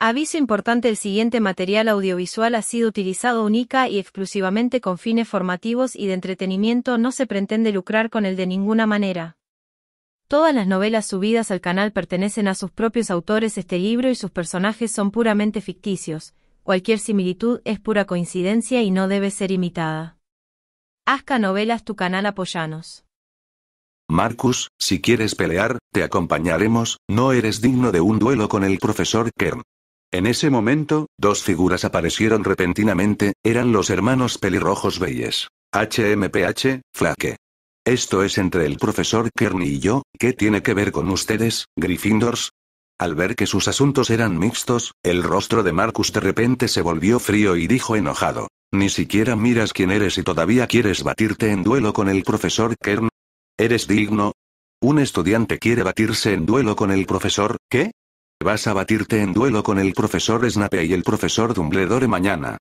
Aviso importante el siguiente material audiovisual ha sido utilizado única y exclusivamente con fines formativos y de entretenimiento no se pretende lucrar con él de ninguna manera. Todas las novelas subidas al canal pertenecen a sus propios autores este libro y sus personajes son puramente ficticios, cualquier similitud es pura coincidencia y no debe ser imitada. Hazca Novelas tu canal apoyanos. Marcus, si quieres pelear, te acompañaremos, no eres digno de un duelo con el profesor Kern. En ese momento, dos figuras aparecieron repentinamente, eran los hermanos pelirrojos Belles. HMPH, Flaque. Esto es entre el profesor Kern y yo, ¿qué tiene que ver con ustedes, Gryffindors? Al ver que sus asuntos eran mixtos, el rostro de Marcus de repente se volvió frío y dijo enojado. Ni siquiera miras quién eres y todavía quieres batirte en duelo con el profesor Kern. ¿Eres digno? ¿Un estudiante quiere batirse en duelo con el profesor, qué? Vas a batirte en duelo con el profesor Snape y el profesor Dumbledore mañana.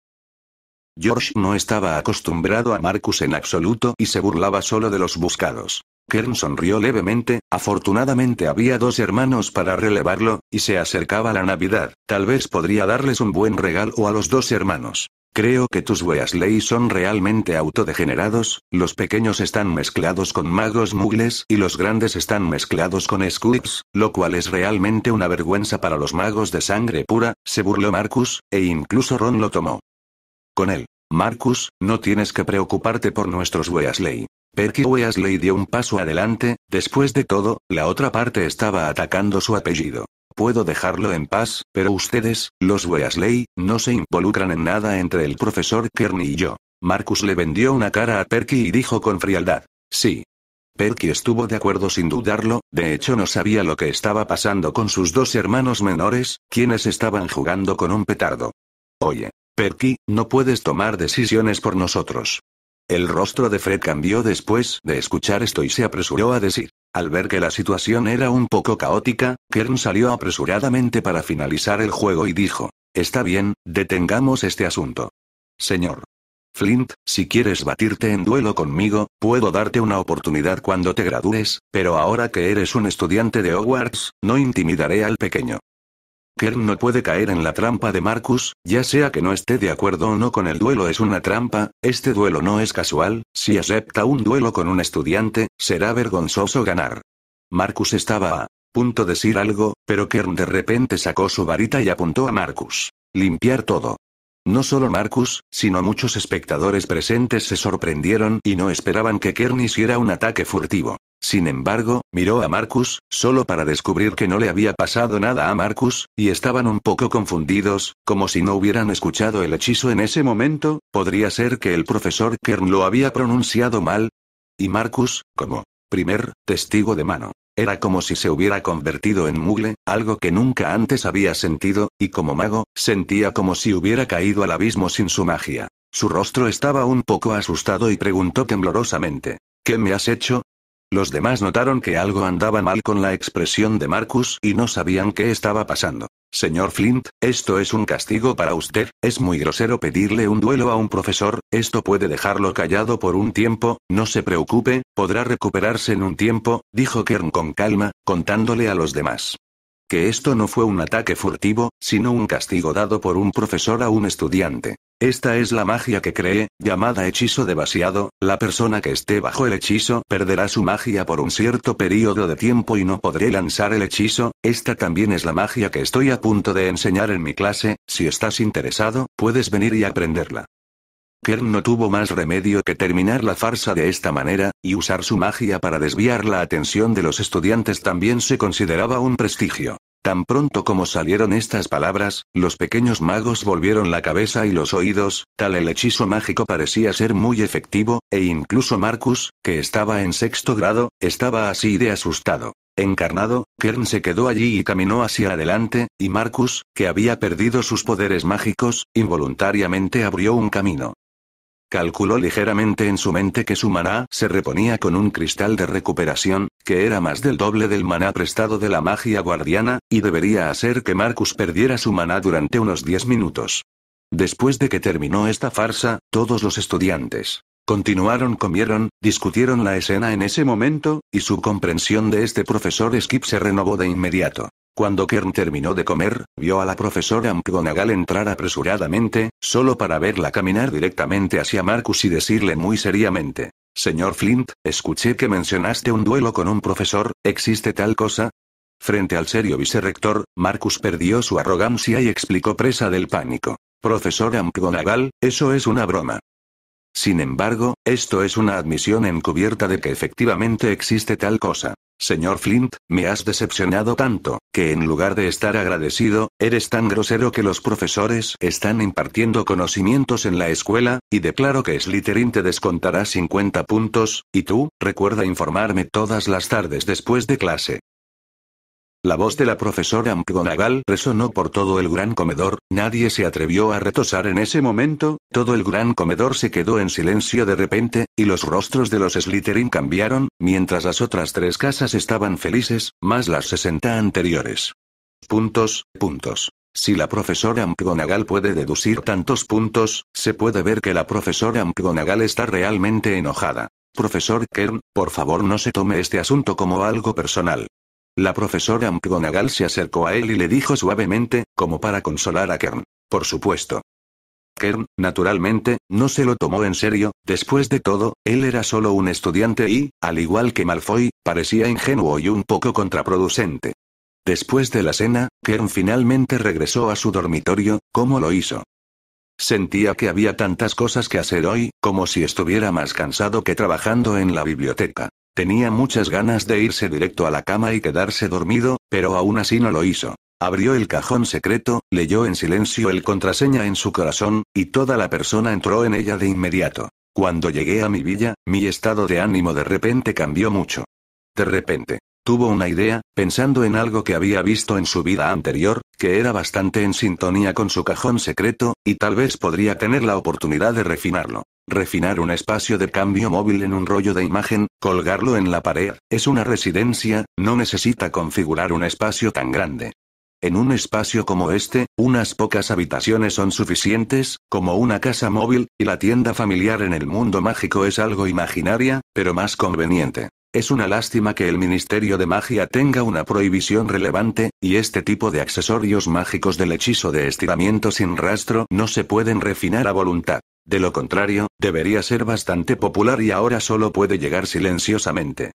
George no estaba acostumbrado a Marcus en absoluto y se burlaba solo de los buscados. Kern sonrió levemente, afortunadamente había dos hermanos para relevarlo, y se acercaba la Navidad, tal vez podría darles un buen regalo a los dos hermanos. Creo que tus Weasley son realmente autodegenerados, los pequeños están mezclados con magos mugles y los grandes están mezclados con scoops, lo cual es realmente una vergüenza para los magos de sangre pura, se burló Marcus, e incluso Ron lo tomó. Con él. Marcus, no tienes que preocuparte por nuestros Weasley. Perky Weasley dio un paso adelante, después de todo, la otra parte estaba atacando su apellido. Puedo dejarlo en paz, pero ustedes, los Weasley, no se involucran en nada entre el profesor Kearney y yo. Marcus le vendió una cara a Perky y dijo con frialdad. Sí. Perky estuvo de acuerdo sin dudarlo, de hecho no sabía lo que estaba pasando con sus dos hermanos menores, quienes estaban jugando con un petardo. Oye, Perky, no puedes tomar decisiones por nosotros. El rostro de Fred cambió después de escuchar esto y se apresuró a decir. Al ver que la situación era un poco caótica, Kern salió apresuradamente para finalizar el juego y dijo, Está bien, detengamos este asunto. Señor. Flint, si quieres batirte en duelo conmigo, puedo darte una oportunidad cuando te gradúes, pero ahora que eres un estudiante de Hogwarts, no intimidaré al pequeño. Kern no puede caer en la trampa de Marcus, ya sea que no esté de acuerdo o no con el duelo es una trampa, este duelo no es casual, si acepta un duelo con un estudiante, será vergonzoso ganar. Marcus estaba a punto de decir algo, pero Kern de repente sacó su varita y apuntó a Marcus. Limpiar todo. No solo Marcus, sino muchos espectadores presentes se sorprendieron y no esperaban que Kern hiciera un ataque furtivo. Sin embargo, miró a Marcus, solo para descubrir que no le había pasado nada a Marcus, y estaban un poco confundidos, como si no hubieran escuchado el hechizo en ese momento, podría ser que el profesor Kern lo había pronunciado mal. Y Marcus, como primer testigo de mano, era como si se hubiera convertido en mugle, algo que nunca antes había sentido, y como mago, sentía como si hubiera caído al abismo sin su magia. Su rostro estaba un poco asustado y preguntó temblorosamente. ¿Qué me has hecho? Los demás notaron que algo andaba mal con la expresión de Marcus y no sabían qué estaba pasando. Señor Flint, esto es un castigo para usted, es muy grosero pedirle un duelo a un profesor, esto puede dejarlo callado por un tiempo, no se preocupe, podrá recuperarse en un tiempo, dijo Kern con calma, contándole a los demás que esto no fue un ataque furtivo, sino un castigo dado por un profesor a un estudiante. Esta es la magia que cree, llamada hechizo de vaciado, la persona que esté bajo el hechizo perderá su magia por un cierto periodo de tiempo y no podré lanzar el hechizo, esta también es la magia que estoy a punto de enseñar en mi clase, si estás interesado, puedes venir y aprenderla. Kern no tuvo más remedio que terminar la farsa de esta manera, y usar su magia para desviar la atención de los estudiantes también se consideraba un prestigio. Tan pronto como salieron estas palabras, los pequeños magos volvieron la cabeza y los oídos, tal el hechizo mágico parecía ser muy efectivo, e incluso Marcus, que estaba en sexto grado, estaba así de asustado. Encarnado, Kern se quedó allí y caminó hacia adelante, y Marcus, que había perdido sus poderes mágicos, involuntariamente abrió un camino. Calculó ligeramente en su mente que su maná se reponía con un cristal de recuperación, que era más del doble del maná prestado de la magia guardiana, y debería hacer que Marcus perdiera su maná durante unos 10 minutos. Después de que terminó esta farsa, todos los estudiantes continuaron, comieron, discutieron la escena en ese momento, y su comprensión de este profesor Skip se renovó de inmediato. Cuando Kern terminó de comer, vio a la profesora McGonagall entrar apresuradamente, solo para verla caminar directamente hacia Marcus y decirle muy seriamente. Señor Flint, escuché que mencionaste un duelo con un profesor, ¿existe tal cosa? Frente al serio vicerrector, Marcus perdió su arrogancia y explicó presa del pánico. Profesor McGonagall, eso es una broma. Sin embargo, esto es una admisión encubierta de que efectivamente existe tal cosa. Señor Flint, me has decepcionado tanto, que en lugar de estar agradecido, eres tan grosero que los profesores están impartiendo conocimientos en la escuela, y declaro que Slytherin te descontará 50 puntos, y tú, recuerda informarme todas las tardes después de clase. La voz de la profesora McGonagall resonó por todo el gran comedor, nadie se atrevió a retosar en ese momento, todo el gran comedor se quedó en silencio de repente, y los rostros de los Slytherin cambiaron, mientras las otras tres casas estaban felices, más las 60 anteriores. Puntos, puntos. Si la profesora McGonagall puede deducir tantos puntos, se puede ver que la profesora McGonagall está realmente enojada. Profesor Kern, por favor no se tome este asunto como algo personal. La profesora McGonagall se acercó a él y le dijo suavemente, como para consolar a Kern. Por supuesto. Kern, naturalmente, no se lo tomó en serio, después de todo, él era solo un estudiante y, al igual que Malfoy, parecía ingenuo y un poco contraproducente. Después de la cena, Kern finalmente regresó a su dormitorio, como lo hizo? Sentía que había tantas cosas que hacer hoy, como si estuviera más cansado que trabajando en la biblioteca. Tenía muchas ganas de irse directo a la cama y quedarse dormido, pero aún así no lo hizo. Abrió el cajón secreto, leyó en silencio el contraseña en su corazón, y toda la persona entró en ella de inmediato. Cuando llegué a mi villa, mi estado de ánimo de repente cambió mucho. De repente. Tuvo una idea, pensando en algo que había visto en su vida anterior, que era bastante en sintonía con su cajón secreto, y tal vez podría tener la oportunidad de refinarlo. Refinar un espacio de cambio móvil en un rollo de imagen, colgarlo en la pared, es una residencia, no necesita configurar un espacio tan grande. En un espacio como este, unas pocas habitaciones son suficientes, como una casa móvil, y la tienda familiar en el mundo mágico es algo imaginaria, pero más conveniente. Es una lástima que el Ministerio de Magia tenga una prohibición relevante, y este tipo de accesorios mágicos del hechizo de estiramiento sin rastro no se pueden refinar a voluntad. De lo contrario, debería ser bastante popular y ahora solo puede llegar silenciosamente.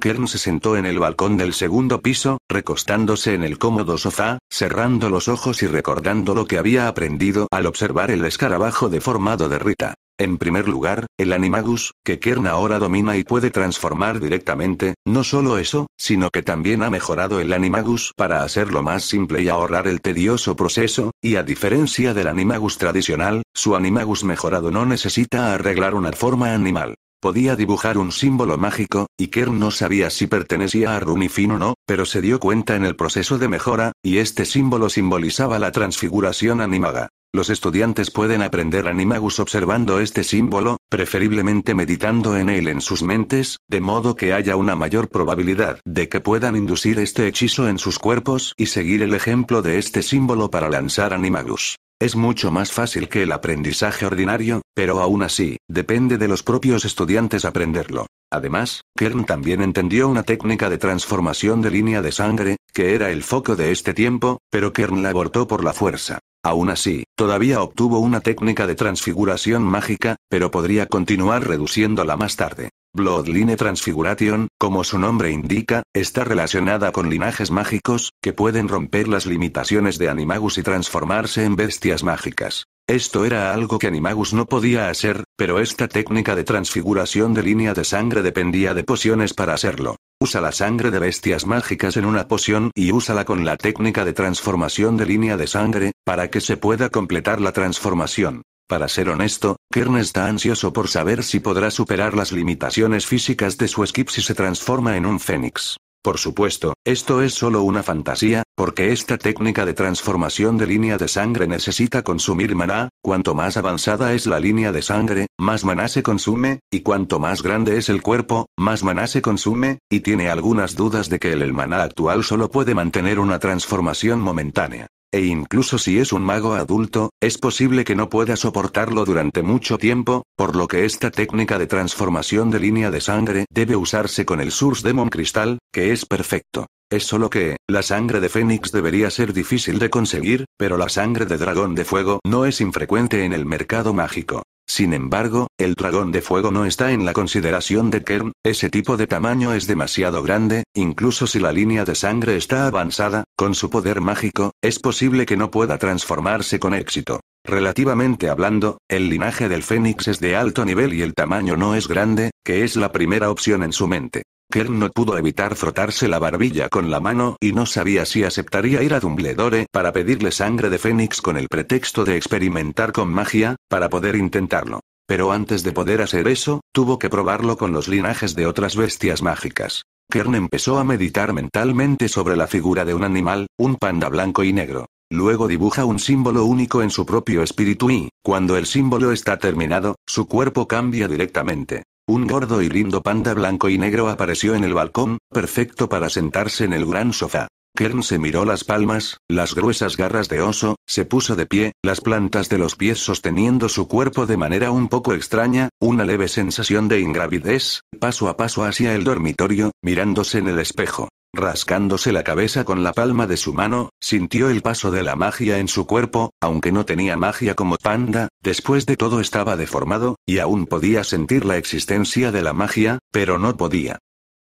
Kern se sentó en el balcón del segundo piso, recostándose en el cómodo sofá, cerrando los ojos y recordando lo que había aprendido al observar el escarabajo deformado de Rita. En primer lugar, el animagus, que Kern ahora domina y puede transformar directamente, no solo eso, sino que también ha mejorado el animagus para hacerlo más simple y ahorrar el tedioso proceso, y a diferencia del animagus tradicional, su animagus mejorado no necesita arreglar una forma animal. Podía dibujar un símbolo mágico, y Kern no sabía si pertenecía a Runifin o no, pero se dio cuenta en el proceso de mejora, y este símbolo simbolizaba la transfiguración animaga. Los estudiantes pueden aprender Animagus observando este símbolo, preferiblemente meditando en él en sus mentes, de modo que haya una mayor probabilidad de que puedan inducir este hechizo en sus cuerpos y seguir el ejemplo de este símbolo para lanzar Animagus. Es mucho más fácil que el aprendizaje ordinario, pero aún así, depende de los propios estudiantes aprenderlo. Además, Kern también entendió una técnica de transformación de línea de sangre, que era el foco de este tiempo, pero Kern la abortó por la fuerza. Aún así, todavía obtuvo una técnica de transfiguración mágica, pero podría continuar reduciéndola más tarde. Bloodline Transfiguration, como su nombre indica, está relacionada con linajes mágicos, que pueden romper las limitaciones de Animagus y transformarse en bestias mágicas. Esto era algo que Animagus no podía hacer, pero esta técnica de transfiguración de línea de sangre dependía de pociones para hacerlo. Usa la sangre de bestias mágicas en una poción y úsala con la técnica de transformación de línea de sangre, para que se pueda completar la transformación. Para ser honesto, Kern está ansioso por saber si podrá superar las limitaciones físicas de su skip si se transforma en un fénix. Por supuesto, esto es solo una fantasía, porque esta técnica de transformación de línea de sangre necesita consumir maná, cuanto más avanzada es la línea de sangre, más maná se consume, y cuanto más grande es el cuerpo, más maná se consume, y tiene algunas dudas de que el, el maná actual solo puede mantener una transformación momentánea. E incluso si es un mago adulto, es posible que no pueda soportarlo durante mucho tiempo, por lo que esta técnica de transformación de línea de sangre debe usarse con el Source Demon Cristal, que es perfecto. Es solo que, la sangre de Fénix debería ser difícil de conseguir, pero la sangre de dragón de fuego no es infrecuente en el mercado mágico. Sin embargo, el dragón de fuego no está en la consideración de Kern, ese tipo de tamaño es demasiado grande, incluso si la línea de sangre está avanzada, con su poder mágico, es posible que no pueda transformarse con éxito. Relativamente hablando, el linaje del fénix es de alto nivel y el tamaño no es grande, que es la primera opción en su mente. Kern no pudo evitar frotarse la barbilla con la mano y no sabía si aceptaría ir a Dumbledore para pedirle sangre de Fénix con el pretexto de experimentar con magia, para poder intentarlo. Pero antes de poder hacer eso, tuvo que probarlo con los linajes de otras bestias mágicas. Kern empezó a meditar mentalmente sobre la figura de un animal, un panda blanco y negro. Luego dibuja un símbolo único en su propio espíritu y, cuando el símbolo está terminado, su cuerpo cambia directamente. Un gordo y lindo panda blanco y negro apareció en el balcón, perfecto para sentarse en el gran sofá. Kern se miró las palmas, las gruesas garras de oso, se puso de pie, las plantas de los pies sosteniendo su cuerpo de manera un poco extraña, una leve sensación de ingravidez, paso a paso hacia el dormitorio, mirándose en el espejo. Rascándose la cabeza con la palma de su mano, sintió el paso de la magia en su cuerpo, aunque no tenía magia como panda, después de todo estaba deformado, y aún podía sentir la existencia de la magia, pero no podía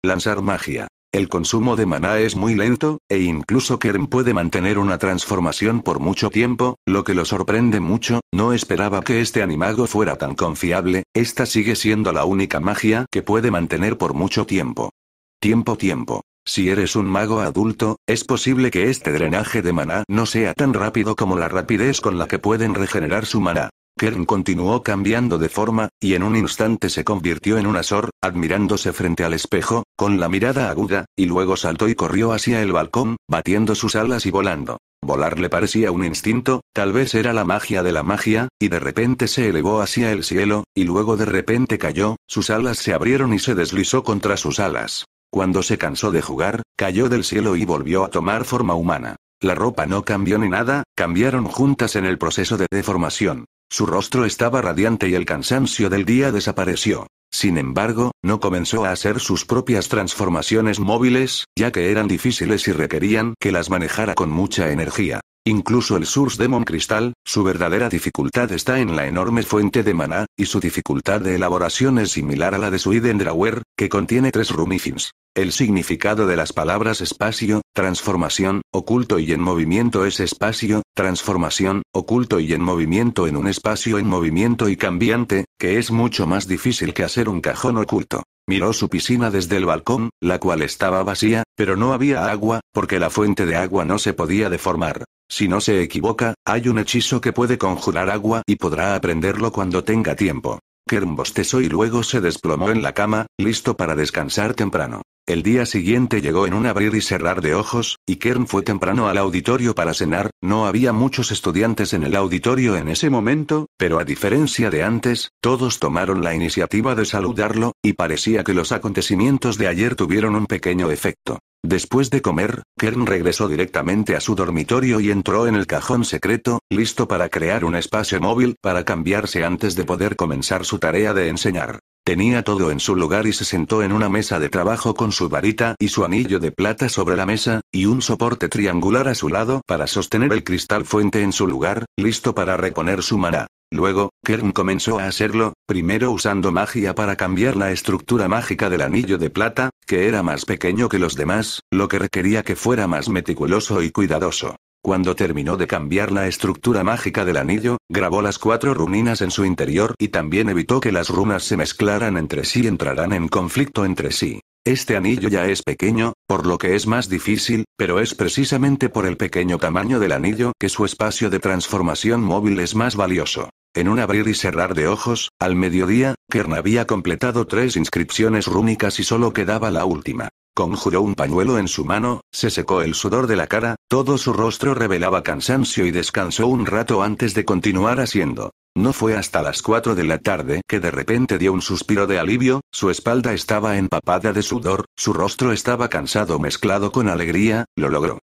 lanzar magia. El consumo de maná es muy lento, e incluso Kern puede mantener una transformación por mucho tiempo, lo que lo sorprende mucho, no esperaba que este animago fuera tan confiable, esta sigue siendo la única magia que puede mantener por mucho tiempo. Tiempo tiempo. Si eres un mago adulto, es posible que este drenaje de maná no sea tan rápido como la rapidez con la que pueden regenerar su maná. Kern continuó cambiando de forma, y en un instante se convirtió en un asor, admirándose frente al espejo, con la mirada aguda, y luego saltó y corrió hacia el balcón, batiendo sus alas y volando. Volar le parecía un instinto, tal vez era la magia de la magia, y de repente se elevó hacia el cielo, y luego de repente cayó, sus alas se abrieron y se deslizó contra sus alas. Cuando se cansó de jugar, cayó del cielo y volvió a tomar forma humana. La ropa no cambió ni nada, cambiaron juntas en el proceso de deformación. Su rostro estaba radiante y el cansancio del día desapareció. Sin embargo, no comenzó a hacer sus propias transformaciones móviles, ya que eran difíciles y requerían que las manejara con mucha energía. Incluso el Source Demon Cristal, su verdadera dificultad está en la enorme fuente de maná, y su dificultad de elaboración es similar a la de su Idendrawer, que contiene tres rumifins. El significado de las palabras espacio, transformación, oculto y en movimiento es espacio, transformación, oculto y en movimiento en un espacio en movimiento y cambiante, que es mucho más difícil que hacer un cajón oculto. Miró su piscina desde el balcón, la cual estaba vacía, pero no había agua, porque la fuente de agua no se podía deformar. Si no se equivoca, hay un hechizo que puede conjurar agua y podrá aprenderlo cuando tenga tiempo. Kern bostezó y luego se desplomó en la cama, listo para descansar temprano. El día siguiente llegó en un abrir y cerrar de ojos, y Kern fue temprano al auditorio para cenar, no había muchos estudiantes en el auditorio en ese momento, pero a diferencia de antes, todos tomaron la iniciativa de saludarlo, y parecía que los acontecimientos de ayer tuvieron un pequeño efecto. Después de comer, Kern regresó directamente a su dormitorio y entró en el cajón secreto, listo para crear un espacio móvil para cambiarse antes de poder comenzar su tarea de enseñar. Tenía todo en su lugar y se sentó en una mesa de trabajo con su varita y su anillo de plata sobre la mesa, y un soporte triangular a su lado para sostener el cristal fuente en su lugar, listo para reponer su mana. Luego, Kern comenzó a hacerlo, primero usando magia para cambiar la estructura mágica del anillo de plata, que era más pequeño que los demás, lo que requería que fuera más meticuloso y cuidadoso. Cuando terminó de cambiar la estructura mágica del anillo, grabó las cuatro runinas en su interior y también evitó que las runas se mezclaran entre sí y entraran en conflicto entre sí. Este anillo ya es pequeño, por lo que es más difícil, pero es precisamente por el pequeño tamaño del anillo que su espacio de transformación móvil es más valioso. En un abrir y cerrar de ojos, al mediodía, Kern había completado tres inscripciones rúnicas y solo quedaba la última. Conjuró un pañuelo en su mano, se secó el sudor de la cara, todo su rostro revelaba cansancio y descansó un rato antes de continuar haciendo. No fue hasta las 4 de la tarde que de repente dio un suspiro de alivio, su espalda estaba empapada de sudor, su rostro estaba cansado mezclado con alegría, lo logró.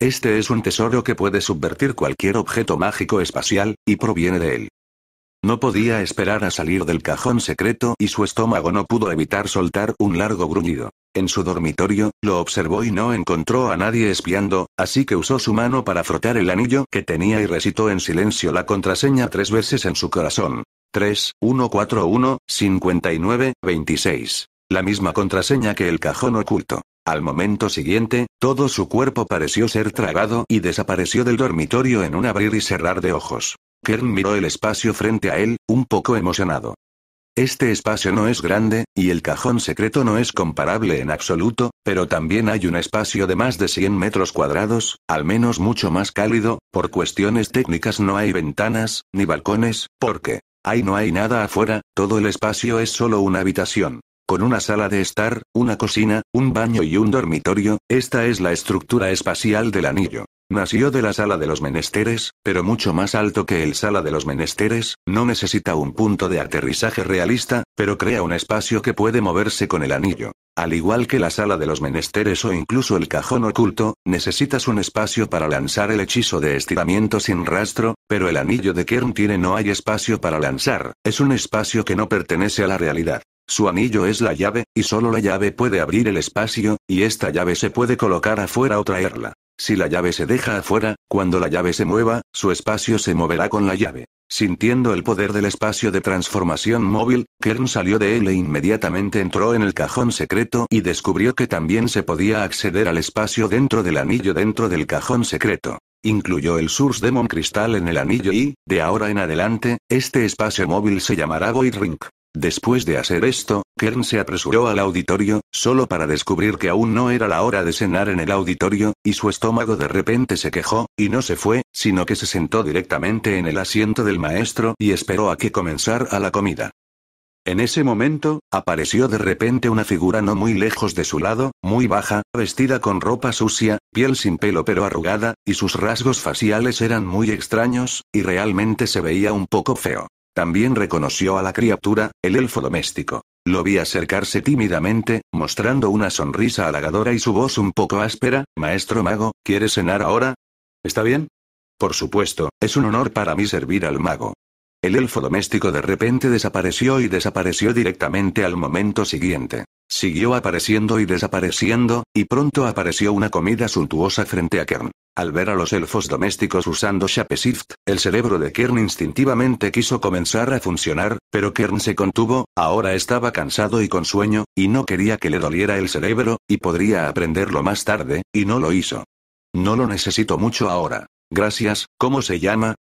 Este es un tesoro que puede subvertir cualquier objeto mágico espacial, y proviene de él. No podía esperar a salir del cajón secreto y su estómago no pudo evitar soltar un largo gruñido. En su dormitorio, lo observó y no encontró a nadie espiando, así que usó su mano para frotar el anillo que tenía y recitó en silencio la contraseña tres veces en su corazón. 3, 1, 4, 1, 59, 26. La misma contraseña que el cajón oculto. Al momento siguiente, todo su cuerpo pareció ser tragado y desapareció del dormitorio en un abrir y cerrar de ojos. Kern miró el espacio frente a él, un poco emocionado. Este espacio no es grande, y el cajón secreto no es comparable en absoluto, pero también hay un espacio de más de 100 metros cuadrados, al menos mucho más cálido, por cuestiones técnicas no hay ventanas, ni balcones, porque, ahí no hay nada afuera, todo el espacio es solo una habitación. Con una sala de estar, una cocina, un baño y un dormitorio, esta es la estructura espacial del anillo. Nació de la sala de los menesteres, pero mucho más alto que el sala de los menesteres, no necesita un punto de aterrizaje realista, pero crea un espacio que puede moverse con el anillo. Al igual que la sala de los menesteres o incluso el cajón oculto, necesitas un espacio para lanzar el hechizo de estiramiento sin rastro, pero el anillo de Kern tiene no hay espacio para lanzar, es un espacio que no pertenece a la realidad. Su anillo es la llave, y solo la llave puede abrir el espacio, y esta llave se puede colocar afuera o traerla. Si la llave se deja afuera, cuando la llave se mueva, su espacio se moverá con la llave. Sintiendo el poder del espacio de transformación móvil, Kern salió de él e inmediatamente entró en el cajón secreto y descubrió que también se podía acceder al espacio dentro del anillo dentro del cajón secreto. Incluyó el Source Demon Cristal en el anillo y, de ahora en adelante, este espacio móvil se llamará Void Ring. Después de hacer esto, Kern se apresuró al auditorio, solo para descubrir que aún no era la hora de cenar en el auditorio, y su estómago de repente se quejó, y no se fue, sino que se sentó directamente en el asiento del maestro y esperó a que comenzara la comida. En ese momento, apareció de repente una figura no muy lejos de su lado, muy baja, vestida con ropa sucia, piel sin pelo pero arrugada, y sus rasgos faciales eran muy extraños, y realmente se veía un poco feo. También reconoció a la criatura, el elfo doméstico. Lo vi acercarse tímidamente, mostrando una sonrisa halagadora y su voz un poco áspera, Maestro Mago, ¿quieres cenar ahora? ¿Está bien? Por supuesto, es un honor para mí servir al mago. El elfo doméstico de repente desapareció y desapareció directamente al momento siguiente. Siguió apareciendo y desapareciendo, y pronto apareció una comida suntuosa frente a Kern. Al ver a los elfos domésticos usando Shapeshift, el cerebro de Kern instintivamente quiso comenzar a funcionar, pero Kern se contuvo, ahora estaba cansado y con sueño, y no quería que le doliera el cerebro, y podría aprenderlo más tarde, y no lo hizo. No lo necesito mucho ahora. Gracias, ¿cómo se llama?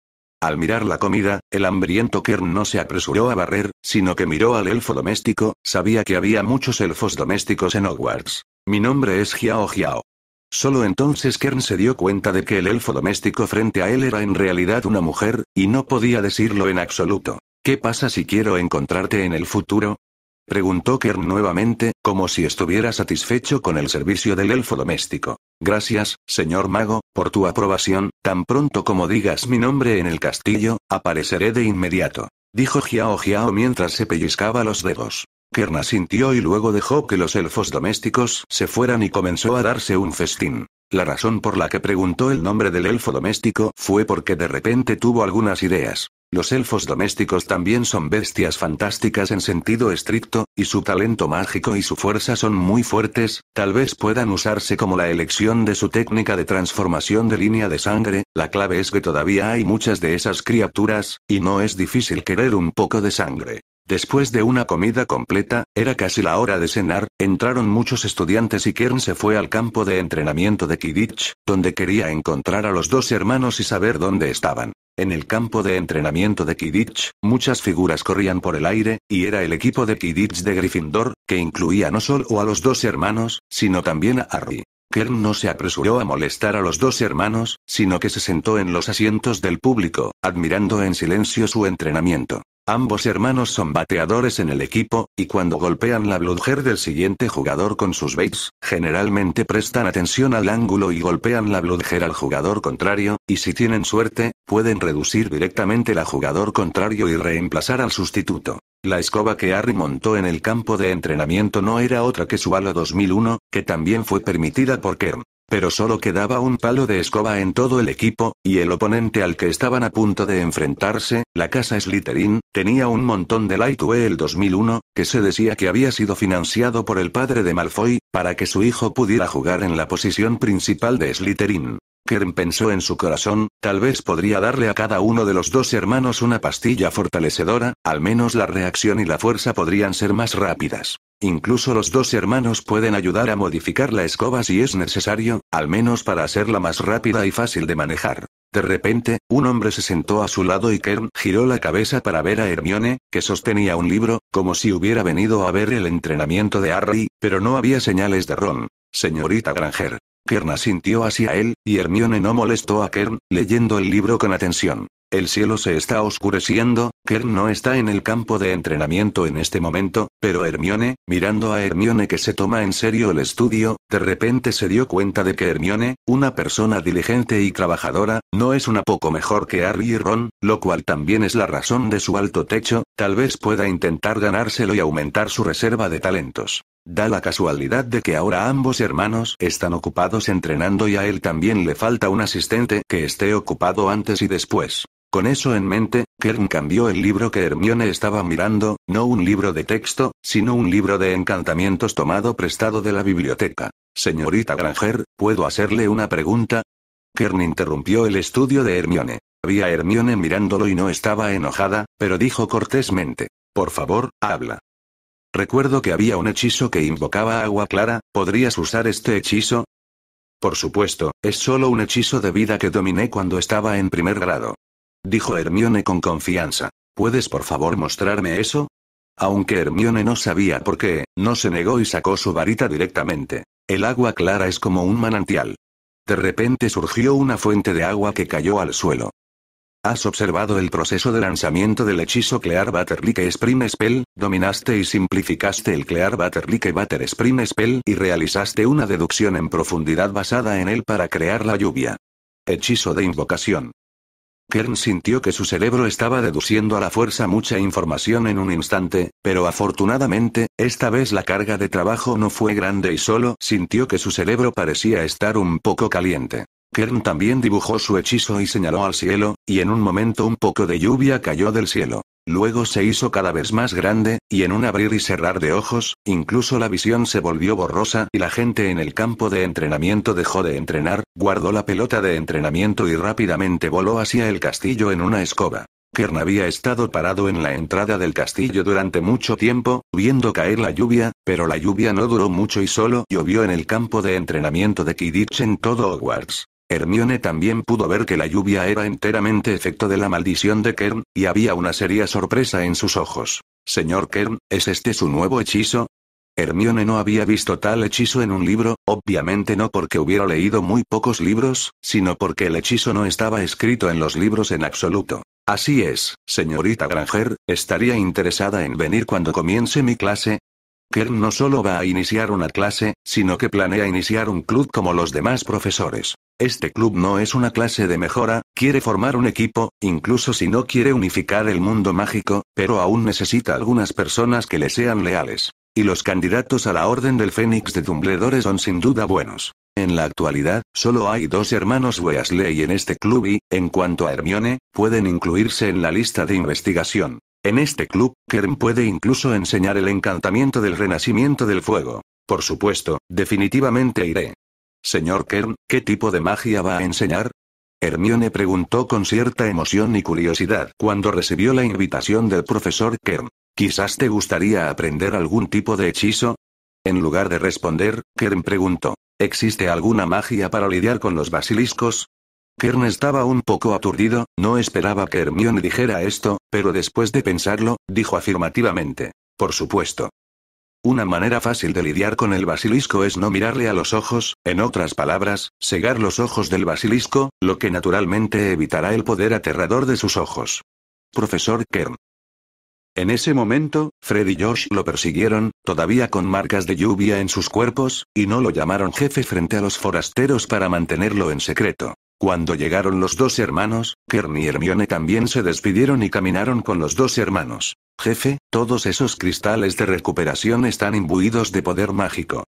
Al mirar la comida, el hambriento Kern no se apresuró a barrer, sino que miró al elfo doméstico, sabía que había muchos elfos domésticos en Hogwarts. Mi nombre es Hiao Hiao. Solo entonces Kern se dio cuenta de que el elfo doméstico frente a él era en realidad una mujer, y no podía decirlo en absoluto. ¿Qué pasa si quiero encontrarte en el futuro? Preguntó Kern nuevamente, como si estuviera satisfecho con el servicio del elfo doméstico. Gracias, señor mago, por tu aprobación, tan pronto como digas mi nombre en el castillo, apareceré de inmediato. Dijo Giao Giao mientras se pellizcaba los dedos. Kerna sintió y luego dejó que los elfos domésticos se fueran y comenzó a darse un festín. La razón por la que preguntó el nombre del elfo doméstico fue porque de repente tuvo algunas ideas. Los elfos domésticos también son bestias fantásticas en sentido estricto, y su talento mágico y su fuerza son muy fuertes, tal vez puedan usarse como la elección de su técnica de transformación de línea de sangre, la clave es que todavía hay muchas de esas criaturas, y no es difícil querer un poco de sangre. Después de una comida completa, era casi la hora de cenar, entraron muchos estudiantes y Kern se fue al campo de entrenamiento de Kidditch, donde quería encontrar a los dos hermanos y saber dónde estaban. En el campo de entrenamiento de Kidditch, muchas figuras corrían por el aire, y era el equipo de Kidditch de Gryffindor, que incluía no solo a los dos hermanos, sino también a Harry. Kern no se apresuró a molestar a los dos hermanos, sino que se sentó en los asientos del público, admirando en silencio su entrenamiento. Ambos hermanos son bateadores en el equipo, y cuando golpean la bludger del siguiente jugador con sus baits, generalmente prestan atención al ángulo y golpean la bludger al jugador contrario, y si tienen suerte, pueden reducir directamente la jugador contrario y reemplazar al sustituto. La escoba que Harry montó en el campo de entrenamiento no era otra que su bala 2001, que también fue permitida por Kern. Pero solo quedaba un palo de escoba en todo el equipo, y el oponente al que estaban a punto de enfrentarse, la casa Slytherin, tenía un montón de el 2001, que se decía que había sido financiado por el padre de Malfoy, para que su hijo pudiera jugar en la posición principal de Slytherin. Kern pensó en su corazón, tal vez podría darle a cada uno de los dos hermanos una pastilla fortalecedora, al menos la reacción y la fuerza podrían ser más rápidas. Incluso los dos hermanos pueden ayudar a modificar la escoba si es necesario, al menos para hacerla más rápida y fácil de manejar. De repente, un hombre se sentó a su lado y Kern giró la cabeza para ver a Hermione, que sostenía un libro, como si hubiera venido a ver el entrenamiento de Harry, pero no había señales de Ron. Señorita Granger, Kern asintió hacia él, y Hermione no molestó a Kern, leyendo el libro con atención. El cielo se está oscureciendo, Kern no está en el campo de entrenamiento en este momento, pero Hermione, mirando a Hermione que se toma en serio el estudio, de repente se dio cuenta de que Hermione, una persona diligente y trabajadora, no es una poco mejor que Harry y Ron, lo cual también es la razón de su alto techo, tal vez pueda intentar ganárselo y aumentar su reserva de talentos. Da la casualidad de que ahora ambos hermanos están ocupados entrenando y a él también le falta un asistente que esté ocupado antes y después. Con eso en mente, Kern cambió el libro que Hermione estaba mirando, no un libro de texto, sino un libro de encantamientos tomado prestado de la biblioteca. Señorita Granger, ¿puedo hacerle una pregunta? Kern interrumpió el estudio de Hermione. había Hermione mirándolo y no estaba enojada, pero dijo cortésmente. Por favor, habla. Recuerdo que había un hechizo que invocaba agua clara, ¿podrías usar este hechizo? Por supuesto, es solo un hechizo de vida que dominé cuando estaba en primer grado. Dijo Hermione con confianza. ¿Puedes por favor mostrarme eso? Aunque Hermione no sabía por qué, no se negó y sacó su varita directamente. El agua clara es como un manantial. De repente surgió una fuente de agua que cayó al suelo. Has observado el proceso de lanzamiento del hechizo Clear Butterly que Spring Spell, dominaste y simplificaste el Clear Butterly que Butter Spring Spell y realizaste una deducción en profundidad basada en él para crear la lluvia. Hechizo de invocación. Kern sintió que su cerebro estaba deduciendo a la fuerza mucha información en un instante, pero afortunadamente, esta vez la carga de trabajo no fue grande y solo sintió que su cerebro parecía estar un poco caliente. Kern también dibujó su hechizo y señaló al cielo, y en un momento un poco de lluvia cayó del cielo. Luego se hizo cada vez más grande, y en un abrir y cerrar de ojos, incluso la visión se volvió borrosa y la gente en el campo de entrenamiento dejó de entrenar, guardó la pelota de entrenamiento y rápidamente voló hacia el castillo en una escoba. Kern había estado parado en la entrada del castillo durante mucho tiempo, viendo caer la lluvia, pero la lluvia no duró mucho y solo llovió en el campo de entrenamiento de Kidditch en todo Hogwarts. Hermione también pudo ver que la lluvia era enteramente efecto de la maldición de Kern, y había una seria sorpresa en sus ojos. Señor Kern, ¿es este su nuevo hechizo? Hermione no había visto tal hechizo en un libro, obviamente no porque hubiera leído muy pocos libros, sino porque el hechizo no estaba escrito en los libros en absoluto. Así es, señorita Granger, ¿estaría interesada en venir cuando comience mi clase? Kern no solo va a iniciar una clase, sino que planea iniciar un club como los demás profesores. Este club no es una clase de mejora, quiere formar un equipo, incluso si no quiere unificar el mundo mágico, pero aún necesita algunas personas que le sean leales. Y los candidatos a la Orden del Fénix de Dumbledore son sin duda buenos. En la actualidad, solo hay dos hermanos Weasley en este club y, en cuanto a Hermione, pueden incluirse en la lista de investigación. En este club, Kern puede incluso enseñar el encantamiento del renacimiento del fuego. Por supuesto, definitivamente iré. Señor Kern, ¿qué tipo de magia va a enseñar? Hermione preguntó con cierta emoción y curiosidad cuando recibió la invitación del profesor Kern. Quizás te gustaría aprender algún tipo de hechizo. En lugar de responder, Kern preguntó, ¿existe alguna magia para lidiar con los basiliscos? Kern estaba un poco aturdido, no esperaba que Hermione dijera esto, pero después de pensarlo, dijo afirmativamente. Por supuesto. Una manera fácil de lidiar con el basilisco es no mirarle a los ojos, en otras palabras, cegar los ojos del basilisco, lo que naturalmente evitará el poder aterrador de sus ojos. Profesor Kern. En ese momento, Fred y Josh lo persiguieron, todavía con marcas de lluvia en sus cuerpos, y no lo llamaron jefe frente a los forasteros para mantenerlo en secreto. Cuando llegaron los dos hermanos, Kern y Hermione también se despidieron y caminaron con los dos hermanos. Jefe, todos esos cristales de recuperación están imbuidos de poder mágico.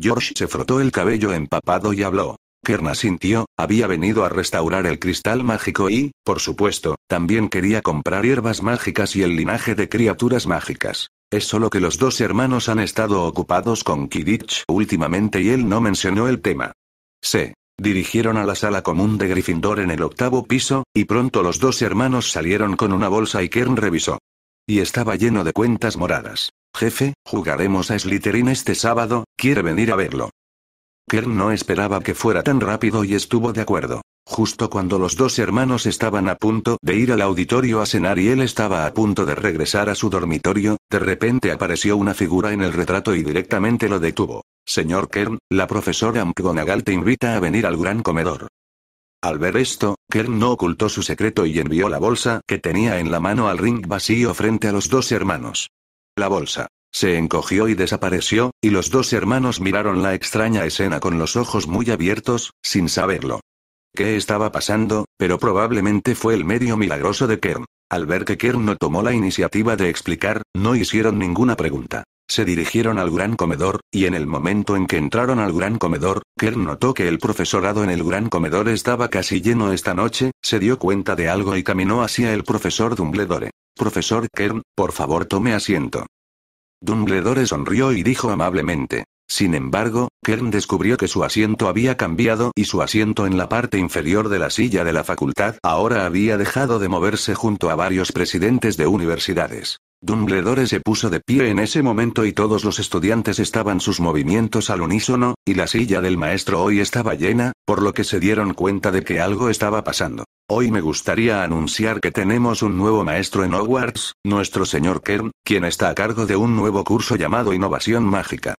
George se frotó el cabello empapado y habló. Kern asintió, había venido a restaurar el cristal mágico y, por supuesto, también quería comprar hierbas mágicas y el linaje de criaturas mágicas. Es solo que los dos hermanos han estado ocupados con Kidditch últimamente y él no mencionó el tema. Sí. Dirigieron a la sala común de Gryffindor en el octavo piso, y pronto los dos hermanos salieron con una bolsa y Kern revisó. Y estaba lleno de cuentas moradas. Jefe, jugaremos a Slytherin este sábado, ¿quiere venir a verlo? Kern no esperaba que fuera tan rápido y estuvo de acuerdo. Justo cuando los dos hermanos estaban a punto de ir al auditorio a cenar y él estaba a punto de regresar a su dormitorio, de repente apareció una figura en el retrato y directamente lo detuvo. Señor Kern, la profesora McGonagall te invita a venir al gran comedor. Al ver esto, Kern no ocultó su secreto y envió la bolsa que tenía en la mano al ring vacío frente a los dos hermanos. La bolsa. Se encogió y desapareció, y los dos hermanos miraron la extraña escena con los ojos muy abiertos, sin saberlo qué estaba pasando, pero probablemente fue el medio milagroso de Kern. Al ver que Kern no tomó la iniciativa de explicar, no hicieron ninguna pregunta. Se dirigieron al gran comedor, y en el momento en que entraron al gran comedor, Kern notó que el profesorado en el gran comedor estaba casi lleno esta noche, se dio cuenta de algo y caminó hacia el profesor Dumbledore. Profesor Kern, por favor tome asiento. Dumbledore sonrió y dijo amablemente, sin embargo, Kern descubrió que su asiento había cambiado y su asiento en la parte inferior de la silla de la facultad ahora había dejado de moverse junto a varios presidentes de universidades. Dumbledore se puso de pie en ese momento y todos los estudiantes estaban sus movimientos al unísono, y la silla del maestro hoy estaba llena, por lo que se dieron cuenta de que algo estaba pasando. Hoy me gustaría anunciar que tenemos un nuevo maestro en Hogwarts, nuestro señor Kern, quien está a cargo de un nuevo curso llamado Innovación Mágica.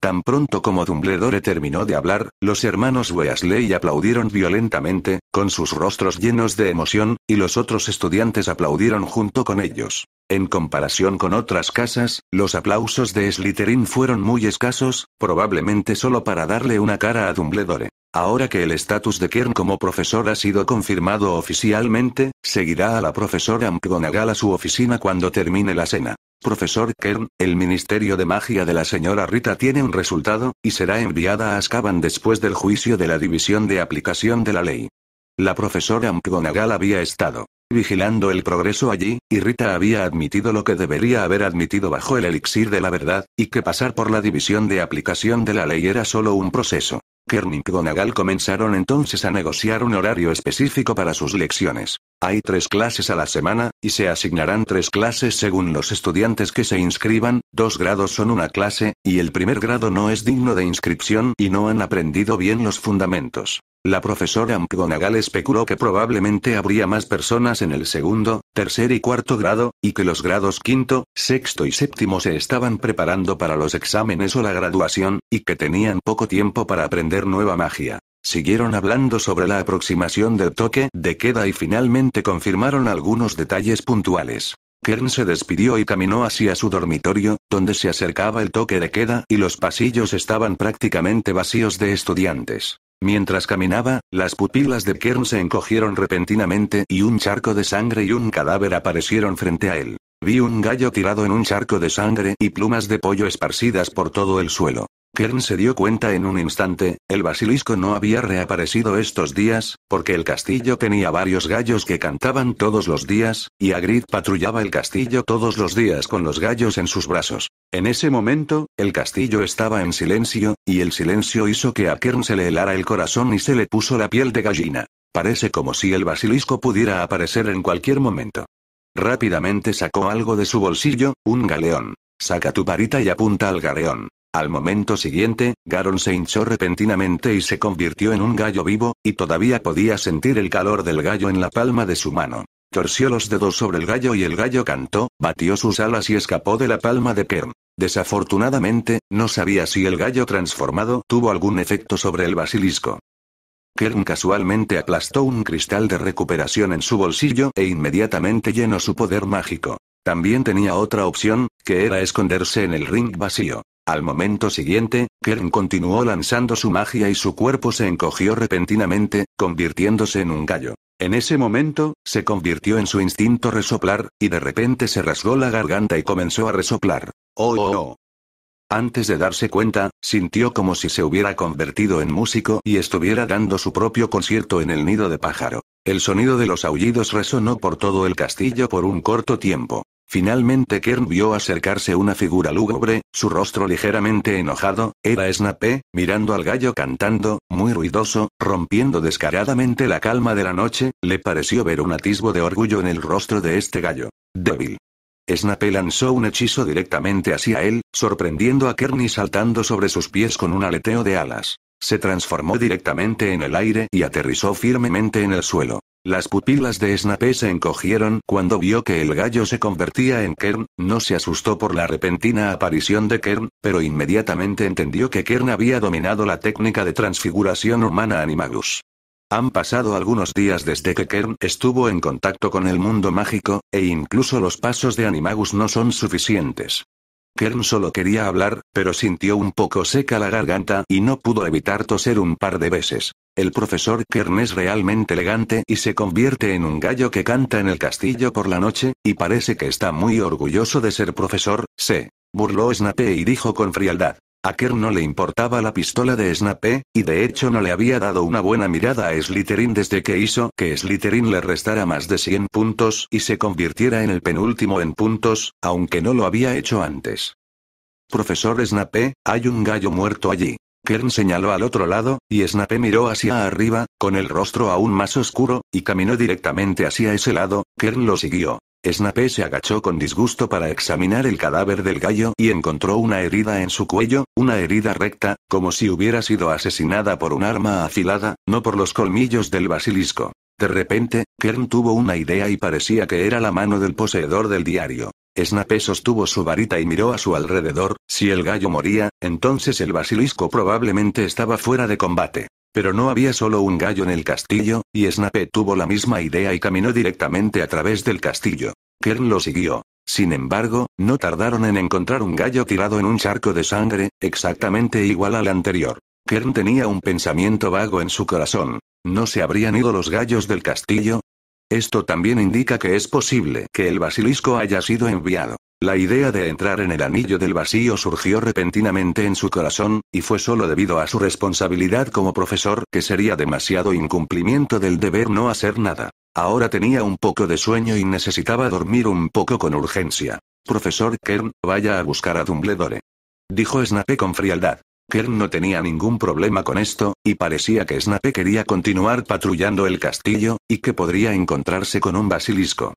Tan pronto como Dumbledore terminó de hablar, los hermanos Weasley aplaudieron violentamente, con sus rostros llenos de emoción, y los otros estudiantes aplaudieron junto con ellos. En comparación con otras casas, los aplausos de Slytherin fueron muy escasos, probablemente solo para darle una cara a Dumbledore. Ahora que el estatus de Kern como profesor ha sido confirmado oficialmente, seguirá a la profesora McGonagall a su oficina cuando termine la cena. Profesor Kern, el Ministerio de Magia de la señora Rita tiene un resultado, y será enviada a Azkaban después del juicio de la División de Aplicación de la Ley. La profesora McGonagall había estado vigilando el progreso allí, y Rita había admitido lo que debería haber admitido bajo el elixir de la verdad, y que pasar por la División de Aplicación de la Ley era solo un proceso. Kerning y comenzaron entonces a negociar un horario específico para sus lecciones. Hay tres clases a la semana, y se asignarán tres clases según los estudiantes que se inscriban, dos grados son una clase, y el primer grado no es digno de inscripción y no han aprendido bien los fundamentos. La profesora McGonagall especuló que probablemente habría más personas en el segundo, tercer y cuarto grado, y que los grados quinto, sexto y séptimo se estaban preparando para los exámenes o la graduación, y que tenían poco tiempo para aprender nueva magia. Siguieron hablando sobre la aproximación del toque de queda y finalmente confirmaron algunos detalles puntuales. Kern se despidió y caminó hacia su dormitorio, donde se acercaba el toque de queda y los pasillos estaban prácticamente vacíos de estudiantes. Mientras caminaba, las pupilas de Kern se encogieron repentinamente y un charco de sangre y un cadáver aparecieron frente a él. Vi un gallo tirado en un charco de sangre y plumas de pollo esparcidas por todo el suelo. Kern se dio cuenta en un instante, el basilisco no había reaparecido estos días, porque el castillo tenía varios gallos que cantaban todos los días, y Agrid patrullaba el castillo todos los días con los gallos en sus brazos. En ese momento, el castillo estaba en silencio, y el silencio hizo que a Kern se le helara el corazón y se le puso la piel de gallina. Parece como si el basilisco pudiera aparecer en cualquier momento. Rápidamente sacó algo de su bolsillo, un galeón. Saca tu parita y apunta al galeón. Al momento siguiente, Garon se hinchó repentinamente y se convirtió en un gallo vivo, y todavía podía sentir el calor del gallo en la palma de su mano. Torció los dedos sobre el gallo y el gallo cantó, batió sus alas y escapó de la palma de Kern. Desafortunadamente, no sabía si el gallo transformado tuvo algún efecto sobre el basilisco. Kern casualmente aplastó un cristal de recuperación en su bolsillo e inmediatamente llenó su poder mágico. También tenía otra opción, que era esconderse en el ring vacío. Al momento siguiente, Kern continuó lanzando su magia y su cuerpo se encogió repentinamente, convirtiéndose en un gallo. En ese momento, se convirtió en su instinto resoplar, y de repente se rasgó la garganta y comenzó a resoplar. ¡Oh, oh, oh! Antes de darse cuenta, sintió como si se hubiera convertido en músico y estuviera dando su propio concierto en el nido de pájaro. El sonido de los aullidos resonó por todo el castillo por un corto tiempo. Finalmente Kern vio acercarse una figura lúgubre, su rostro ligeramente enojado, era Snape, mirando al gallo cantando, muy ruidoso, rompiendo descaradamente la calma de la noche, le pareció ver un atisbo de orgullo en el rostro de este gallo. Débil. Snape lanzó un hechizo directamente hacia él, sorprendiendo a Kern y saltando sobre sus pies con un aleteo de alas. Se transformó directamente en el aire y aterrizó firmemente en el suelo. Las pupilas de Snape se encogieron cuando vio que el gallo se convertía en Kern, no se asustó por la repentina aparición de Kern, pero inmediatamente entendió que Kern había dominado la técnica de transfiguración humana Animagus. Han pasado algunos días desde que Kern estuvo en contacto con el mundo mágico, e incluso los pasos de Animagus no son suficientes. Kern solo quería hablar, pero sintió un poco seca la garganta y no pudo evitar toser un par de veces. El profesor Kern es realmente elegante y se convierte en un gallo que canta en el castillo por la noche, y parece que está muy orgulloso de ser profesor, se burló Snape y dijo con frialdad. A Kern no le importaba la pistola de Snape, y de hecho no le había dado una buena mirada a Slytherin desde que hizo que Slytherin le restara más de 100 puntos y se convirtiera en el penúltimo en puntos, aunque no lo había hecho antes. Profesor Snape, hay un gallo muerto allí. Kern señaló al otro lado, y Snape miró hacia arriba, con el rostro aún más oscuro, y caminó directamente hacia ese lado, Kern lo siguió. Snape se agachó con disgusto para examinar el cadáver del gallo y encontró una herida en su cuello, una herida recta, como si hubiera sido asesinada por un arma afilada, no por los colmillos del basilisco. De repente, Kern tuvo una idea y parecía que era la mano del poseedor del diario. Snape sostuvo su varita y miró a su alrededor, si el gallo moría, entonces el basilisco probablemente estaba fuera de combate. Pero no había solo un gallo en el castillo, y Snape tuvo la misma idea y caminó directamente a través del castillo. Kern lo siguió. Sin embargo, no tardaron en encontrar un gallo tirado en un charco de sangre, exactamente igual al anterior. Kern tenía un pensamiento vago en su corazón. ¿No se habrían ido los gallos del castillo? Esto también indica que es posible que el basilisco haya sido enviado. La idea de entrar en el anillo del vacío surgió repentinamente en su corazón, y fue solo debido a su responsabilidad como profesor que sería demasiado incumplimiento del deber no hacer nada. Ahora tenía un poco de sueño y necesitaba dormir un poco con urgencia. Profesor Kern, vaya a buscar a Dumbledore. Dijo Snape con frialdad. Kern no tenía ningún problema con esto, y parecía que Snape quería continuar patrullando el castillo, y que podría encontrarse con un basilisco.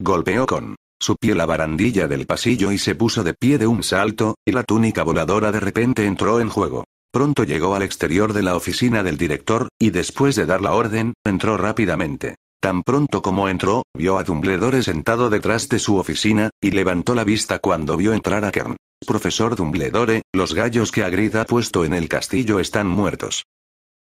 Golpeó con pie la barandilla del pasillo y se puso de pie de un salto, y la túnica voladora de repente entró en juego. Pronto llegó al exterior de la oficina del director, y después de dar la orden, entró rápidamente. Tan pronto como entró, vio a Dumbledore sentado detrás de su oficina, y levantó la vista cuando vio entrar a Kern. Profesor Dumbledore, los gallos que agrida ha puesto en el castillo están muertos.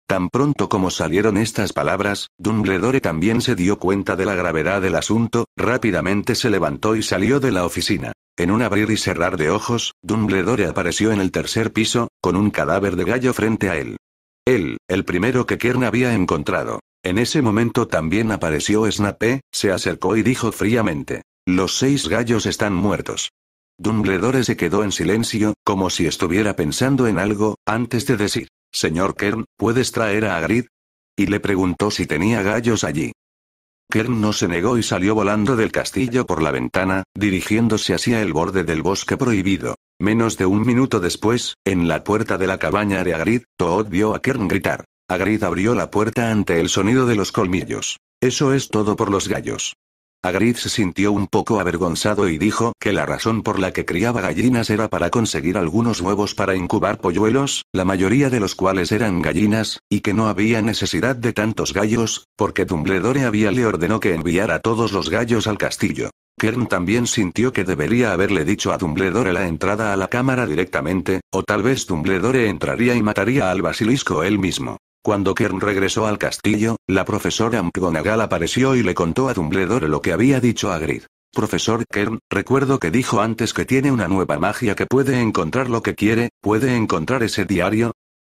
Tan pronto como salieron estas palabras, Dumbledore también se dio cuenta de la gravedad del asunto, rápidamente se levantó y salió de la oficina. En un abrir y cerrar de ojos, Dumbledore apareció en el tercer piso, con un cadáver de gallo frente a él. Él, el primero que Kern había encontrado. En ese momento también apareció Snape, se acercó y dijo fríamente. Los seis gallos están muertos. Dumbledore se quedó en silencio, como si estuviera pensando en algo, antes de decir. Señor Kern, ¿puedes traer a Agrid? Y le preguntó si tenía gallos allí. Kern no se negó y salió volando del castillo por la ventana, dirigiéndose hacia el borde del bosque prohibido. Menos de un minuto después, en la puerta de la cabaña de Agrid, Toad vio a Kern gritar. Agrid abrió la puerta ante el sonido de los colmillos. Eso es todo por los gallos. Agrid se sintió un poco avergonzado y dijo que la razón por la que criaba gallinas era para conseguir algunos huevos para incubar polluelos, la mayoría de los cuales eran gallinas, y que no había necesidad de tantos gallos, porque Dumbledore había le ordenó que enviara todos los gallos al castillo. Kern también sintió que debería haberle dicho a Dumbledore la entrada a la cámara directamente, o tal vez Dumbledore entraría y mataría al basilisco él mismo. Cuando Kern regresó al castillo, la profesora McGonagall apareció y le contó a Dumbledore lo que había dicho a Grid. Profesor Kern, recuerdo que dijo antes que tiene una nueva magia que puede encontrar lo que quiere, ¿puede encontrar ese diario?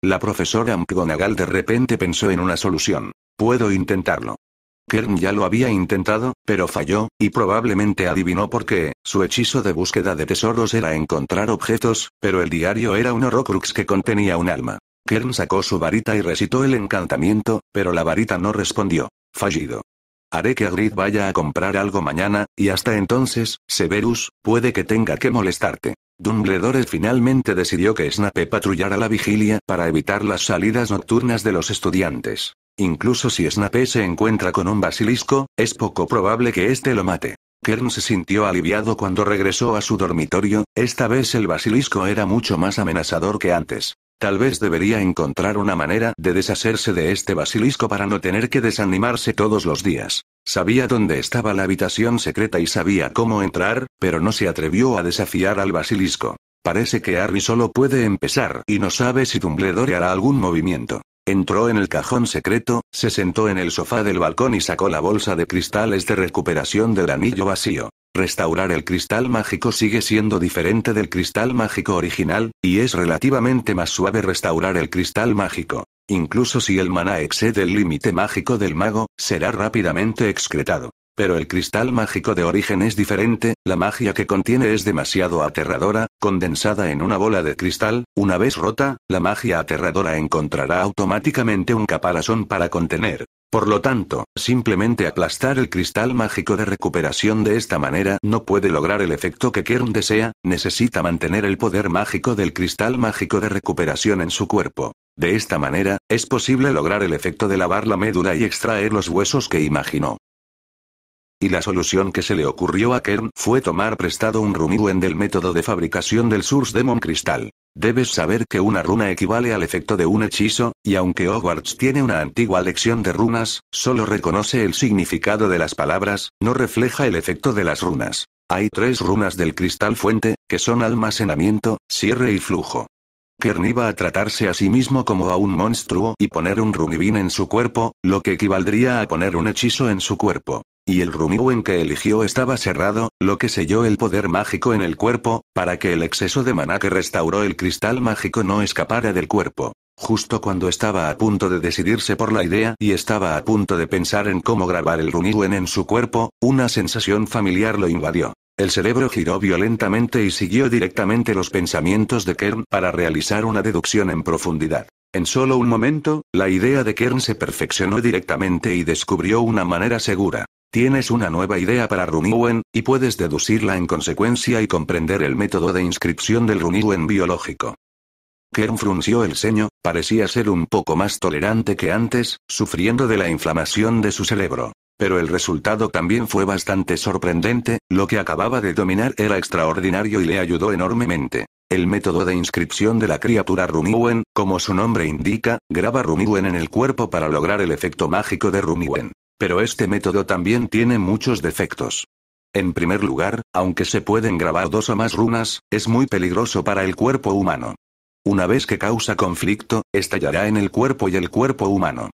La profesora McGonagall de repente pensó en una solución. Puedo intentarlo. Kern ya lo había intentado, pero falló, y probablemente adivinó por qué, su hechizo de búsqueda de tesoros era encontrar objetos, pero el diario era un horrocrux que contenía un alma. Kern sacó su varita y recitó el encantamiento, pero la varita no respondió. Fallido. Haré que Agrid vaya a comprar algo mañana, y hasta entonces, Severus, puede que tenga que molestarte. Dumbledore finalmente decidió que Snape patrullara la vigilia para evitar las salidas nocturnas de los estudiantes. Incluso si Snape se encuentra con un basilisco, es poco probable que éste lo mate. Kern se sintió aliviado cuando regresó a su dormitorio, esta vez el basilisco era mucho más amenazador que antes. Tal vez debería encontrar una manera de deshacerse de este basilisco para no tener que desanimarse todos los días. Sabía dónde estaba la habitación secreta y sabía cómo entrar, pero no se atrevió a desafiar al basilisco. Parece que Harry solo puede empezar y no sabe si Dumbledore hará algún movimiento. Entró en el cajón secreto, se sentó en el sofá del balcón y sacó la bolsa de cristales de recuperación del anillo vacío. Restaurar el cristal mágico sigue siendo diferente del cristal mágico original, y es relativamente más suave restaurar el cristal mágico. Incluso si el mana excede el límite mágico del mago, será rápidamente excretado. Pero el cristal mágico de origen es diferente, la magia que contiene es demasiado aterradora, condensada en una bola de cristal, una vez rota, la magia aterradora encontrará automáticamente un caparazón para contener. Por lo tanto, simplemente aplastar el cristal mágico de recuperación de esta manera no puede lograr el efecto que Kern desea, necesita mantener el poder mágico del cristal mágico de recuperación en su cuerpo. De esta manera, es posible lograr el efecto de lavar la médula y extraer los huesos que imaginó y la solución que se le ocurrió a Kern fue tomar prestado un en del método de fabricación del Source Demon Cristal. Debes saber que una runa equivale al efecto de un hechizo, y aunque Hogwarts tiene una antigua lección de runas, solo reconoce el significado de las palabras, no refleja el efecto de las runas. Hay tres runas del cristal fuente, que son almacenamiento, cierre y flujo. Kern iba a tratarse a sí mismo como a un monstruo y poner un Runibin en su cuerpo, lo que equivaldría a poner un hechizo en su cuerpo y el en que eligió estaba cerrado, lo que selló el poder mágico en el cuerpo, para que el exceso de maná que restauró el cristal mágico no escapara del cuerpo. Justo cuando estaba a punto de decidirse por la idea y estaba a punto de pensar en cómo grabar el rumiwen en su cuerpo, una sensación familiar lo invadió. El cerebro giró violentamente y siguió directamente los pensamientos de Kern para realizar una deducción en profundidad. En solo un momento, la idea de Kern se perfeccionó directamente y descubrió una manera segura. Tienes una nueva idea para Runiwen, y puedes deducirla en consecuencia y comprender el método de inscripción del Runiwen biológico. Kern frunció el ceño, parecía ser un poco más tolerante que antes, sufriendo de la inflamación de su cerebro. Pero el resultado también fue bastante sorprendente, lo que acababa de dominar era extraordinario y le ayudó enormemente. El método de inscripción de la criatura Rumiwen, como su nombre indica, graba Rumiwen en el cuerpo para lograr el efecto mágico de Rumiwen. Pero este método también tiene muchos defectos. En primer lugar, aunque se pueden grabar dos o más runas, es muy peligroso para el cuerpo humano. Una vez que causa conflicto, estallará en el cuerpo y el cuerpo humano.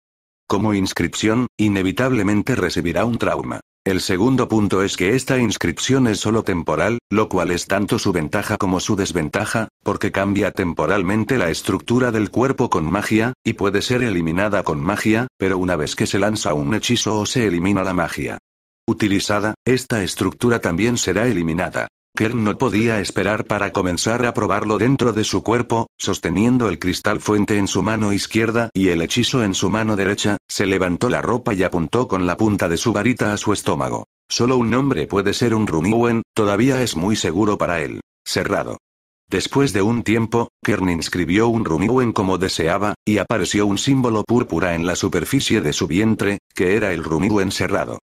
Como inscripción, inevitablemente recibirá un trauma. El segundo punto es que esta inscripción es solo temporal, lo cual es tanto su ventaja como su desventaja, porque cambia temporalmente la estructura del cuerpo con magia, y puede ser eliminada con magia, pero una vez que se lanza un hechizo o se elimina la magia utilizada, esta estructura también será eliminada. Kern no podía esperar para comenzar a probarlo dentro de su cuerpo, sosteniendo el cristal fuente en su mano izquierda y el hechizo en su mano derecha, se levantó la ropa y apuntó con la punta de su varita a su estómago. Solo un hombre puede ser un Rumiwen, todavía es muy seguro para él. Cerrado. Después de un tiempo, Kern inscribió un Rumiwen como deseaba, y apareció un símbolo púrpura en la superficie de su vientre, que era el Rumiwen cerrado.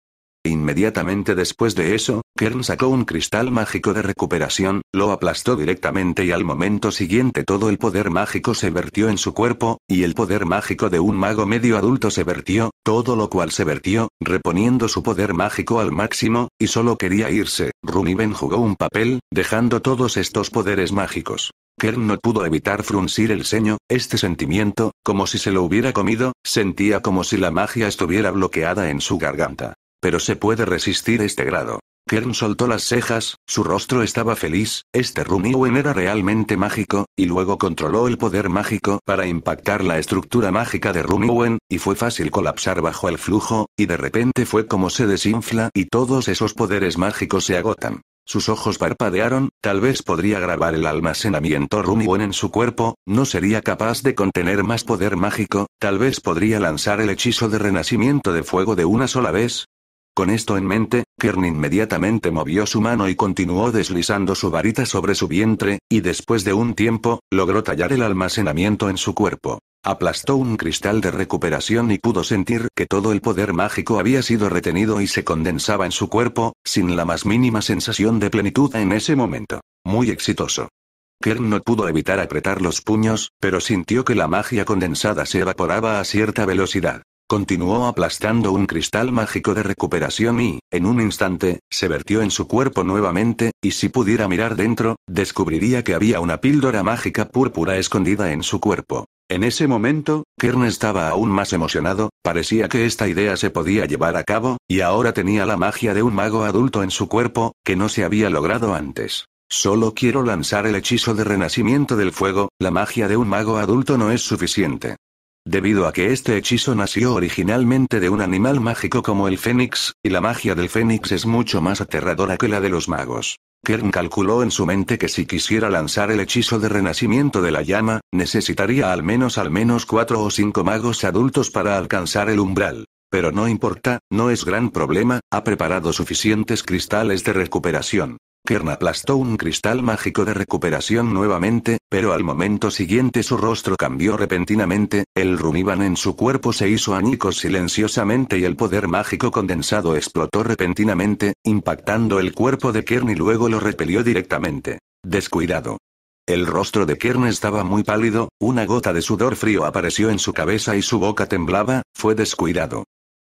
Inmediatamente después de eso, Kern sacó un cristal mágico de recuperación, lo aplastó directamente y al momento siguiente todo el poder mágico se vertió en su cuerpo, y el poder mágico de un mago medio adulto se vertió, todo lo cual se vertió, reponiendo su poder mágico al máximo, y solo quería irse. Runiven jugó un papel, dejando todos estos poderes mágicos. Kern no pudo evitar fruncir el ceño, este sentimiento, como si se lo hubiera comido, sentía como si la magia estuviera bloqueada en su garganta. Pero se puede resistir este grado. Kern soltó las cejas, su rostro estaba feliz, este Rumiwen era realmente mágico, y luego controló el poder mágico para impactar la estructura mágica de Rumiwen, y fue fácil colapsar bajo el flujo, y de repente fue como se desinfla y todos esos poderes mágicos se agotan. Sus ojos parpadearon, tal vez podría grabar el almacenamiento Rumiwen en su cuerpo, no sería capaz de contener más poder mágico, tal vez podría lanzar el hechizo de renacimiento de fuego de una sola vez, con esto en mente, Kern inmediatamente movió su mano y continuó deslizando su varita sobre su vientre, y después de un tiempo, logró tallar el almacenamiento en su cuerpo. Aplastó un cristal de recuperación y pudo sentir que todo el poder mágico había sido retenido y se condensaba en su cuerpo, sin la más mínima sensación de plenitud en ese momento. Muy exitoso. Kern no pudo evitar apretar los puños, pero sintió que la magia condensada se evaporaba a cierta velocidad continuó aplastando un cristal mágico de recuperación y, en un instante, se vertió en su cuerpo nuevamente, y si pudiera mirar dentro, descubriría que había una píldora mágica púrpura escondida en su cuerpo. En ese momento, Kern estaba aún más emocionado, parecía que esta idea se podía llevar a cabo, y ahora tenía la magia de un mago adulto en su cuerpo, que no se había logrado antes. Solo quiero lanzar el hechizo de renacimiento del fuego, la magia de un mago adulto no es suficiente. Debido a que este hechizo nació originalmente de un animal mágico como el fénix, y la magia del fénix es mucho más aterradora que la de los magos. Kern calculó en su mente que si quisiera lanzar el hechizo de renacimiento de la llama, necesitaría al menos al menos cuatro o cinco magos adultos para alcanzar el umbral. Pero no importa, no es gran problema, ha preparado suficientes cristales de recuperación. Kern aplastó un cristal mágico de recuperación nuevamente, pero al momento siguiente su rostro cambió repentinamente, el rumiban en su cuerpo se hizo añicos silenciosamente y el poder mágico condensado explotó repentinamente, impactando el cuerpo de Kern y luego lo repelió directamente. Descuidado. El rostro de Kern estaba muy pálido, una gota de sudor frío apareció en su cabeza y su boca temblaba, fue descuidado.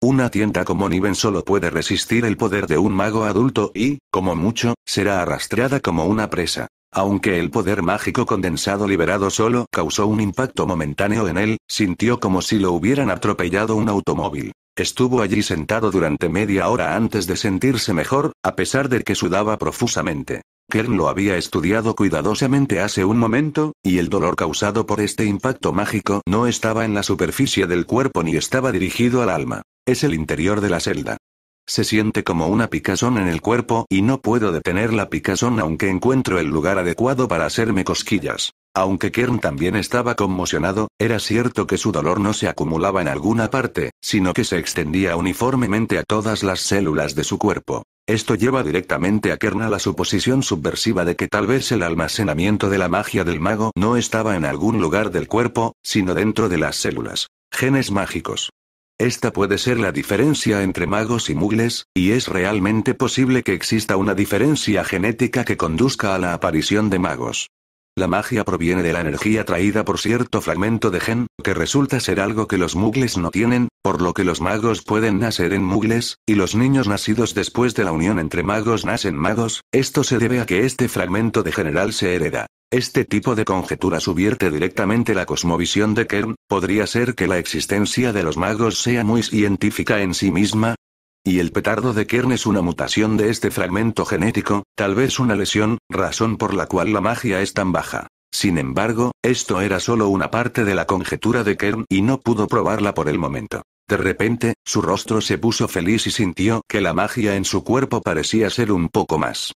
Una tienda como Niven solo puede resistir el poder de un mago adulto y, como mucho, será arrastrada como una presa. Aunque el poder mágico condensado liberado solo causó un impacto momentáneo en él, sintió como si lo hubieran atropellado un automóvil. Estuvo allí sentado durante media hora antes de sentirse mejor, a pesar de que sudaba profusamente. Kern lo había estudiado cuidadosamente hace un momento, y el dolor causado por este impacto mágico no estaba en la superficie del cuerpo ni estaba dirigido al alma. Es el interior de la celda. Se siente como una picazón en el cuerpo y no puedo detener la picazón aunque encuentro el lugar adecuado para hacerme cosquillas. Aunque Kern también estaba conmocionado, era cierto que su dolor no se acumulaba en alguna parte, sino que se extendía uniformemente a todas las células de su cuerpo. Esto lleva directamente a Kern a la suposición subversiva de que tal vez el almacenamiento de la magia del mago no estaba en algún lugar del cuerpo, sino dentro de las células. Genes mágicos. Esta puede ser la diferencia entre magos y mugles, y es realmente posible que exista una diferencia genética que conduzca a la aparición de magos. La magia proviene de la energía traída por cierto fragmento de gen, que resulta ser algo que los mugles no tienen, por lo que los magos pueden nacer en mugles, y los niños nacidos después de la unión entre magos nacen magos, esto se debe a que este fragmento de general se hereda. Este tipo de conjetura subierte directamente la cosmovisión de Kern, podría ser que la existencia de los magos sea muy científica en sí misma, y el petardo de Kern es una mutación de este fragmento genético, tal vez una lesión, razón por la cual la magia es tan baja. Sin embargo, esto era solo una parte de la conjetura de Kern y no pudo probarla por el momento. De repente, su rostro se puso feliz y sintió que la magia en su cuerpo parecía ser un poco más.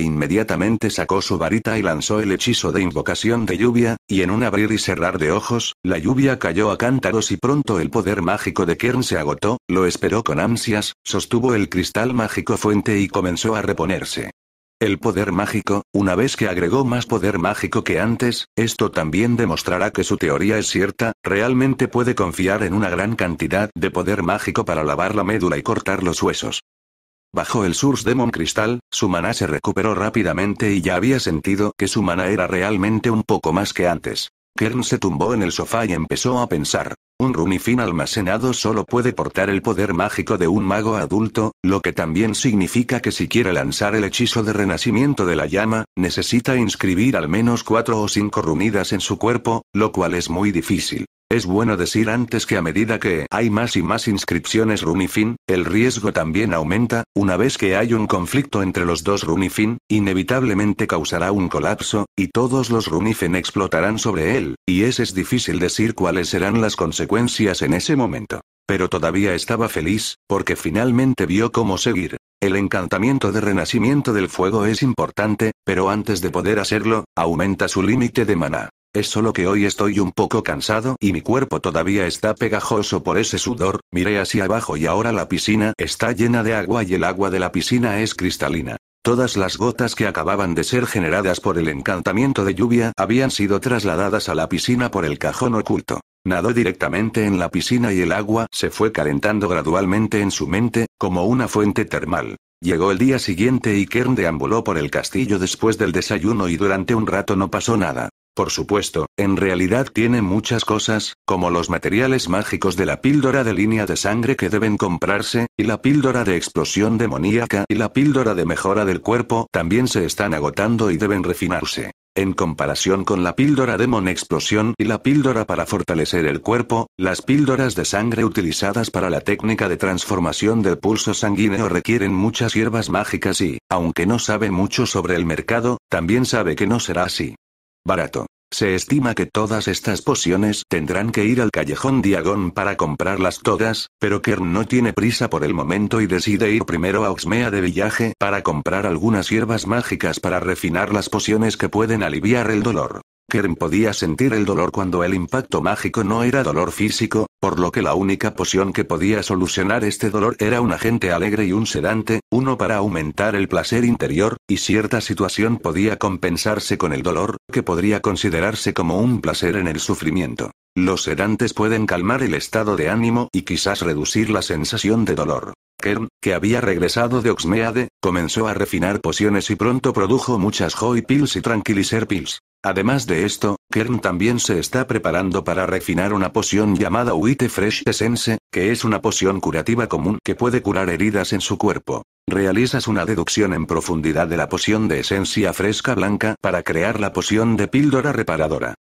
E inmediatamente sacó su varita y lanzó el hechizo de invocación de lluvia, y en un abrir y cerrar de ojos, la lluvia cayó a cántaros y pronto el poder mágico de Kern se agotó, lo esperó con ansias, sostuvo el cristal mágico fuente y comenzó a reponerse. El poder mágico, una vez que agregó más poder mágico que antes, esto también demostrará que su teoría es cierta, realmente puede confiar en una gran cantidad de poder mágico para lavar la médula y cortar los huesos. Bajo el Source Demon Cristal, su mana se recuperó rápidamente y ya había sentido que su mana era realmente un poco más que antes. Kern se tumbó en el sofá y empezó a pensar. Un runifin almacenado solo puede portar el poder mágico de un mago adulto, lo que también significa que si quiere lanzar el hechizo de renacimiento de la llama, necesita inscribir al menos cuatro o cinco runidas en su cuerpo, lo cual es muy difícil. Es bueno decir antes que a medida que hay más y más inscripciones Runifin, el riesgo también aumenta, una vez que hay un conflicto entre los dos Runifin, inevitablemente causará un colapso, y todos los Runifin explotarán sobre él, y es, es difícil decir cuáles serán las consecuencias en ese momento. Pero todavía estaba feliz, porque finalmente vio cómo seguir. El encantamiento de renacimiento del fuego es importante, pero antes de poder hacerlo, aumenta su límite de maná. Es solo que hoy estoy un poco cansado y mi cuerpo todavía está pegajoso por ese sudor, miré hacia abajo y ahora la piscina está llena de agua y el agua de la piscina es cristalina. Todas las gotas que acababan de ser generadas por el encantamiento de lluvia habían sido trasladadas a la piscina por el cajón oculto. Nadó directamente en la piscina y el agua se fue calentando gradualmente en su mente, como una fuente termal. Llegó el día siguiente y Kern deambuló por el castillo después del desayuno y durante un rato no pasó nada. Por supuesto, en realidad tiene muchas cosas, como los materiales mágicos de la píldora de línea de sangre que deben comprarse, y la píldora de explosión demoníaca y la píldora de mejora del cuerpo también se están agotando y deben refinarse. En comparación con la píldora Demon Explosión y la píldora para fortalecer el cuerpo, las píldoras de sangre utilizadas para la técnica de transformación del pulso sanguíneo requieren muchas hierbas mágicas y, aunque no sabe mucho sobre el mercado, también sabe que no será así. Barato. Se estima que todas estas pociones tendrán que ir al callejón Diagón para comprarlas todas, pero Kern no tiene prisa por el momento y decide ir primero a Oxmea de Villaje para comprar algunas hierbas mágicas para refinar las pociones que pueden aliviar el dolor. Kern podía sentir el dolor cuando el impacto mágico no era dolor físico, por lo que la única poción que podía solucionar este dolor era un agente alegre y un sedante, uno para aumentar el placer interior, y cierta situación podía compensarse con el dolor, que podría considerarse como un placer en el sufrimiento. Los sedantes pueden calmar el estado de ánimo y quizás reducir la sensación de dolor. Kern, que había regresado de Oxmeade, comenzó a refinar pociones y pronto produjo muchas Joy Pills y Tranquilizer Pills. Además de esto, Kern también se está preparando para refinar una poción llamada Wite Fresh Essence, que es una poción curativa común que puede curar heridas en su cuerpo. Realizas una deducción en profundidad de la poción de esencia fresca blanca para crear la poción de píldora reparadora.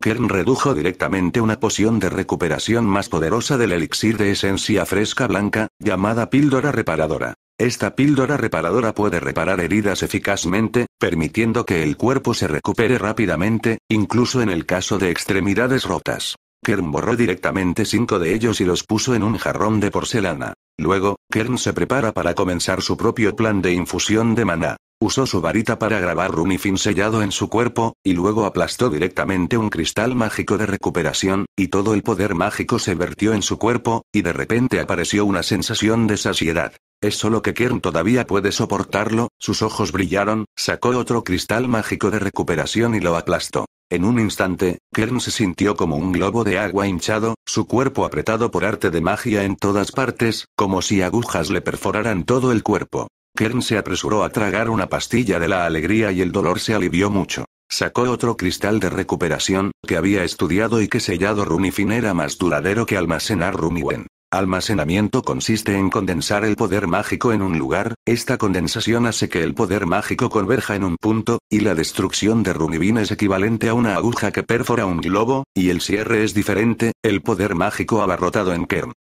Kern redujo directamente una poción de recuperación más poderosa del elixir de esencia fresca blanca, llamada píldora reparadora. Esta píldora reparadora puede reparar heridas eficazmente, permitiendo que el cuerpo se recupere rápidamente, incluso en el caso de extremidades rotas. Kern borró directamente cinco de ellos y los puso en un jarrón de porcelana. Luego, Kern se prepara para comenzar su propio plan de infusión de maná. Usó su varita para grabar Runifin sellado en su cuerpo, y luego aplastó directamente un cristal mágico de recuperación, y todo el poder mágico se vertió en su cuerpo, y de repente apareció una sensación de saciedad. Es solo que Kern todavía puede soportarlo, sus ojos brillaron, sacó otro cristal mágico de recuperación y lo aplastó. En un instante, Kern se sintió como un globo de agua hinchado, su cuerpo apretado por arte de magia en todas partes, como si agujas le perforaran todo el cuerpo. Kern se apresuró a tragar una pastilla de la alegría y el dolor se alivió mucho. Sacó otro cristal de recuperación, que había estudiado y que sellado Runifin era más duradero que almacenar Runiwen. Almacenamiento consiste en condensar el poder mágico en un lugar, esta condensación hace que el poder mágico converja en un punto, y la destrucción de Runibin es equivalente a una aguja que perfora un globo, y el cierre es diferente, el poder mágico abarrotado en Kern.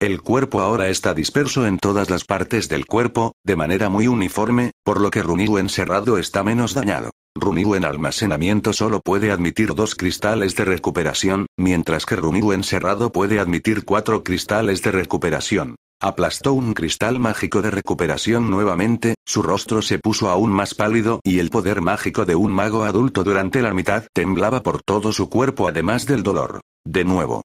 El cuerpo ahora está disperso en todas las partes del cuerpo, de manera muy uniforme, por lo que Runiru encerrado está menos dañado. Runiru en almacenamiento solo puede admitir dos cristales de recuperación, mientras que Runiru encerrado puede admitir cuatro cristales de recuperación. Aplastó un cristal mágico de recuperación nuevamente, su rostro se puso aún más pálido y el poder mágico de un mago adulto durante la mitad temblaba por todo su cuerpo además del dolor. De nuevo,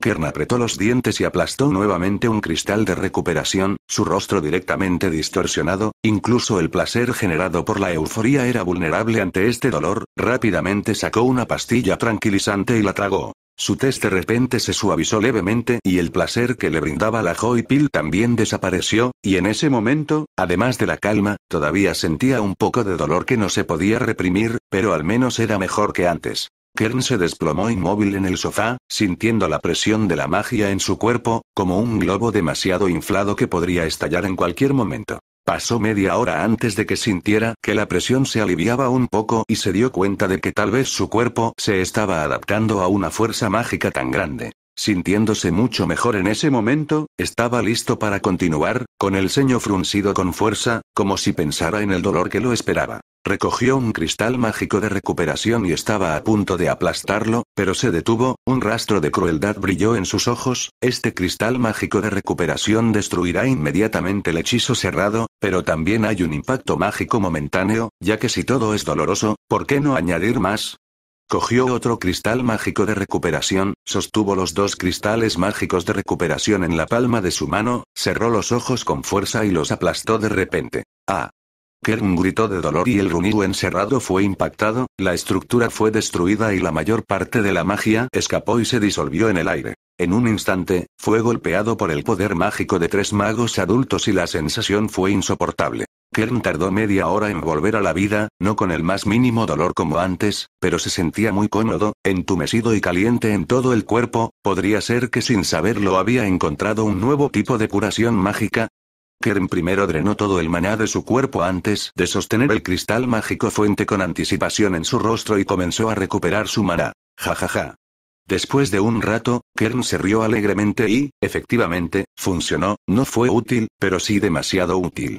Kern apretó los dientes y aplastó nuevamente un cristal de recuperación, su rostro directamente distorsionado, incluso el placer generado por la euforia era vulnerable ante este dolor, rápidamente sacó una pastilla tranquilizante y la tragó. Su test de repente se suavizó levemente y el placer que le brindaba la Joy Pill también desapareció, y en ese momento, además de la calma, todavía sentía un poco de dolor que no se podía reprimir, pero al menos era mejor que antes. Kern se desplomó inmóvil en el sofá, sintiendo la presión de la magia en su cuerpo, como un globo demasiado inflado que podría estallar en cualquier momento. Pasó media hora antes de que sintiera que la presión se aliviaba un poco y se dio cuenta de que tal vez su cuerpo se estaba adaptando a una fuerza mágica tan grande. Sintiéndose mucho mejor en ese momento, estaba listo para continuar, con el ceño fruncido con fuerza, como si pensara en el dolor que lo esperaba. Recogió un cristal mágico de recuperación y estaba a punto de aplastarlo, pero se detuvo, un rastro de crueldad brilló en sus ojos, este cristal mágico de recuperación destruirá inmediatamente el hechizo cerrado, pero también hay un impacto mágico momentáneo, ya que si todo es doloroso, ¿por qué no añadir más? Cogió otro cristal mágico de recuperación, sostuvo los dos cristales mágicos de recuperación en la palma de su mano, cerró los ojos con fuerza y los aplastó de repente. Ah, Kern gritó de dolor y el runido encerrado fue impactado, la estructura fue destruida y la mayor parte de la magia escapó y se disolvió en el aire. En un instante, fue golpeado por el poder mágico de tres magos adultos y la sensación fue insoportable. Kern tardó media hora en volver a la vida, no con el más mínimo dolor como antes, pero se sentía muy cómodo, entumecido y caliente en todo el cuerpo, podría ser que sin saberlo había encontrado un nuevo tipo de curación mágica, Kern primero drenó todo el maná de su cuerpo antes de sostener el cristal mágico fuente con anticipación en su rostro y comenzó a recuperar su maná. Ja ja ja. Después de un rato, Kern se rió alegremente y, efectivamente, funcionó, no fue útil, pero sí demasiado útil.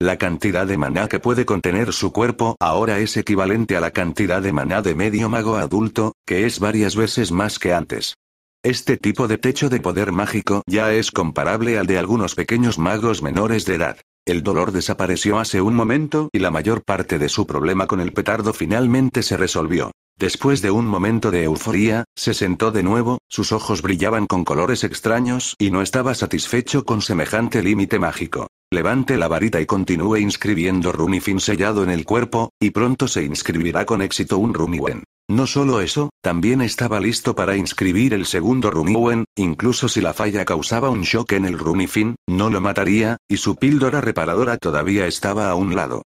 La cantidad de maná que puede contener su cuerpo ahora es equivalente a la cantidad de maná de medio mago adulto, que es varias veces más que antes. Este tipo de techo de poder mágico ya es comparable al de algunos pequeños magos menores de edad. El dolor desapareció hace un momento y la mayor parte de su problema con el petardo finalmente se resolvió. Después de un momento de euforía, se sentó de nuevo, sus ojos brillaban con colores extraños y no estaba satisfecho con semejante límite mágico. Levante la varita y continúe inscribiendo runifin sellado en el cuerpo, y pronto se inscribirá con éxito un runiwen. No solo eso, también estaba listo para inscribir el segundo Rumiwen, incluso si la falla causaba un shock en el fin, no lo mataría, y su píldora reparadora todavía estaba a un lado.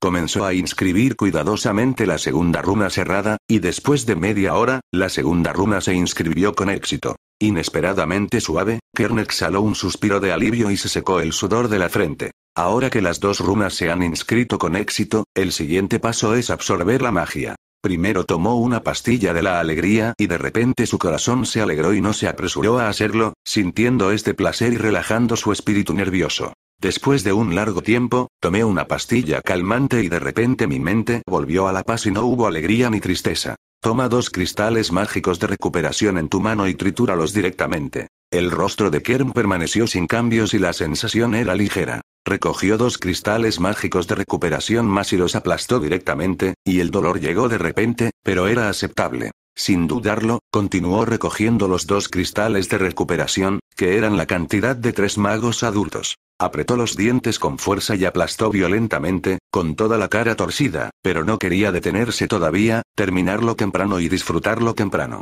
Comenzó a inscribir cuidadosamente la segunda runa cerrada, y después de media hora, la segunda runa se inscribió con éxito. Inesperadamente suave, Kern exhaló un suspiro de alivio y se secó el sudor de la frente. Ahora que las dos runas se han inscrito con éxito, el siguiente paso es absorber la magia. Primero tomó una pastilla de la alegría y de repente su corazón se alegró y no se apresuró a hacerlo, sintiendo este placer y relajando su espíritu nervioso. Después de un largo tiempo, tomé una pastilla calmante y de repente mi mente volvió a la paz y no hubo alegría ni tristeza. Toma dos cristales mágicos de recuperación en tu mano y tritúralos directamente. El rostro de Kerm permaneció sin cambios y la sensación era ligera. Recogió dos cristales mágicos de recuperación más y los aplastó directamente, y el dolor llegó de repente, pero era aceptable. Sin dudarlo, continuó recogiendo los dos cristales de recuperación, que eran la cantidad de tres magos adultos. Apretó los dientes con fuerza y aplastó violentamente, con toda la cara torcida, pero no quería detenerse todavía, terminarlo temprano y disfrutarlo temprano.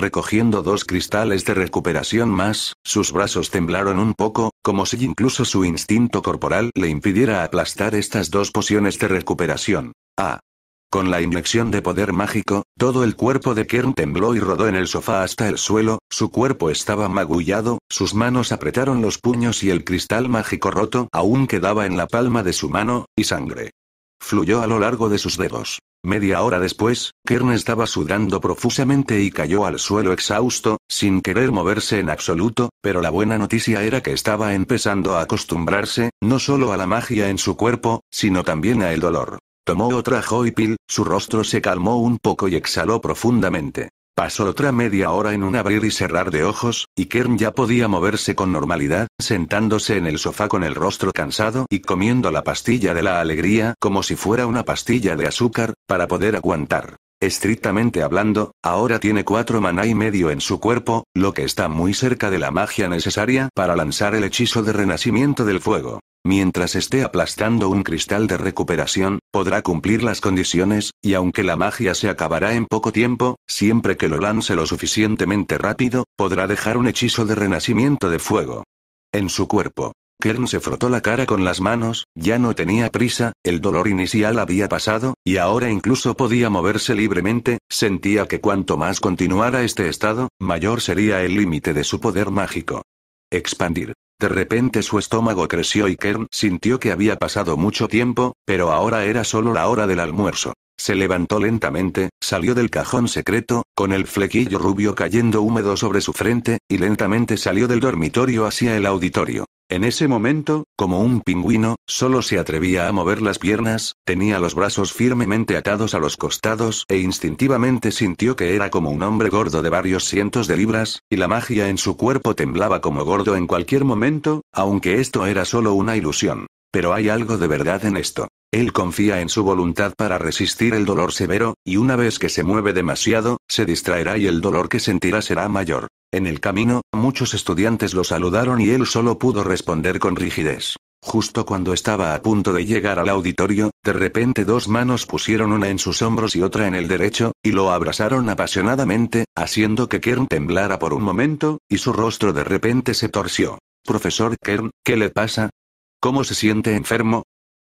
Recogiendo dos cristales de recuperación más, sus brazos temblaron un poco, como si incluso su instinto corporal le impidiera aplastar estas dos pociones de recuperación. Ah. Con la inyección de poder mágico, todo el cuerpo de Kern tembló y rodó en el sofá hasta el suelo, su cuerpo estaba magullado, sus manos apretaron los puños y el cristal mágico roto aún quedaba en la palma de su mano, y sangre fluyó a lo largo de sus dedos. Media hora después, Kern estaba sudando profusamente y cayó al suelo exhausto, sin querer moverse en absoluto, pero la buena noticia era que estaba empezando a acostumbrarse, no solo a la magia en su cuerpo, sino también a el dolor. Tomó otra joypil, su rostro se calmó un poco y exhaló profundamente. Pasó otra media hora en un abrir y cerrar de ojos, y Kern ya podía moverse con normalidad, sentándose en el sofá con el rostro cansado y comiendo la pastilla de la alegría como si fuera una pastilla de azúcar, para poder aguantar. Estrictamente hablando, ahora tiene cuatro maná y medio en su cuerpo, lo que está muy cerca de la magia necesaria para lanzar el hechizo de renacimiento del fuego. Mientras esté aplastando un cristal de recuperación, podrá cumplir las condiciones, y aunque la magia se acabará en poco tiempo, siempre que lo lance lo suficientemente rápido, podrá dejar un hechizo de renacimiento de fuego. En su cuerpo. Kern se frotó la cara con las manos, ya no tenía prisa, el dolor inicial había pasado, y ahora incluso podía moverse libremente, sentía que cuanto más continuara este estado, mayor sería el límite de su poder mágico. Expandir. De repente su estómago creció y Kern sintió que había pasado mucho tiempo, pero ahora era solo la hora del almuerzo. Se levantó lentamente, salió del cajón secreto, con el flequillo rubio cayendo húmedo sobre su frente, y lentamente salió del dormitorio hacia el auditorio. En ese momento, como un pingüino, solo se atrevía a mover las piernas, tenía los brazos firmemente atados a los costados e instintivamente sintió que era como un hombre gordo de varios cientos de libras, y la magia en su cuerpo temblaba como gordo en cualquier momento, aunque esto era solo una ilusión. Pero hay algo de verdad en esto. Él confía en su voluntad para resistir el dolor severo, y una vez que se mueve demasiado, se distraerá y el dolor que sentirá será mayor. En el camino, muchos estudiantes lo saludaron y él solo pudo responder con rigidez. Justo cuando estaba a punto de llegar al auditorio, de repente dos manos pusieron una en sus hombros y otra en el derecho, y lo abrazaron apasionadamente, haciendo que Kern temblara por un momento, y su rostro de repente se torció. Profesor Kern, ¿qué le pasa? ¿Cómo se siente enfermo?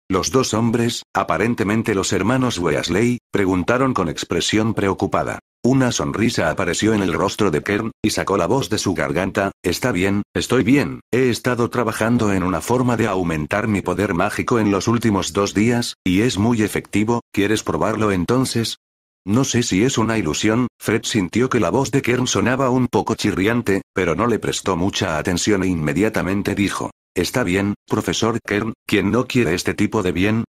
Los dos hombres, aparentemente los hermanos Weasley, preguntaron con expresión preocupada. Una sonrisa apareció en el rostro de Kern, y sacó la voz de su garganta, Está bien, estoy bien, he estado trabajando en una forma de aumentar mi poder mágico en los últimos dos días, y es muy efectivo, ¿quieres probarlo entonces? No sé si es una ilusión, Fred sintió que la voz de Kern sonaba un poco chirriante, pero no le prestó mucha atención e inmediatamente dijo, Está bien, profesor Kern, quien no quiere este tipo de bien.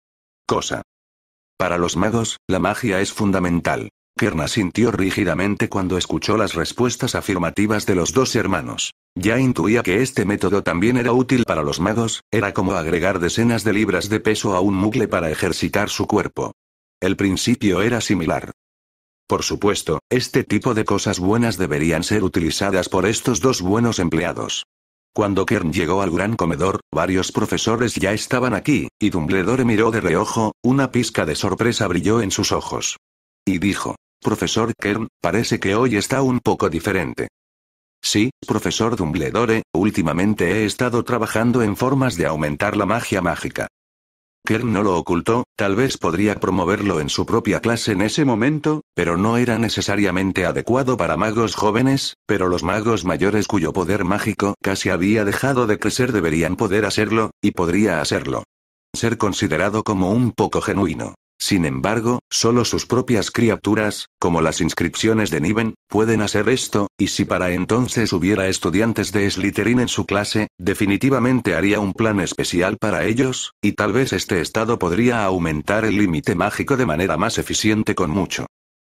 Cosa. Para los magos, la magia es fundamental. Kern asintió rígidamente cuando escuchó las respuestas afirmativas de los dos hermanos. Ya intuía que este método también era útil para los magos, era como agregar decenas de libras de peso a un mugle para ejercitar su cuerpo. El principio era similar. Por supuesto, este tipo de cosas buenas deberían ser utilizadas por estos dos buenos empleados. Cuando Kern llegó al gran comedor, varios profesores ya estaban aquí, y Dumbledore miró de reojo, una pizca de sorpresa brilló en sus ojos. Y dijo, Profesor Kern, parece que hoy está un poco diferente. Sí, profesor Dumbledore, últimamente he estado trabajando en formas de aumentar la magia mágica. Kern no lo ocultó, tal vez podría promoverlo en su propia clase en ese momento, pero no era necesariamente adecuado para magos jóvenes, pero los magos mayores cuyo poder mágico casi había dejado de crecer deberían poder hacerlo, y podría hacerlo. Ser considerado como un poco genuino. Sin embargo, solo sus propias criaturas, como las inscripciones de Niven, pueden hacer esto, y si para entonces hubiera estudiantes de Slytherin en su clase, definitivamente haría un plan especial para ellos, y tal vez este estado podría aumentar el límite mágico de manera más eficiente con mucho.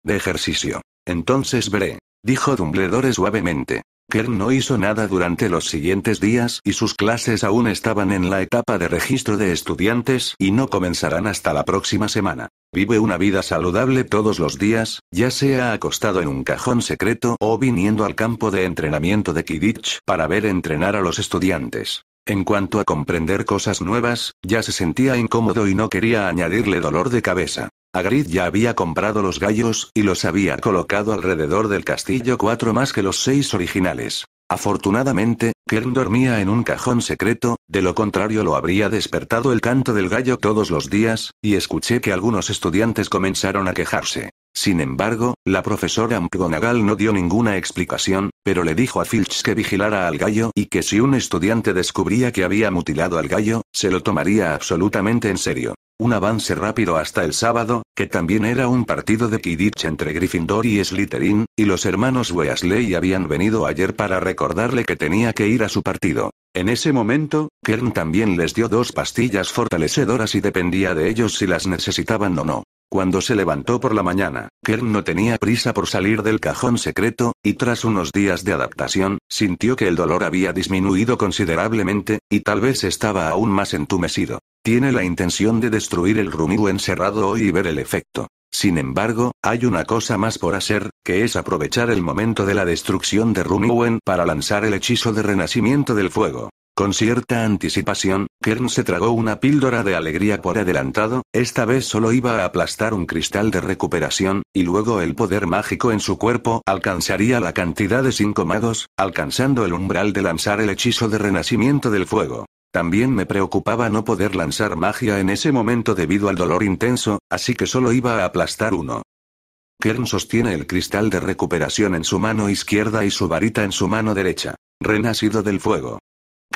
De ejercicio. Entonces veré. Dijo Dumbledore suavemente. Kern no hizo nada durante los siguientes días y sus clases aún estaban en la etapa de registro de estudiantes y no comenzarán hasta la próxima semana. Vive una vida saludable todos los días, ya sea acostado en un cajón secreto o viniendo al campo de entrenamiento de Kidditch para ver entrenar a los estudiantes. En cuanto a comprender cosas nuevas, ya se sentía incómodo y no quería añadirle dolor de cabeza. Agrid ya había comprado los gallos, y los había colocado alrededor del castillo cuatro más que los seis originales. Afortunadamente, Kern dormía en un cajón secreto, de lo contrario lo habría despertado el canto del gallo todos los días, y escuché que algunos estudiantes comenzaron a quejarse. Sin embargo, la profesora McGonagall no dio ninguna explicación, pero le dijo a Filch que vigilara al gallo y que si un estudiante descubría que había mutilado al gallo, se lo tomaría absolutamente en serio. Un avance rápido hasta el sábado, que también era un partido de Kidditch entre Gryffindor y Slytherin, y los hermanos Weasley habían venido ayer para recordarle que tenía que ir a su partido. En ese momento, Kern también les dio dos pastillas fortalecedoras y dependía de ellos si las necesitaban o no. Cuando se levantó por la mañana, Kern no tenía prisa por salir del cajón secreto, y tras unos días de adaptación, sintió que el dolor había disminuido considerablemente, y tal vez estaba aún más entumecido. Tiene la intención de destruir el Rumiwen encerrado hoy y ver el efecto. Sin embargo, hay una cosa más por hacer, que es aprovechar el momento de la destrucción de Rumiwen para lanzar el hechizo de renacimiento del fuego. Con cierta anticipación, Kern se tragó una píldora de alegría por adelantado, esta vez solo iba a aplastar un cristal de recuperación, y luego el poder mágico en su cuerpo alcanzaría la cantidad de cinco magos, alcanzando el umbral de lanzar el hechizo de renacimiento del fuego. También me preocupaba no poder lanzar magia en ese momento debido al dolor intenso, así que solo iba a aplastar uno. Kern sostiene el cristal de recuperación en su mano izquierda y su varita en su mano derecha. Renacido del fuego.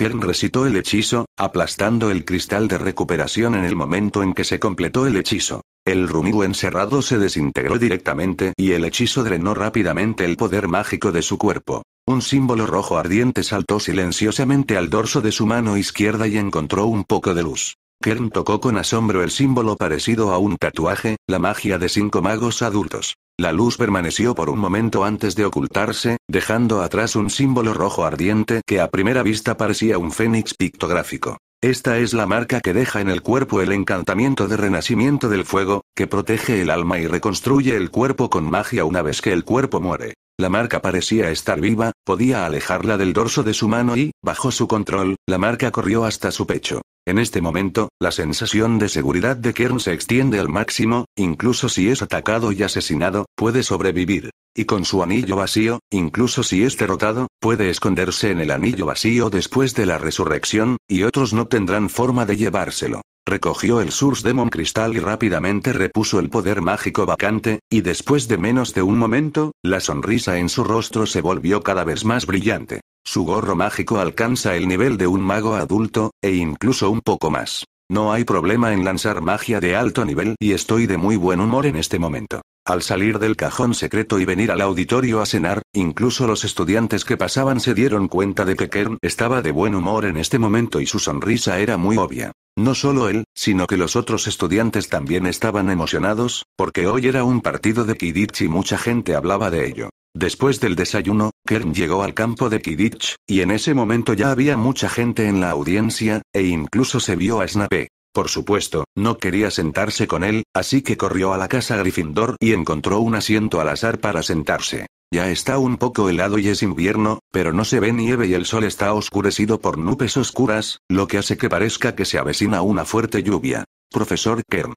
Kern recitó el hechizo, aplastando el cristal de recuperación en el momento en que se completó el hechizo. El rumigo encerrado se desintegró directamente y el hechizo drenó rápidamente el poder mágico de su cuerpo. Un símbolo rojo ardiente saltó silenciosamente al dorso de su mano izquierda y encontró un poco de luz. Kern tocó con asombro el símbolo parecido a un tatuaje, la magia de cinco magos adultos. La luz permaneció por un momento antes de ocultarse, dejando atrás un símbolo rojo ardiente que a primera vista parecía un fénix pictográfico. Esta es la marca que deja en el cuerpo el encantamiento de renacimiento del fuego, que protege el alma y reconstruye el cuerpo con magia una vez que el cuerpo muere. La marca parecía estar viva, podía alejarla del dorso de su mano y, bajo su control, la marca corrió hasta su pecho. En este momento, la sensación de seguridad de Kern se extiende al máximo, incluso si es atacado y asesinado, puede sobrevivir. Y con su anillo vacío, incluso si es derrotado, puede esconderse en el anillo vacío después de la resurrección, y otros no tendrán forma de llevárselo recogió el Source Demon Cristal y rápidamente repuso el poder mágico vacante, y después de menos de un momento, la sonrisa en su rostro se volvió cada vez más brillante. Su gorro mágico alcanza el nivel de un mago adulto, e incluso un poco más. No hay problema en lanzar magia de alto nivel y estoy de muy buen humor en este momento. Al salir del cajón secreto y venir al auditorio a cenar, incluso los estudiantes que pasaban se dieron cuenta de que Kern estaba de buen humor en este momento y su sonrisa era muy obvia. No solo él, sino que los otros estudiantes también estaban emocionados, porque hoy era un partido de Kidich y mucha gente hablaba de ello. Después del desayuno, Kern llegó al campo de Kidditch, y en ese momento ya había mucha gente en la audiencia, e incluso se vio a Snape. Por supuesto, no quería sentarse con él, así que corrió a la casa Gryffindor y encontró un asiento al azar para sentarse. Ya está un poco helado y es invierno, pero no se ve nieve y el sol está oscurecido por nubes oscuras, lo que hace que parezca que se avecina una fuerte lluvia. Profesor Kern.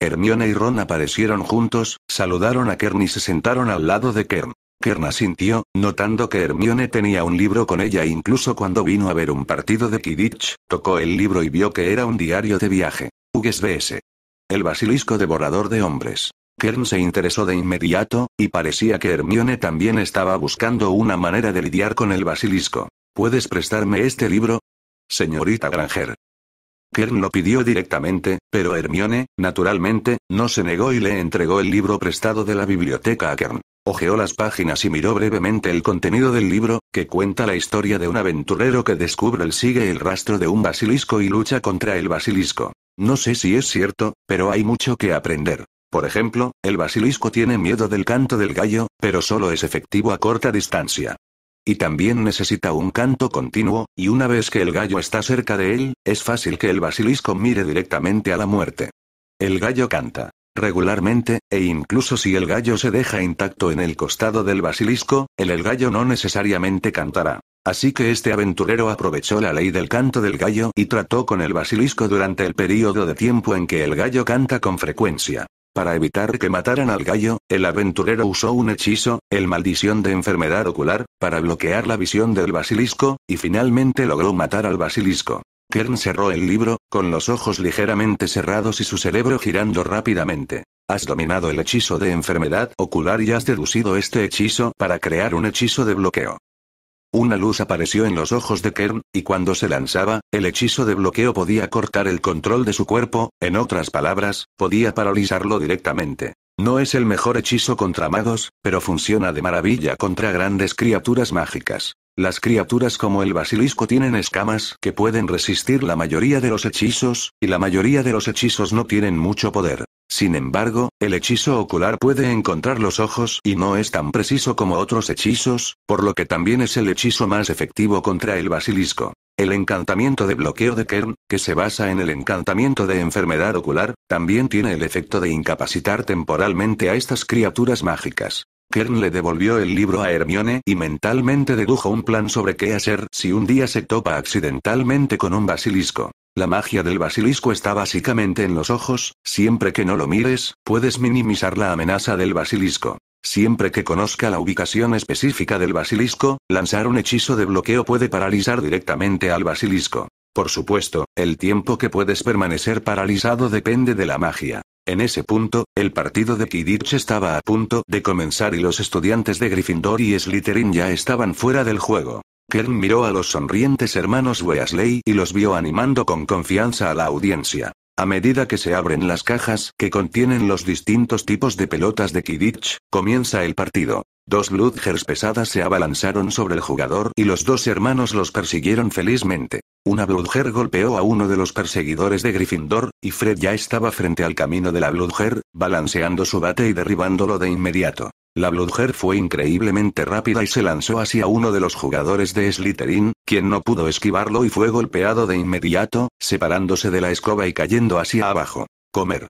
Hermione y Ron aparecieron juntos, saludaron a Kern y se sentaron al lado de Kern. Kern asintió, notando que Hermione tenía un libro con ella e incluso cuando vino a ver un partido de Kidditch, tocó el libro y vio que era un diario de viaje. UGSBS. El basilisco devorador de hombres. Kern se interesó de inmediato, y parecía que Hermione también estaba buscando una manera de lidiar con el basilisco. ¿Puedes prestarme este libro? Señorita Granger. Kern lo pidió directamente, pero Hermione, naturalmente, no se negó y le entregó el libro prestado de la biblioteca a Kern. Ojeó las páginas y miró brevemente el contenido del libro, que cuenta la historia de un aventurero que descubre el sigue el rastro de un basilisco y lucha contra el basilisco. No sé si es cierto, pero hay mucho que aprender. Por ejemplo, el basilisco tiene miedo del canto del gallo, pero solo es efectivo a corta distancia. Y también necesita un canto continuo, y una vez que el gallo está cerca de él, es fácil que el basilisco mire directamente a la muerte. El gallo canta regularmente, e incluso si el gallo se deja intacto en el costado del basilisco, el el gallo no necesariamente cantará. Así que este aventurero aprovechó la ley del canto del gallo y trató con el basilisco durante el período de tiempo en que el gallo canta con frecuencia. Para evitar que mataran al gallo, el aventurero usó un hechizo, el maldición de enfermedad ocular, para bloquear la visión del basilisco, y finalmente logró matar al basilisco. Kern cerró el libro, con los ojos ligeramente cerrados y su cerebro girando rápidamente. Has dominado el hechizo de enfermedad ocular y has deducido este hechizo para crear un hechizo de bloqueo. Una luz apareció en los ojos de Kern, y cuando se lanzaba, el hechizo de bloqueo podía cortar el control de su cuerpo, en otras palabras, podía paralizarlo directamente. No es el mejor hechizo contra magos, pero funciona de maravilla contra grandes criaturas mágicas. Las criaturas como el basilisco tienen escamas que pueden resistir la mayoría de los hechizos, y la mayoría de los hechizos no tienen mucho poder. Sin embargo, el hechizo ocular puede encontrar los ojos y no es tan preciso como otros hechizos, por lo que también es el hechizo más efectivo contra el basilisco. El encantamiento de bloqueo de Kern, que se basa en el encantamiento de enfermedad ocular, también tiene el efecto de incapacitar temporalmente a estas criaturas mágicas. Kern le devolvió el libro a Hermione y mentalmente dedujo un plan sobre qué hacer si un día se topa accidentalmente con un basilisco. La magia del basilisco está básicamente en los ojos, siempre que no lo mires, puedes minimizar la amenaza del basilisco. Siempre que conozca la ubicación específica del basilisco, lanzar un hechizo de bloqueo puede paralizar directamente al basilisco. Por supuesto, el tiempo que puedes permanecer paralizado depende de la magia. En ese punto, el partido de Kidditch estaba a punto de comenzar y los estudiantes de Gryffindor y Slytherin ya estaban fuera del juego. Kern miró a los sonrientes hermanos Weasley y los vio animando con confianza a la audiencia. A medida que se abren las cajas que contienen los distintos tipos de pelotas de Kidditch, comienza el partido. Dos Ludgers pesadas se abalanzaron sobre el jugador y los dos hermanos los persiguieron felizmente. Una Bludger golpeó a uno de los perseguidores de Gryffindor, y Fred ya estaba frente al camino de la Bludger, balanceando su bate y derribándolo de inmediato. La bloodhair fue increíblemente rápida y se lanzó hacia uno de los jugadores de Slytherin, quien no pudo esquivarlo y fue golpeado de inmediato, separándose de la escoba y cayendo hacia abajo. Comer.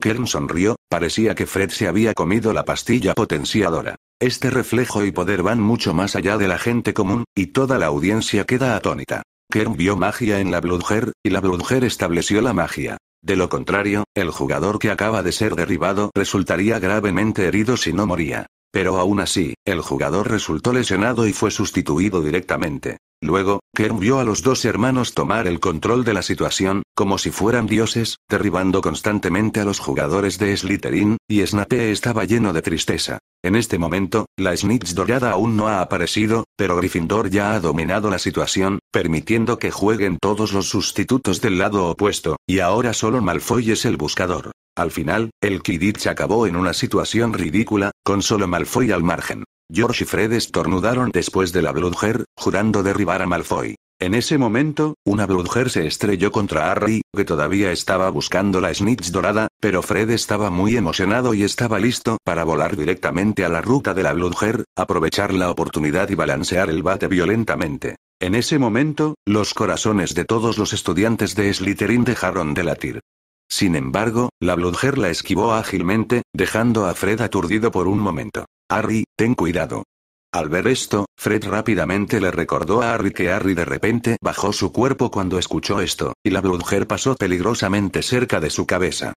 Kern sonrió, parecía que Fred se había comido la pastilla potenciadora. Este reflejo y poder van mucho más allá de la gente común, y toda la audiencia queda atónita. Kern vio magia en la bloodhair, y la bloodhair estableció la magia. De lo contrario, el jugador que acaba de ser derribado resultaría gravemente herido si no moría. Pero aún así, el jugador resultó lesionado y fue sustituido directamente. Luego, Kern vio a los dos hermanos tomar el control de la situación, como si fueran dioses, derribando constantemente a los jugadores de Slytherin, y Snape estaba lleno de tristeza. En este momento, la Snitch dorada aún no ha aparecido, pero Gryffindor ya ha dominado la situación, permitiendo que jueguen todos los sustitutos del lado opuesto, y ahora solo Malfoy es el buscador. Al final, el Quidditch acabó en una situación ridícula, con solo Malfoy al margen. George y Fred estornudaron después de la Bloodger, jurando derribar a Malfoy. En ese momento, una Bloodger se estrelló contra Harry, que todavía estaba buscando la Snitch dorada, pero Fred estaba muy emocionado y estaba listo para volar directamente a la ruta de la Bloodger, aprovechar la oportunidad y balancear el bate violentamente. En ese momento, los corazones de todos los estudiantes de Slytherin dejaron de latir. Sin embargo, la Bloodger la esquivó ágilmente, dejando a Fred aturdido por un momento. Harry, ten cuidado. Al ver esto, Fred rápidamente le recordó a Harry que Harry de repente bajó su cuerpo cuando escuchó esto, y la Bloodger pasó peligrosamente cerca de su cabeza.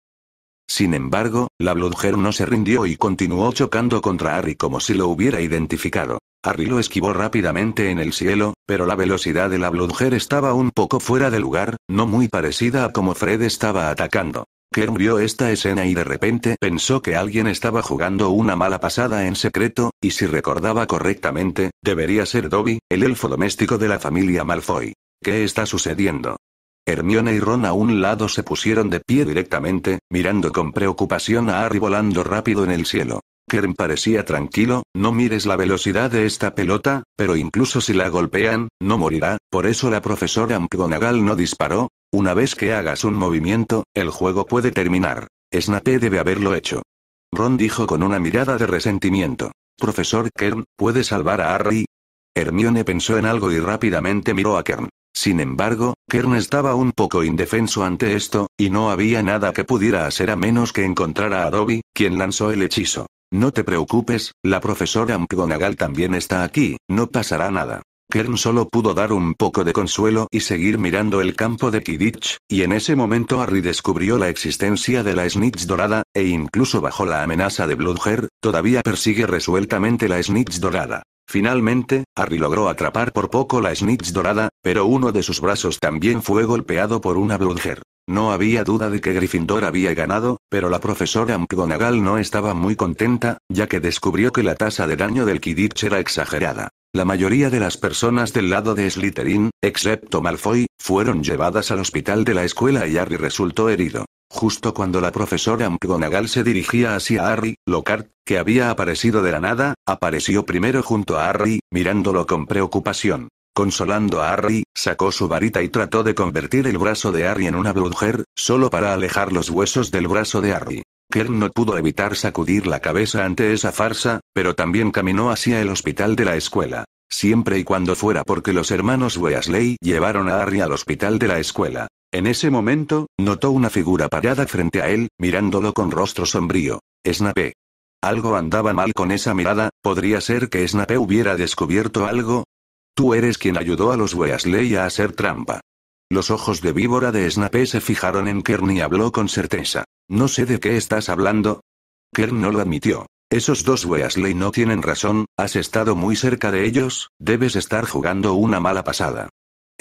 Sin embargo, la Bloodger no se rindió y continuó chocando contra Harry como si lo hubiera identificado. Harry lo esquivó rápidamente en el cielo, pero la velocidad de la Bloodger estaba un poco fuera de lugar, no muy parecida a como Fred estaba atacando. Kern vio esta escena y de repente pensó que alguien estaba jugando una mala pasada en secreto, y si recordaba correctamente, debería ser Dobby, el elfo doméstico de la familia Malfoy. ¿Qué está sucediendo? Hermione y Ron a un lado se pusieron de pie directamente, mirando con preocupación a Harry volando rápido en el cielo. Kern parecía tranquilo, no mires la velocidad de esta pelota, pero incluso si la golpean, no morirá, por eso la profesora McGonagall no disparó. Una vez que hagas un movimiento, el juego puede terminar. Snape debe haberlo hecho. Ron dijo con una mirada de resentimiento. Profesor Kern, ¿puede salvar a Harry? Hermione pensó en algo y rápidamente miró a Kern. Sin embargo, Kern estaba un poco indefenso ante esto, y no había nada que pudiera hacer a menos que encontrara a Dobby, quien lanzó el hechizo. No te preocupes, la profesora McGonagall también está aquí, no pasará nada. Kern solo pudo dar un poco de consuelo y seguir mirando el campo de Kidditch, y en ese momento Harry descubrió la existencia de la Snitch dorada, e incluso bajo la amenaza de Bloodger, todavía persigue resueltamente la Snitch dorada. Finalmente, Harry logró atrapar por poco la Snitch dorada, pero uno de sus brazos también fue golpeado por una Bludger. No había duda de que Gryffindor había ganado, pero la profesora McGonagall no estaba muy contenta, ya que descubrió que la tasa de daño del Quidditch era exagerada. La mayoría de las personas del lado de Slytherin, excepto Malfoy, fueron llevadas al hospital de la escuela y Harry resultó herido. Justo cuando la profesora McGonagall se dirigía hacia Harry, Lockhart, que había aparecido de la nada, apareció primero junto a Harry, mirándolo con preocupación. Consolando a Harry, sacó su varita y trató de convertir el brazo de Harry en una brujer, solo para alejar los huesos del brazo de Harry. Kern no pudo evitar sacudir la cabeza ante esa farsa, pero también caminó hacia el hospital de la escuela. Siempre y cuando fuera porque los hermanos Weasley llevaron a Harry al hospital de la escuela. En ese momento, notó una figura parada frente a él, mirándolo con rostro sombrío. Snape. Algo andaba mal con esa mirada, podría ser que Snape hubiera descubierto algo. Tú eres quien ayudó a los Weasley a hacer trampa. Los ojos de víbora de Snape se fijaron en Kern y habló con certeza. No sé de qué estás hablando. Kern no lo admitió. Esos dos Weasley no tienen razón, has estado muy cerca de ellos, debes estar jugando una mala pasada.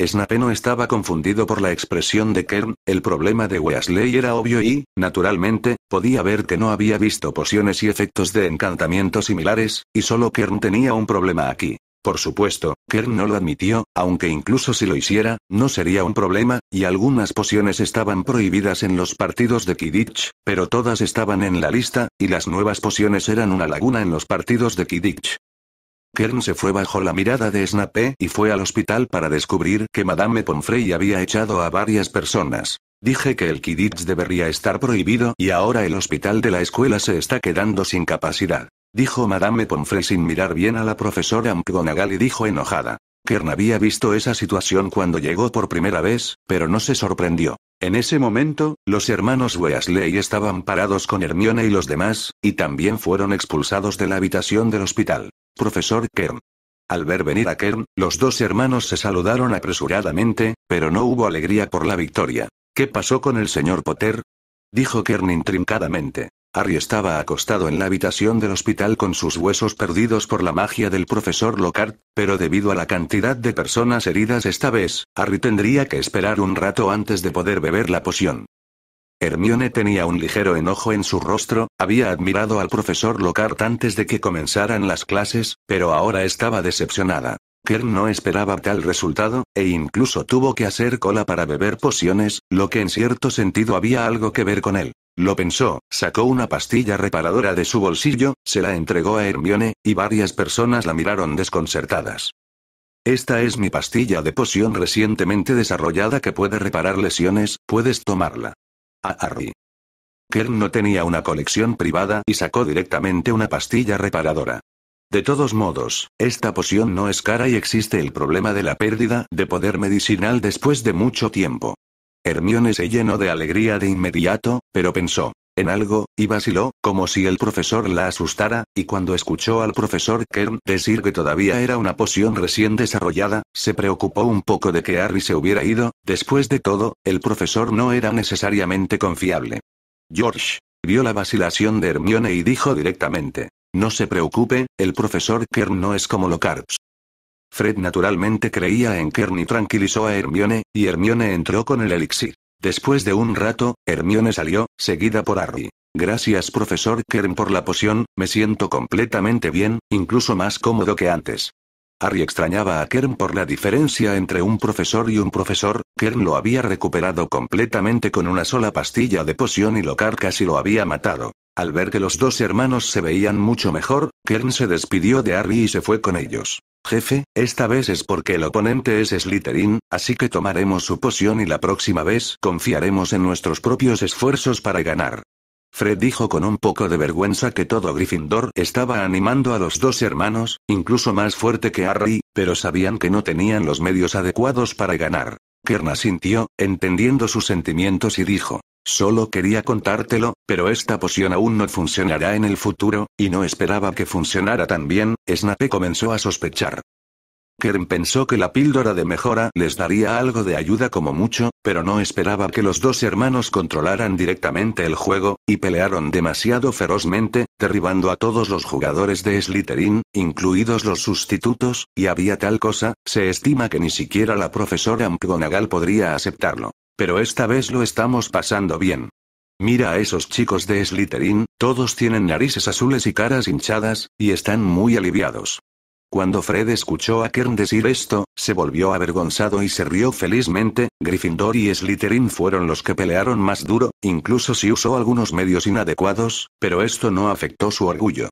Snape no estaba confundido por la expresión de Kern, el problema de Weasley era obvio y, naturalmente, podía ver que no había visto pociones y efectos de encantamiento similares, y solo Kern tenía un problema aquí. Por supuesto, Kern no lo admitió, aunque incluso si lo hiciera, no sería un problema, y algunas pociones estaban prohibidas en los partidos de Kidditch, pero todas estaban en la lista, y las nuevas pociones eran una laguna en los partidos de Kidditch. Kern se fue bajo la mirada de Snape y fue al hospital para descubrir que Madame Pomfrey había echado a varias personas. Dije que el Quidditch debería estar prohibido y ahora el hospital de la escuela se está quedando sin capacidad. Dijo Madame Pomfrey sin mirar bien a la profesora McGonagall y dijo enojada. Kern había visto esa situación cuando llegó por primera vez, pero no se sorprendió. En ese momento, los hermanos Weasley estaban parados con Hermione y los demás, y también fueron expulsados de la habitación del hospital. Profesor Kern. Al ver venir a Kern, los dos hermanos se saludaron apresuradamente, pero no hubo alegría por la victoria. ¿Qué pasó con el señor Potter? Dijo Kern intrincadamente. Harry estaba acostado en la habitación del hospital con sus huesos perdidos por la magia del profesor Lockhart, pero debido a la cantidad de personas heridas esta vez, Harry tendría que esperar un rato antes de poder beber la poción. Hermione tenía un ligero enojo en su rostro, había admirado al profesor Lockhart antes de que comenzaran las clases, pero ahora estaba decepcionada. Kern no esperaba tal resultado, e incluso tuvo que hacer cola para beber pociones, lo que en cierto sentido había algo que ver con él. Lo pensó, sacó una pastilla reparadora de su bolsillo, se la entregó a Hermione, y varias personas la miraron desconcertadas. Esta es mi pastilla de poción recientemente desarrollada que puede reparar lesiones, puedes tomarla. A Harry. Kern no tenía una colección privada y sacó directamente una pastilla reparadora. De todos modos, esta poción no es cara y existe el problema de la pérdida de poder medicinal después de mucho tiempo. Hermione se llenó de alegría de inmediato, pero pensó, en algo, y vaciló, como si el profesor la asustara, y cuando escuchó al profesor Kern decir que todavía era una poción recién desarrollada, se preocupó un poco de que Harry se hubiera ido, después de todo, el profesor no era necesariamente confiable. George. Vio la vacilación de Hermione y dijo directamente. No se preocupe, el profesor Kern no es como Locarps. Fred naturalmente creía en Kern y tranquilizó a Hermione, y Hermione entró con el elixir. Después de un rato, Hermione salió, seguida por Harry. Gracias profesor Kern por la poción, me siento completamente bien, incluso más cómodo que antes. Harry extrañaba a Kern por la diferencia entre un profesor y un profesor, Kern lo había recuperado completamente con una sola pastilla de poción y Lockhart casi lo había matado. Al ver que los dos hermanos se veían mucho mejor, Kern se despidió de Harry y se fue con ellos. Jefe, esta vez es porque el oponente es Slytherin, así que tomaremos su poción y la próxima vez confiaremos en nuestros propios esfuerzos para ganar. Fred dijo con un poco de vergüenza que todo Gryffindor estaba animando a los dos hermanos, incluso más fuerte que Harry, pero sabían que no tenían los medios adecuados para ganar. Kerna sintió, entendiendo sus sentimientos y dijo, Solo quería contártelo, pero esta poción aún no funcionará en el futuro, y no esperaba que funcionara tan bien, Snape comenzó a sospechar. Kern pensó que la píldora de mejora les daría algo de ayuda como mucho, pero no esperaba que los dos hermanos controlaran directamente el juego, y pelearon demasiado ferozmente, derribando a todos los jugadores de Slytherin, incluidos los sustitutos, y había tal cosa, se estima que ni siquiera la profesora McGonagall podría aceptarlo. Pero esta vez lo estamos pasando bien. Mira a esos chicos de Slytherin, todos tienen narices azules y caras hinchadas, y están muy aliviados. Cuando Fred escuchó a Kern decir esto, se volvió avergonzado y se rió felizmente, Gryffindor y Slytherin fueron los que pelearon más duro, incluso si usó algunos medios inadecuados, pero esto no afectó su orgullo.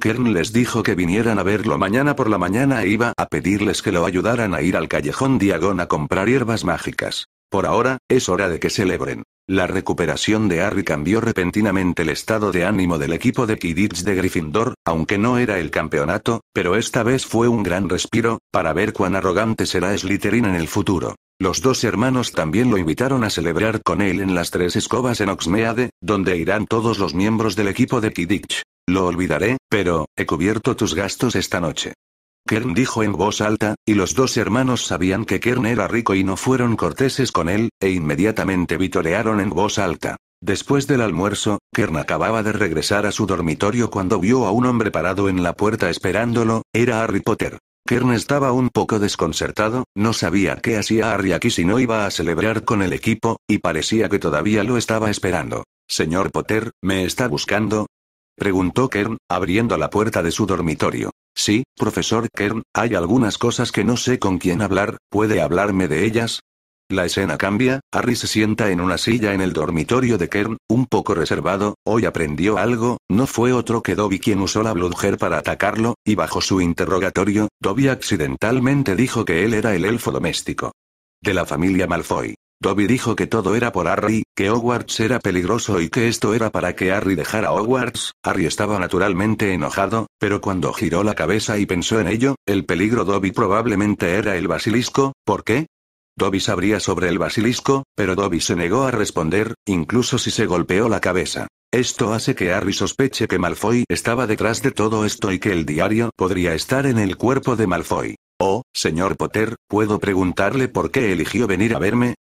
Kern les dijo que vinieran a verlo mañana por la mañana e iba a pedirles que lo ayudaran a ir al callejón Diagon a comprar hierbas mágicas. Por ahora, es hora de que celebren. La recuperación de Harry cambió repentinamente el estado de ánimo del equipo de Quidditch de Gryffindor, aunque no era el campeonato, pero esta vez fue un gran respiro, para ver cuán arrogante será Slytherin en el futuro. Los dos hermanos también lo invitaron a celebrar con él en las tres escobas en Oxmeade, donde irán todos los miembros del equipo de Quidditch. Lo olvidaré, pero, he cubierto tus gastos esta noche. Kern dijo en voz alta, y los dos hermanos sabían que Kern era rico y no fueron corteses con él, e inmediatamente vitorearon en voz alta. Después del almuerzo, Kern acababa de regresar a su dormitorio cuando vio a un hombre parado en la puerta esperándolo, era Harry Potter. Kern estaba un poco desconcertado, no sabía qué hacía Harry aquí si no iba a celebrar con el equipo, y parecía que todavía lo estaba esperando. Señor Potter, ¿me está buscando? preguntó Kern, abriendo la puerta de su dormitorio. Sí, profesor Kern, hay algunas cosas que no sé con quién hablar, ¿puede hablarme de ellas? La escena cambia, Harry se sienta en una silla en el dormitorio de Kern, un poco reservado, hoy aprendió algo, no fue otro que Dobby quien usó la Bludger para atacarlo, y bajo su interrogatorio, Dobby accidentalmente dijo que él era el elfo doméstico. De la familia Malfoy. Dobby dijo que todo era por Harry, que Hogwarts era peligroso y que esto era para que Harry dejara Hogwarts. Harry estaba naturalmente enojado, pero cuando giró la cabeza y pensó en ello, el peligro Dobby probablemente era el basilisco, ¿por qué? Dobby sabría sobre el basilisco, pero Dobby se negó a responder, incluso si se golpeó la cabeza. Esto hace que Harry sospeche que Malfoy estaba detrás de todo esto y que el diario podría estar en el cuerpo de Malfoy. Oh, señor Potter, ¿puedo preguntarle por qué eligió venir a verme?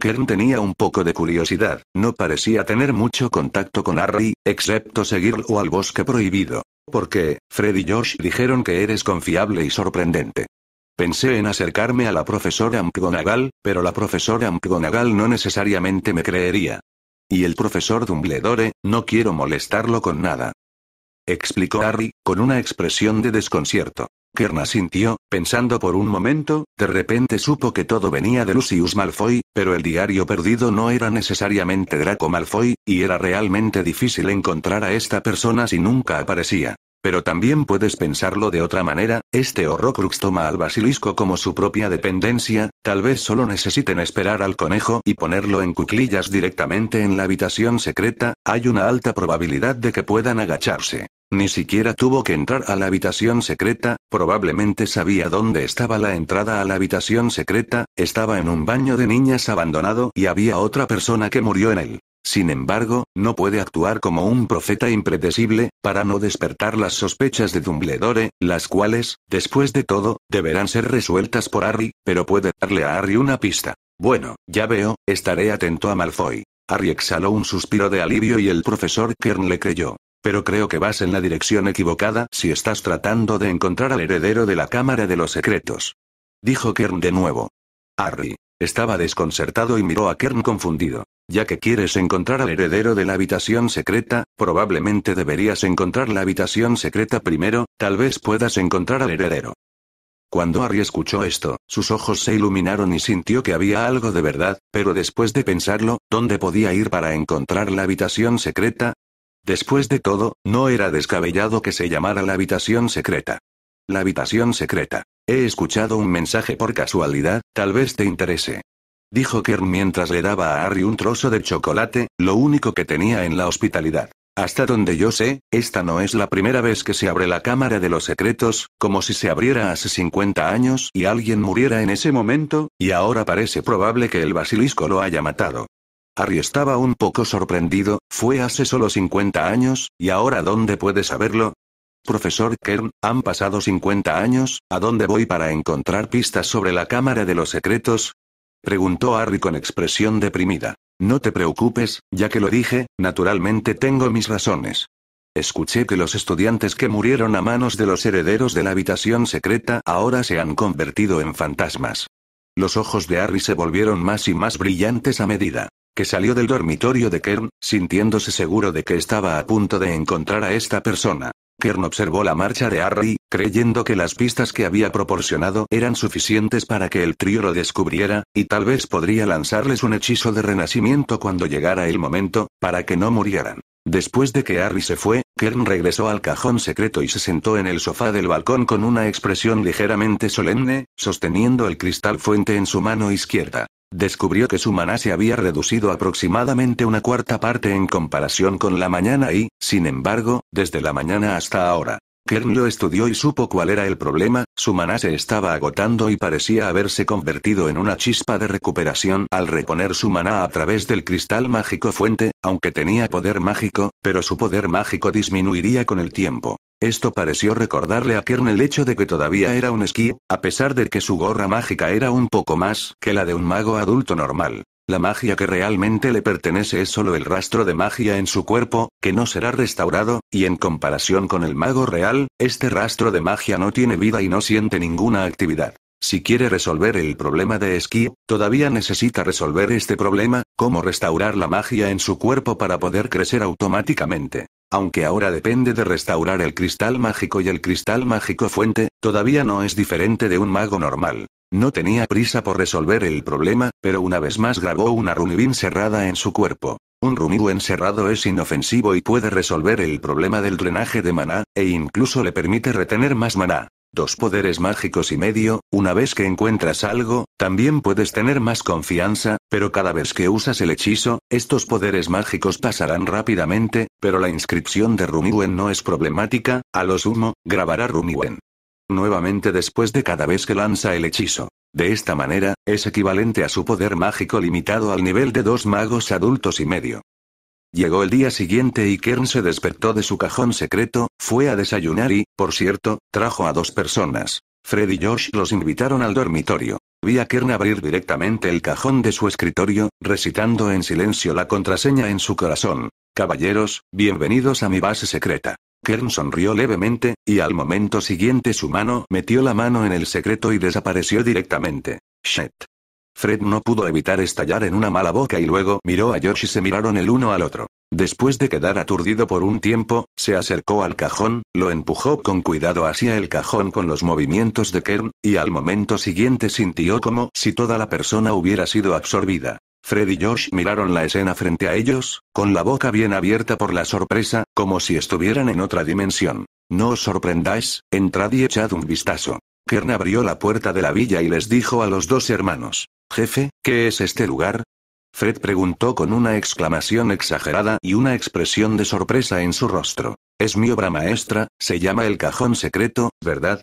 Kern tenía un poco de curiosidad, no parecía tener mucho contacto con Harry, excepto seguirlo al bosque prohibido. Porque, Fred y Josh dijeron que eres confiable y sorprendente. Pensé en acercarme a la profesora McGonagall, pero la profesora McGonagall no necesariamente me creería. Y el profesor Dumbledore, no quiero molestarlo con nada. Explicó Harry, con una expresión de desconcierto. Kerna sintió, pensando por un momento, de repente supo que todo venía de Lucius Malfoy, pero el diario perdido no era necesariamente Draco Malfoy, y era realmente difícil encontrar a esta persona si nunca aparecía. Pero también puedes pensarlo de otra manera, este Horrocrux toma al basilisco como su propia dependencia, tal vez solo necesiten esperar al conejo y ponerlo en cuclillas directamente en la habitación secreta, hay una alta probabilidad de que puedan agacharse. Ni siquiera tuvo que entrar a la habitación secreta, probablemente sabía dónde estaba la entrada a la habitación secreta, estaba en un baño de niñas abandonado y había otra persona que murió en él. Sin embargo, no puede actuar como un profeta impredecible, para no despertar las sospechas de Dumbledore, las cuales, después de todo, deberán ser resueltas por Harry, pero puede darle a Harry una pista. Bueno, ya veo, estaré atento a Malfoy. Harry exhaló un suspiro de alivio y el profesor Kern le creyó. Pero creo que vas en la dirección equivocada si estás tratando de encontrar al heredero de la Cámara de los Secretos. Dijo Kern de nuevo. Harry. Estaba desconcertado y miró a Kern confundido. Ya que quieres encontrar al heredero de la habitación secreta, probablemente deberías encontrar la habitación secreta primero, tal vez puedas encontrar al heredero. Cuando Harry escuchó esto, sus ojos se iluminaron y sintió que había algo de verdad, pero después de pensarlo, ¿dónde podía ir para encontrar la habitación secreta? Después de todo, no era descabellado que se llamara la habitación secreta. La habitación secreta. He escuchado un mensaje por casualidad, tal vez te interese. Dijo Kern mientras le daba a Harry un trozo de chocolate, lo único que tenía en la hospitalidad. Hasta donde yo sé, esta no es la primera vez que se abre la Cámara de los Secretos, como si se abriera hace 50 años y alguien muriera en ese momento, y ahora parece probable que el basilisco lo haya matado. Harry estaba un poco sorprendido, fue hace solo 50 años, y ahora ¿dónde puede saberlo? Profesor Kern, han pasado 50 años, ¿a dónde voy para encontrar pistas sobre la Cámara de los Secretos? Preguntó Harry con expresión deprimida. No te preocupes, ya que lo dije, naturalmente tengo mis razones. Escuché que los estudiantes que murieron a manos de los herederos de la habitación secreta ahora se han convertido en fantasmas. Los ojos de Harry se volvieron más y más brillantes a medida que salió del dormitorio de Kern, sintiéndose seguro de que estaba a punto de encontrar a esta persona. Kern observó la marcha de Harry, creyendo que las pistas que había proporcionado eran suficientes para que el trío lo descubriera, y tal vez podría lanzarles un hechizo de renacimiento cuando llegara el momento, para que no murieran. Después de que Harry se fue, Kern regresó al cajón secreto y se sentó en el sofá del balcón con una expresión ligeramente solemne, sosteniendo el cristal fuente en su mano izquierda. Descubrió que su maná se había reducido aproximadamente una cuarta parte en comparación con la mañana y, sin embargo, desde la mañana hasta ahora. Kern lo estudió y supo cuál era el problema, su maná se estaba agotando y parecía haberse convertido en una chispa de recuperación al reponer su maná a través del cristal mágico fuente, aunque tenía poder mágico, pero su poder mágico disminuiría con el tiempo. Esto pareció recordarle a Kern el hecho de que todavía era un esquí, a pesar de que su gorra mágica era un poco más que la de un mago adulto normal. La magia que realmente le pertenece es solo el rastro de magia en su cuerpo, que no será restaurado, y en comparación con el mago real, este rastro de magia no tiene vida y no siente ninguna actividad. Si quiere resolver el problema de esquí, todavía necesita resolver este problema, cómo restaurar la magia en su cuerpo para poder crecer automáticamente. Aunque ahora depende de restaurar el cristal mágico y el cristal mágico fuente, todavía no es diferente de un mago normal. No tenía prisa por resolver el problema, pero una vez más grabó una Runibin cerrada en su cuerpo. Un rumiu encerrado es inofensivo y puede resolver el problema del drenaje de maná, e incluso le permite retener más maná dos poderes mágicos y medio, una vez que encuentras algo, también puedes tener más confianza, pero cada vez que usas el hechizo, estos poderes mágicos pasarán rápidamente, pero la inscripción de Rumiwen no es problemática, a lo sumo, grabará Rumiwen. Nuevamente después de cada vez que lanza el hechizo. De esta manera, es equivalente a su poder mágico limitado al nivel de dos magos adultos y medio. Llegó el día siguiente y Kern se despertó de su cajón secreto, fue a desayunar y, por cierto, trajo a dos personas. Fred y Josh los invitaron al dormitorio. Vi a Kern abrir directamente el cajón de su escritorio, recitando en silencio la contraseña en su corazón. Caballeros, bienvenidos a mi base secreta. Kern sonrió levemente, y al momento siguiente su mano metió la mano en el secreto y desapareció directamente. Shit. Fred no pudo evitar estallar en una mala boca y luego miró a George y se miraron el uno al otro. Después de quedar aturdido por un tiempo, se acercó al cajón, lo empujó con cuidado hacia el cajón con los movimientos de Kern, y al momento siguiente sintió como si toda la persona hubiera sido absorbida. Fred y Josh miraron la escena frente a ellos, con la boca bien abierta por la sorpresa, como si estuvieran en otra dimensión. No os sorprendáis, entrad y echad un vistazo. Kern abrió la puerta de la villa y les dijo a los dos hermanos. Jefe, ¿qué es este lugar? Fred preguntó con una exclamación exagerada y una expresión de sorpresa en su rostro. Es mi obra maestra, se llama El Cajón Secreto, ¿verdad?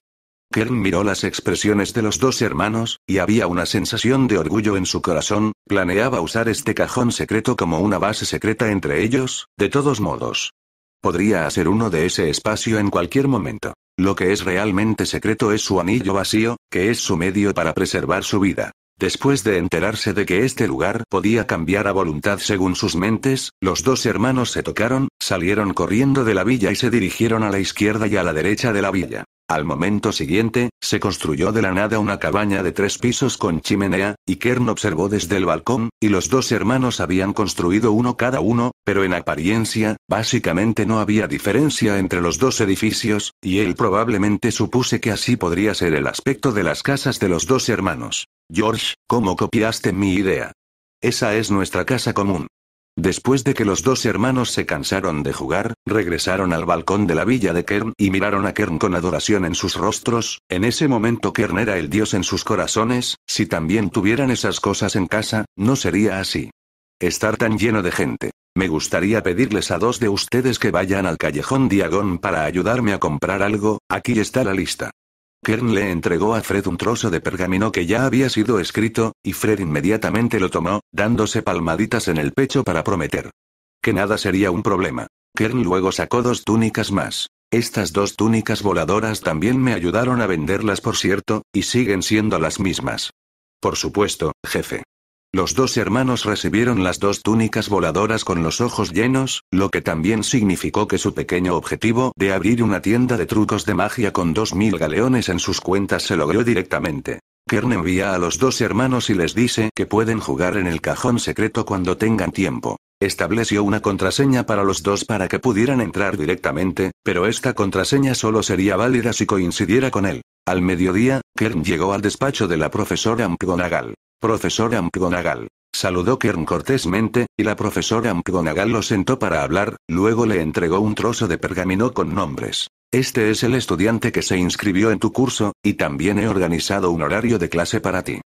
Kern miró las expresiones de los dos hermanos, y había una sensación de orgullo en su corazón, planeaba usar este cajón secreto como una base secreta entre ellos, de todos modos. Podría hacer uno de ese espacio en cualquier momento. Lo que es realmente secreto es su anillo vacío, que es su medio para preservar su vida. Después de enterarse de que este lugar podía cambiar a voluntad según sus mentes, los dos hermanos se tocaron, salieron corriendo de la villa y se dirigieron a la izquierda y a la derecha de la villa. Al momento siguiente, se construyó de la nada una cabaña de tres pisos con chimenea, y Kern observó desde el balcón, y los dos hermanos habían construido uno cada uno, pero en apariencia, básicamente no había diferencia entre los dos edificios, y él probablemente supuse que así podría ser el aspecto de las casas de los dos hermanos. George, ¿cómo copiaste mi idea? Esa es nuestra casa común. Después de que los dos hermanos se cansaron de jugar, regresaron al balcón de la villa de Kern y miraron a Kern con adoración en sus rostros, en ese momento Kern era el dios en sus corazones, si también tuvieran esas cosas en casa, no sería así. Estar tan lleno de gente. Me gustaría pedirles a dos de ustedes que vayan al callejón Diagón para ayudarme a comprar algo, aquí está la lista. Kern le entregó a Fred un trozo de pergamino que ya había sido escrito, y Fred inmediatamente lo tomó, dándose palmaditas en el pecho para prometer que nada sería un problema. Kern luego sacó dos túnicas más. Estas dos túnicas voladoras también me ayudaron a venderlas, por cierto, y siguen siendo las mismas. Por supuesto, jefe. Los dos hermanos recibieron las dos túnicas voladoras con los ojos llenos, lo que también significó que su pequeño objetivo de abrir una tienda de trucos de magia con dos mil galeones en sus cuentas se logró directamente. Kern envía a los dos hermanos y les dice que pueden jugar en el cajón secreto cuando tengan tiempo. Estableció una contraseña para los dos para que pudieran entrar directamente, pero esta contraseña solo sería válida si coincidiera con él. Al mediodía, Kern llegó al despacho de la profesora Mcgonagall. Profesor Ampgonagal. Saludó Kern cortésmente, y la profesora Ampgonagal lo sentó para hablar, luego le entregó un trozo de pergamino con nombres. Este es el estudiante que se inscribió en tu curso, y también he organizado un horario de clase para ti.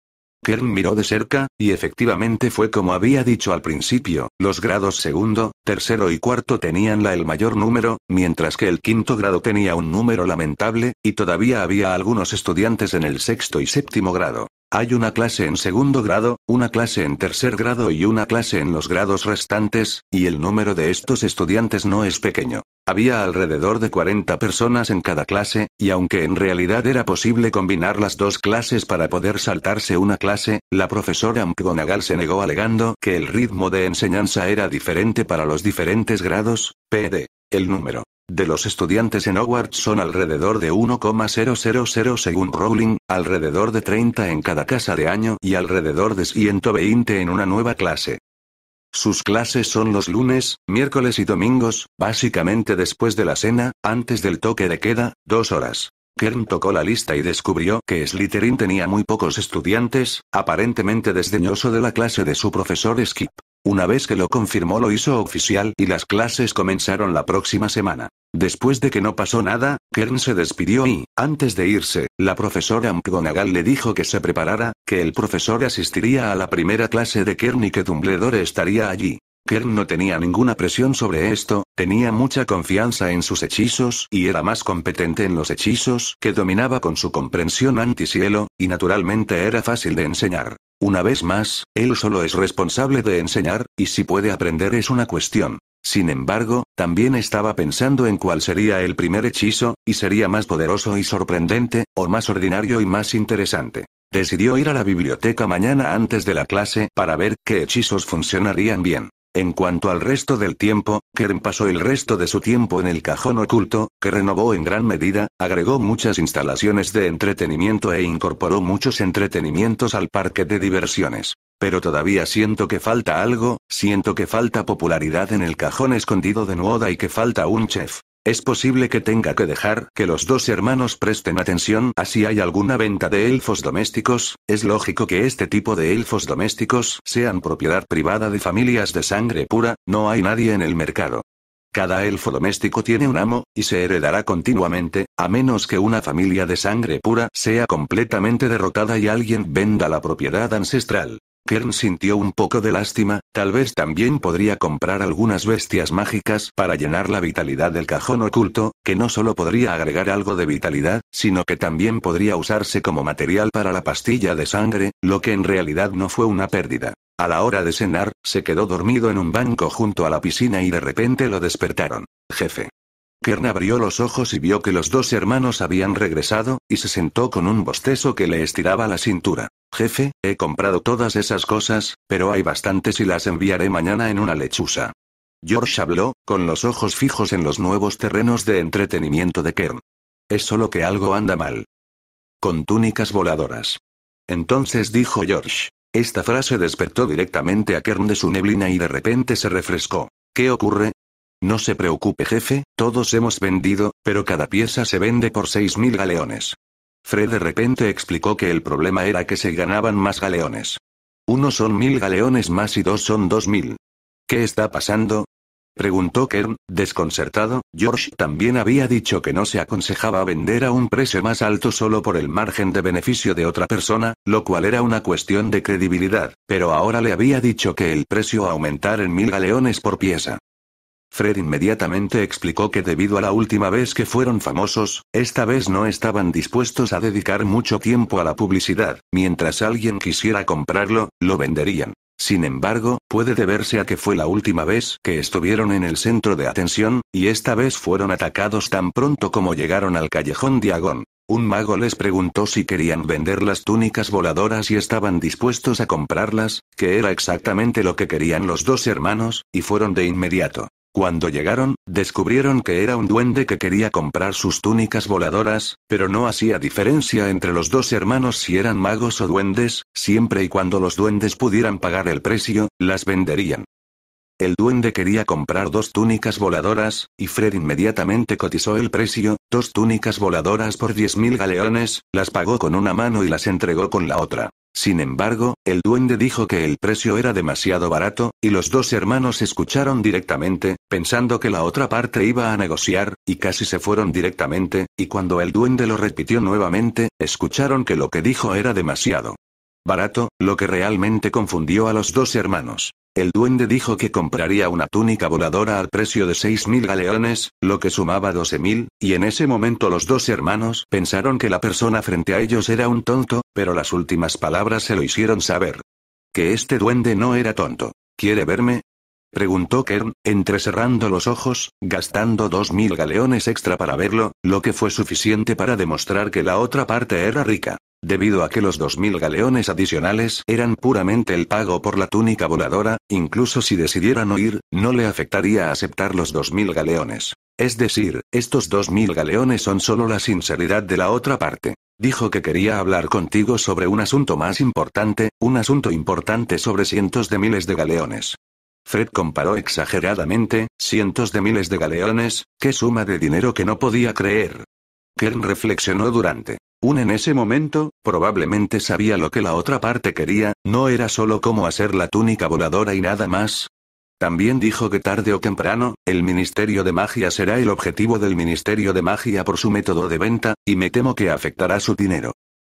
Kern miró de cerca, y efectivamente fue como había dicho al principio, los grados segundo, tercero y cuarto tenían la el mayor número, mientras que el quinto grado tenía un número lamentable, y todavía había algunos estudiantes en el sexto y séptimo grado. Hay una clase en segundo grado, una clase en tercer grado y una clase en los grados restantes, y el número de estos estudiantes no es pequeño. Había alrededor de 40 personas en cada clase, y aunque en realidad era posible combinar las dos clases para poder saltarse una clase, la profesora McGonagall se negó alegando que el ritmo de enseñanza era diferente para los diferentes grados, pd. El número de los estudiantes en Hogwarts son alrededor de 1,000 según Rowling, alrededor de 30 en cada casa de año y alrededor de 120 en una nueva clase. Sus clases son los lunes, miércoles y domingos, básicamente después de la cena, antes del toque de queda, dos horas. Kern tocó la lista y descubrió que Slytherin tenía muy pocos estudiantes, aparentemente desdeñoso de la clase de su profesor Skip. Una vez que lo confirmó lo hizo oficial y las clases comenzaron la próxima semana. Después de que no pasó nada, Kern se despidió y, antes de irse, la profesora McGonagall le dijo que se preparara, que el profesor asistiría a la primera clase de Kern y que Dumbledore estaría allí. Kern no tenía ninguna presión sobre esto, tenía mucha confianza en sus hechizos y era más competente en los hechizos que dominaba con su comprensión anticielo, y naturalmente era fácil de enseñar. Una vez más, él solo es responsable de enseñar, y si puede aprender es una cuestión. Sin embargo, también estaba pensando en cuál sería el primer hechizo, y sería más poderoso y sorprendente, o más ordinario y más interesante. Decidió ir a la biblioteca mañana antes de la clase para ver qué hechizos funcionarían bien. En cuanto al resto del tiempo, Kern pasó el resto de su tiempo en el cajón oculto, que renovó en gran medida, agregó muchas instalaciones de entretenimiento e incorporó muchos entretenimientos al parque de diversiones. Pero todavía siento que falta algo, siento que falta popularidad en el cajón escondido de Nuoda y que falta un chef. Es posible que tenga que dejar que los dos hermanos presten atención a si hay alguna venta de elfos domésticos, es lógico que este tipo de elfos domésticos sean propiedad privada de familias de sangre pura, no hay nadie en el mercado. Cada elfo doméstico tiene un amo, y se heredará continuamente, a menos que una familia de sangre pura sea completamente derrotada y alguien venda la propiedad ancestral. Kern sintió un poco de lástima, tal vez también podría comprar algunas bestias mágicas para llenar la vitalidad del cajón oculto, que no solo podría agregar algo de vitalidad, sino que también podría usarse como material para la pastilla de sangre, lo que en realidad no fue una pérdida. A la hora de cenar, se quedó dormido en un banco junto a la piscina y de repente lo despertaron. Jefe. Kern abrió los ojos y vio que los dos hermanos habían regresado, y se sentó con un bostezo que le estiraba la cintura. Jefe, he comprado todas esas cosas, pero hay bastantes y las enviaré mañana en una lechuza. George habló, con los ojos fijos en los nuevos terrenos de entretenimiento de Kern. Es solo que algo anda mal. Con túnicas voladoras. Entonces dijo George. Esta frase despertó directamente a Kern de su neblina y de repente se refrescó. ¿Qué ocurre? No se preocupe jefe, todos hemos vendido, pero cada pieza se vende por 6.000 galeones. Fred de repente explicó que el problema era que se ganaban más galeones. Uno son mil galeones más y dos son dos mil. ¿Qué está pasando? Preguntó Kern, desconcertado, George también había dicho que no se aconsejaba vender a un precio más alto solo por el margen de beneficio de otra persona, lo cual era una cuestión de credibilidad, pero ahora le había dicho que el precio aumentar en mil galeones por pieza. Fred inmediatamente explicó que debido a la última vez que fueron famosos, esta vez no estaban dispuestos a dedicar mucho tiempo a la publicidad, mientras alguien quisiera comprarlo, lo venderían. Sin embargo, puede deberse a que fue la última vez que estuvieron en el centro de atención, y esta vez fueron atacados tan pronto como llegaron al callejón Diagón. Un mago les preguntó si querían vender las túnicas voladoras y estaban dispuestos a comprarlas, que era exactamente lo que querían los dos hermanos, y fueron de inmediato. Cuando llegaron, descubrieron que era un duende que quería comprar sus túnicas voladoras, pero no hacía diferencia entre los dos hermanos si eran magos o duendes, siempre y cuando los duendes pudieran pagar el precio, las venderían. El duende quería comprar dos túnicas voladoras, y Fred inmediatamente cotizó el precio, dos túnicas voladoras por 10.000 galeones, las pagó con una mano y las entregó con la otra. Sin embargo, el duende dijo que el precio era demasiado barato, y los dos hermanos escucharon directamente, pensando que la otra parte iba a negociar, y casi se fueron directamente, y cuando el duende lo repitió nuevamente, escucharon que lo que dijo era demasiado barato, lo que realmente confundió a los dos hermanos. El duende dijo que compraría una túnica voladora al precio de 6.000 galeones, lo que sumaba 12.000, y en ese momento los dos hermanos pensaron que la persona frente a ellos era un tonto, pero las últimas palabras se lo hicieron saber. Que este duende no era tonto. ¿Quiere verme? Preguntó Kern, entrecerrando los ojos, gastando dos mil galeones extra para verlo, lo que fue suficiente para demostrar que la otra parte era rica. Debido a que los dos mil galeones adicionales eran puramente el pago por la túnica voladora, incluso si decidieran oír, no le afectaría aceptar los dos mil galeones. Es decir, estos dos mil galeones son solo la sinceridad de la otra parte. Dijo que quería hablar contigo sobre un asunto más importante, un asunto importante sobre cientos de miles de galeones. Fred comparó exageradamente, cientos de miles de galeones, qué suma de dinero que no podía creer. Kern reflexionó durante un en ese momento, probablemente sabía lo que la otra parte quería, no era solo cómo hacer la túnica voladora y nada más, también dijo que tarde o temprano, el Ministerio de Magia será el objetivo del Ministerio de Magia por su método de venta, y me temo que afectará su dinero.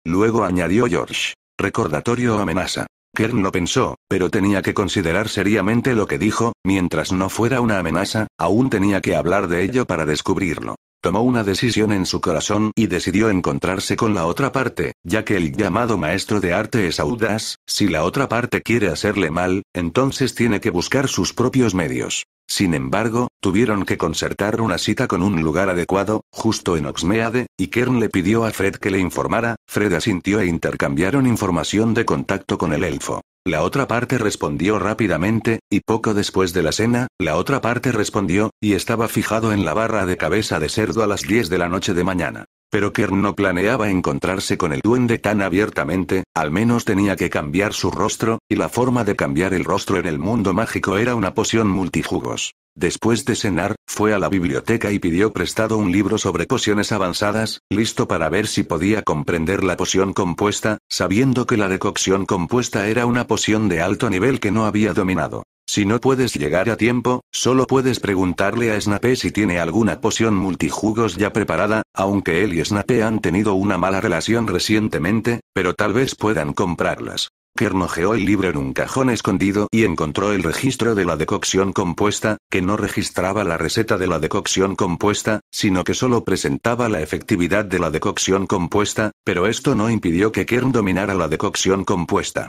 Luego añadió George. Recordatorio o amenaza. Kern lo pensó, pero tenía que considerar seriamente lo que dijo, mientras no fuera una amenaza, aún tenía que hablar de ello para descubrirlo. Tomó una decisión en su corazón y decidió encontrarse con la otra parte, ya que el llamado maestro de arte es audaz, si la otra parte quiere hacerle mal, entonces tiene que buscar sus propios medios. Sin embargo, tuvieron que concertar una cita con un lugar adecuado, justo en Oxmeade, y Kern le pidió a Fred que le informara, Fred asintió e intercambiaron información de contacto con el elfo. La otra parte respondió rápidamente, y poco después de la cena, la otra parte respondió, y estaba fijado en la barra de cabeza de cerdo a las 10 de la noche de mañana. Pero Kern no planeaba encontrarse con el duende tan abiertamente, al menos tenía que cambiar su rostro, y la forma de cambiar el rostro en el mundo mágico era una poción multijugos. Después de cenar, fue a la biblioteca y pidió prestado un libro sobre pociones avanzadas, listo para ver si podía comprender la poción compuesta, sabiendo que la decocción compuesta era una poción de alto nivel que no había dominado. Si no puedes llegar a tiempo, solo puedes preguntarle a Snape si tiene alguna poción multijugos ya preparada, aunque él y Snape han tenido una mala relación recientemente, pero tal vez puedan comprarlas. ojeó el libro en un cajón escondido y encontró el registro de la decocción compuesta, que no registraba la receta de la decocción compuesta, sino que solo presentaba la efectividad de la decocción compuesta, pero esto no impidió que Kern dominara la decocción compuesta.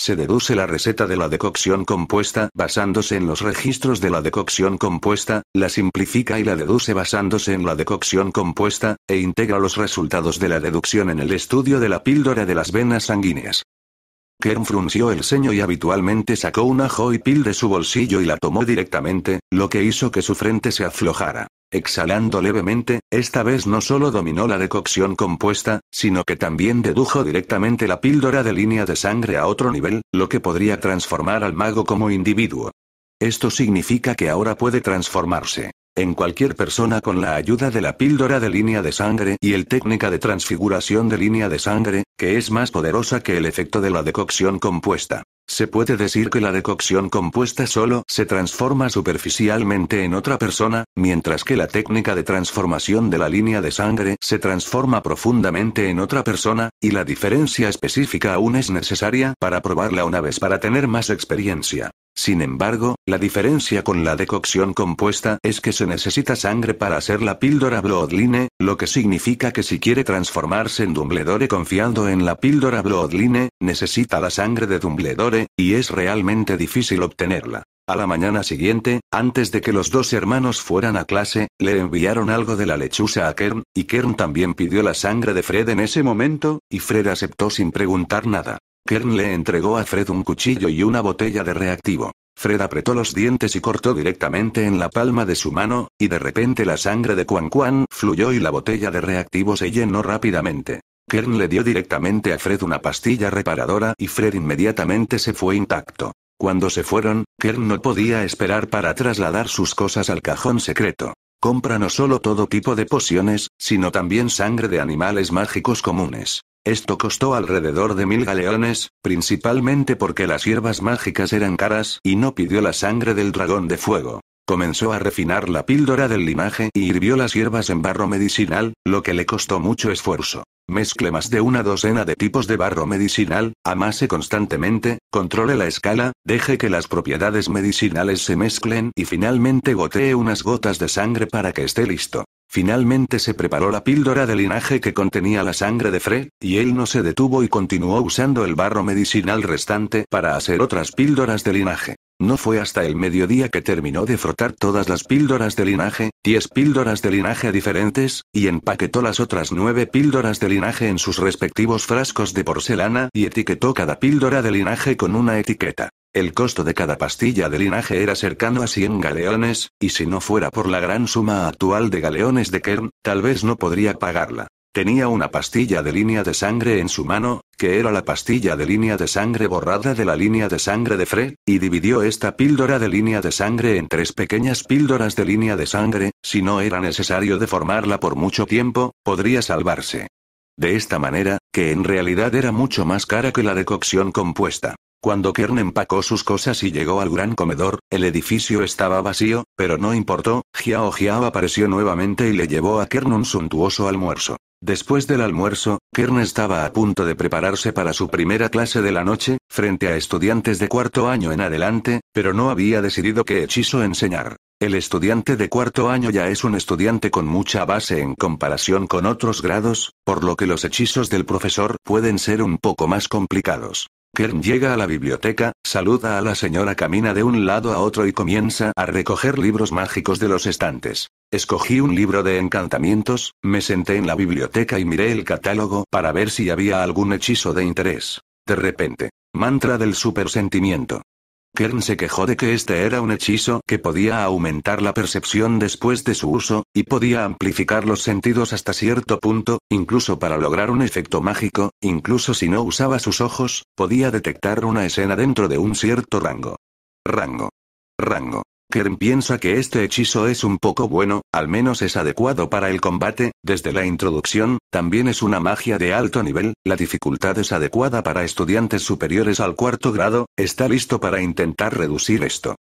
Se deduce la receta de la decocción compuesta basándose en los registros de la decocción compuesta, la simplifica y la deduce basándose en la decocción compuesta, e integra los resultados de la deducción en el estudio de la píldora de las venas sanguíneas. Kern frunció el ceño y habitualmente sacó una joy pill de su bolsillo y la tomó directamente, lo que hizo que su frente se aflojara. Exhalando levemente, esta vez no solo dominó la decocción compuesta, sino que también dedujo directamente la píldora de línea de sangre a otro nivel, lo que podría transformar al mago como individuo. Esto significa que ahora puede transformarse en cualquier persona con la ayuda de la píldora de línea de sangre y el técnica de transfiguración de línea de sangre, que es más poderosa que el efecto de la decocción compuesta. Se puede decir que la decocción compuesta solo se transforma superficialmente en otra persona, mientras que la técnica de transformación de la línea de sangre se transforma profundamente en otra persona, y la diferencia específica aún es necesaria para probarla una vez para tener más experiencia. Sin embargo, la diferencia con la decocción compuesta es que se necesita sangre para hacer la píldora Bloodline, lo que significa que si quiere transformarse en Dumbledore confiando en la píldora Bloodline, necesita la sangre de Dumbledore, y es realmente difícil obtenerla. A la mañana siguiente, antes de que los dos hermanos fueran a clase, le enviaron algo de la lechuza a Kern, y Kern también pidió la sangre de Fred en ese momento, y Fred aceptó sin preguntar nada. Kern le entregó a Fred un cuchillo y una botella de reactivo. Fred apretó los dientes y cortó directamente en la palma de su mano, y de repente la sangre de Quan Quan fluyó y la botella de reactivo se llenó rápidamente. Kern le dio directamente a Fred una pastilla reparadora y Fred inmediatamente se fue intacto. Cuando se fueron, Kern no podía esperar para trasladar sus cosas al cajón secreto. Compra no solo todo tipo de pociones, sino también sangre de animales mágicos comunes. Esto costó alrededor de mil galeones, principalmente porque las hierbas mágicas eran caras y no pidió la sangre del dragón de fuego. Comenzó a refinar la píldora del linaje y hirvió las hierbas en barro medicinal, lo que le costó mucho esfuerzo. Mezcle más de una docena de tipos de barro medicinal, amase constantemente, controle la escala, deje que las propiedades medicinales se mezclen y finalmente gotee unas gotas de sangre para que esté listo. Finalmente se preparó la píldora de linaje que contenía la sangre de Fred, y él no se detuvo y continuó usando el barro medicinal restante para hacer otras píldoras de linaje. No fue hasta el mediodía que terminó de frotar todas las píldoras de linaje, 10 píldoras de linaje diferentes, y empaquetó las otras nueve píldoras de linaje en sus respectivos frascos de porcelana y etiquetó cada píldora de linaje con una etiqueta. El costo de cada pastilla de linaje era cercano a 100 galeones, y si no fuera por la gran suma actual de galeones de Kern, tal vez no podría pagarla. Tenía una pastilla de línea de sangre en su mano, que era la pastilla de línea de sangre borrada de la línea de sangre de Fred, y dividió esta píldora de línea de sangre en tres pequeñas píldoras de línea de sangre, si no era necesario deformarla por mucho tiempo, podría salvarse. De esta manera, que en realidad era mucho más cara que la decocción compuesta. Cuando Kern empacó sus cosas y llegó al gran comedor, el edificio estaba vacío, pero no importó, Hiao apareció nuevamente y le llevó a Kern un suntuoso almuerzo. Después del almuerzo, Kern estaba a punto de prepararse para su primera clase de la noche, frente a estudiantes de cuarto año en adelante, pero no había decidido qué hechizo enseñar. El estudiante de cuarto año ya es un estudiante con mucha base en comparación con otros grados, por lo que los hechizos del profesor pueden ser un poco más complicados. Kern llega a la biblioteca, saluda a la señora, camina de un lado a otro y comienza a recoger libros mágicos de los estantes. Escogí un libro de encantamientos, me senté en la biblioteca y miré el catálogo para ver si había algún hechizo de interés. De repente, mantra del supersentimiento. Kern se quejó de que este era un hechizo que podía aumentar la percepción después de su uso, y podía amplificar los sentidos hasta cierto punto, incluso para lograr un efecto mágico, incluso si no usaba sus ojos, podía detectar una escena dentro de un cierto rango. Rango. Rango. Kern piensa que este hechizo es un poco bueno, al menos es adecuado para el combate, desde la introducción, también es una magia de alto nivel, la dificultad es adecuada para estudiantes superiores al cuarto grado, está listo para intentar reducir esto.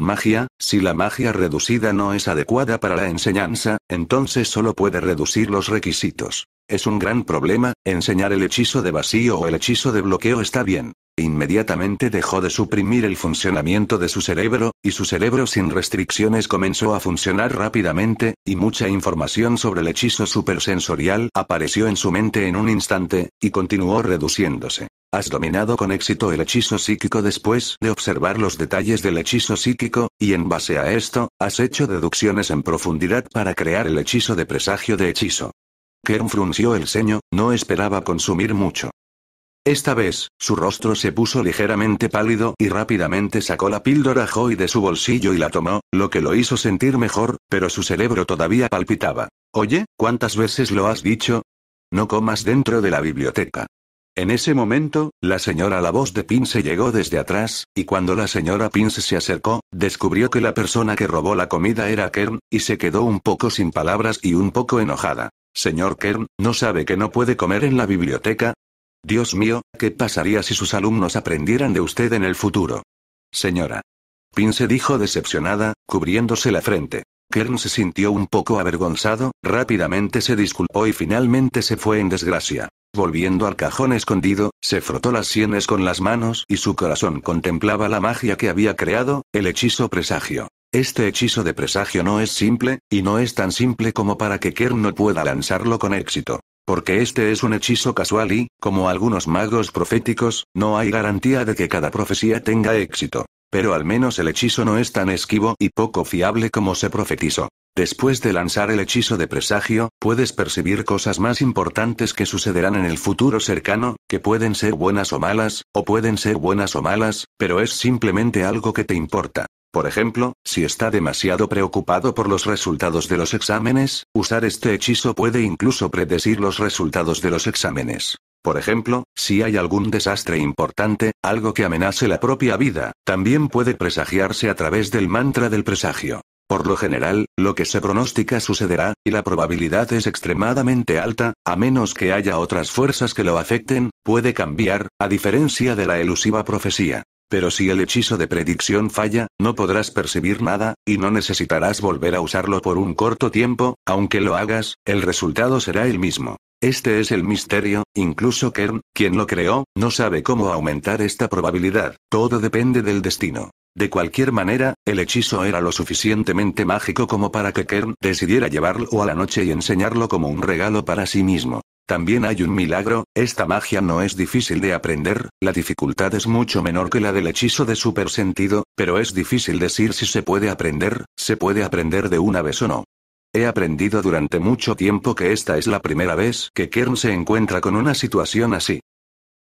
Magia, si la magia reducida no es adecuada para la enseñanza, entonces solo puede reducir los requisitos. Es un gran problema, enseñar el hechizo de vacío o el hechizo de bloqueo está bien. Inmediatamente dejó de suprimir el funcionamiento de su cerebro, y su cerebro sin restricciones comenzó a funcionar rápidamente, y mucha información sobre el hechizo supersensorial apareció en su mente en un instante, y continuó reduciéndose. Has dominado con éxito el hechizo psíquico después de observar los detalles del hechizo psíquico, y en base a esto, has hecho deducciones en profundidad para crear el hechizo de presagio de hechizo. Kern frunció el ceño, no esperaba consumir mucho. Esta vez, su rostro se puso ligeramente pálido y rápidamente sacó la píldora Joy de su bolsillo y la tomó, lo que lo hizo sentir mejor, pero su cerebro todavía palpitaba. Oye, ¿cuántas veces lo has dicho? No comas dentro de la biblioteca. En ese momento, la señora La Voz de Pince llegó desde atrás, y cuando la señora Pince se acercó, descubrió que la persona que robó la comida era Kern, y se quedó un poco sin palabras y un poco enojada. Señor Kern, ¿no sabe que no puede comer en la biblioteca? Dios mío, ¿qué pasaría si sus alumnos aprendieran de usted en el futuro? Señora. Pin se dijo decepcionada, cubriéndose la frente. Kern se sintió un poco avergonzado, rápidamente se disculpó y finalmente se fue en desgracia. Volviendo al cajón escondido, se frotó las sienes con las manos y su corazón contemplaba la magia que había creado, el hechizo presagio. Este hechizo de presagio no es simple, y no es tan simple como para que Kern no pueda lanzarlo con éxito. Porque este es un hechizo casual y, como algunos magos proféticos, no hay garantía de que cada profecía tenga éxito. Pero al menos el hechizo no es tan esquivo y poco fiable como se profetizó. Después de lanzar el hechizo de presagio, puedes percibir cosas más importantes que sucederán en el futuro cercano, que pueden ser buenas o malas, o pueden ser buenas o malas, pero es simplemente algo que te importa. Por ejemplo, si está demasiado preocupado por los resultados de los exámenes, usar este hechizo puede incluso predecir los resultados de los exámenes. Por ejemplo, si hay algún desastre importante, algo que amenace la propia vida, también puede presagiarse a través del mantra del presagio. Por lo general, lo que se pronostica sucederá, y la probabilidad es extremadamente alta, a menos que haya otras fuerzas que lo afecten, puede cambiar, a diferencia de la elusiva profecía. Pero si el hechizo de predicción falla, no podrás percibir nada, y no necesitarás volver a usarlo por un corto tiempo, aunque lo hagas, el resultado será el mismo. Este es el misterio, incluso Kern, quien lo creó, no sabe cómo aumentar esta probabilidad, todo depende del destino. De cualquier manera, el hechizo era lo suficientemente mágico como para que Kern decidiera llevarlo a la noche y enseñarlo como un regalo para sí mismo. También hay un milagro, esta magia no es difícil de aprender, la dificultad es mucho menor que la del hechizo de super sentido, pero es difícil decir si se puede aprender, se puede aprender de una vez o no. He aprendido durante mucho tiempo que esta es la primera vez que Kern se encuentra con una situación así.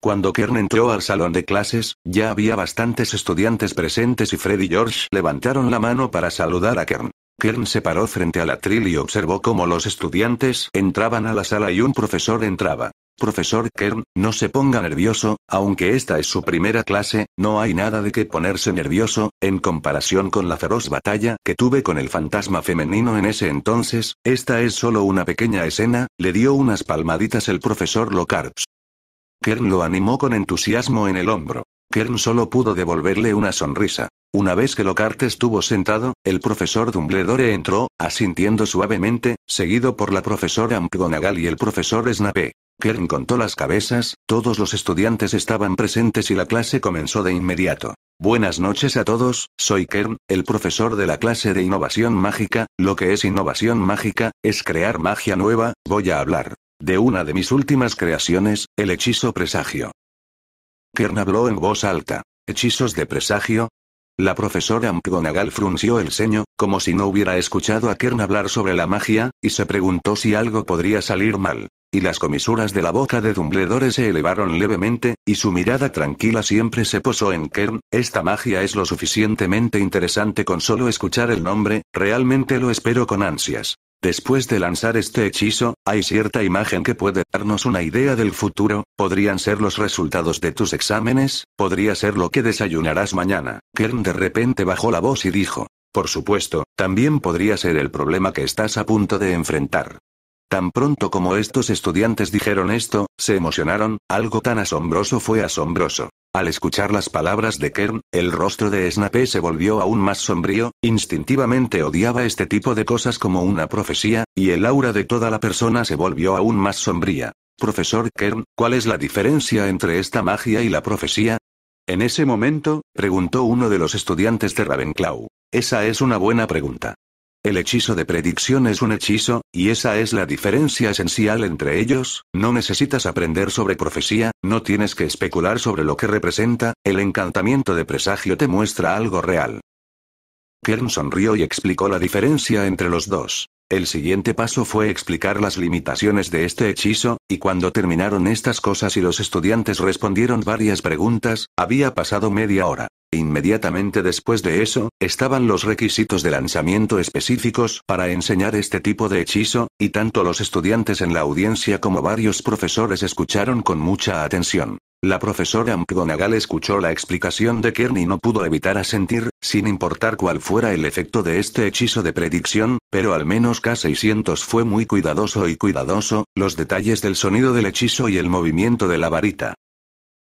Cuando Kern entró al salón de clases, ya había bastantes estudiantes presentes y Fred y George levantaron la mano para saludar a Kern. Kern se paró frente al atril y observó cómo los estudiantes entraban a la sala y un profesor entraba. Profesor Kern, no se ponga nervioso, aunque esta es su primera clase, no hay nada de que ponerse nervioso, en comparación con la feroz batalla que tuve con el fantasma femenino en ese entonces, esta es solo una pequeña escena, le dio unas palmaditas el profesor Lockhart. Kern lo animó con entusiasmo en el hombro. Kern solo pudo devolverle una sonrisa. Una vez que Lockhart estuvo sentado, el profesor Dumbledore entró, asintiendo suavemente, seguido por la profesora McGonagall y el profesor Snape. Kern contó las cabezas, todos los estudiantes estaban presentes y la clase comenzó de inmediato. Buenas noches a todos, soy Kern, el profesor de la clase de innovación mágica, lo que es innovación mágica, es crear magia nueva, voy a hablar de una de mis últimas creaciones, el hechizo presagio. Kern habló en voz alta. ¿Hechizos de presagio? La profesora McGonagall frunció el ceño, como si no hubiera escuchado a Kern hablar sobre la magia, y se preguntó si algo podría salir mal. Y las comisuras de la boca de Dumbledore se elevaron levemente, y su mirada tranquila siempre se posó en Kern. Esta magia es lo suficientemente interesante con solo escuchar el nombre, realmente lo espero con ansias. Después de lanzar este hechizo, hay cierta imagen que puede darnos una idea del futuro, podrían ser los resultados de tus exámenes, podría ser lo que desayunarás mañana. Kern de repente bajó la voz y dijo, por supuesto, también podría ser el problema que estás a punto de enfrentar. Tan pronto como estos estudiantes dijeron esto, se emocionaron, algo tan asombroso fue asombroso. Al escuchar las palabras de Kern, el rostro de Snape se volvió aún más sombrío, instintivamente odiaba este tipo de cosas como una profecía, y el aura de toda la persona se volvió aún más sombría. Profesor Kern, ¿cuál es la diferencia entre esta magia y la profecía? En ese momento, preguntó uno de los estudiantes de Ravenclaw. Esa es una buena pregunta. El hechizo de predicción es un hechizo, y esa es la diferencia esencial entre ellos, no necesitas aprender sobre profecía, no tienes que especular sobre lo que representa, el encantamiento de presagio te muestra algo real. Kern sonrió y explicó la diferencia entre los dos. El siguiente paso fue explicar las limitaciones de este hechizo, y cuando terminaron estas cosas y los estudiantes respondieron varias preguntas, había pasado media hora. Inmediatamente después de eso, estaban los requisitos de lanzamiento específicos para enseñar este tipo de hechizo, y tanto los estudiantes en la audiencia como varios profesores escucharon con mucha atención. La profesora McGonagall escuchó la explicación de Kern y no pudo evitar asentir, sin importar cuál fuera el efecto de este hechizo de predicción, pero al menos K600 fue muy cuidadoso y cuidadoso, los detalles del sonido del hechizo y el movimiento de la varita.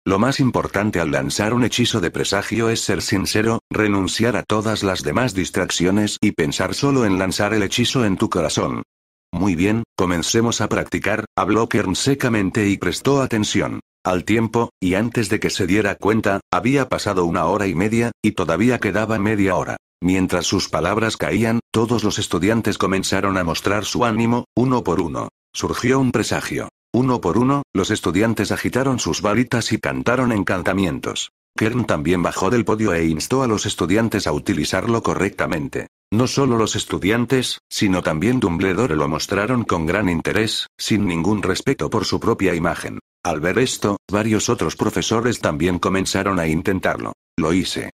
Lo más importante al lanzar un hechizo de presagio es ser sincero, renunciar a todas las demás distracciones y pensar solo en lanzar el hechizo en tu corazón. Muy bien, comencemos a practicar, habló Kern secamente y prestó atención. Al tiempo, y antes de que se diera cuenta, había pasado una hora y media, y todavía quedaba media hora. Mientras sus palabras caían, todos los estudiantes comenzaron a mostrar su ánimo, uno por uno. Surgió un presagio. Uno por uno, los estudiantes agitaron sus varitas y cantaron encantamientos. Kern también bajó del podio e instó a los estudiantes a utilizarlo correctamente. No solo los estudiantes, sino también Dumbledore lo mostraron con gran interés, sin ningún respeto por su propia imagen. Al ver esto, varios otros profesores también comenzaron a intentarlo. Lo hice.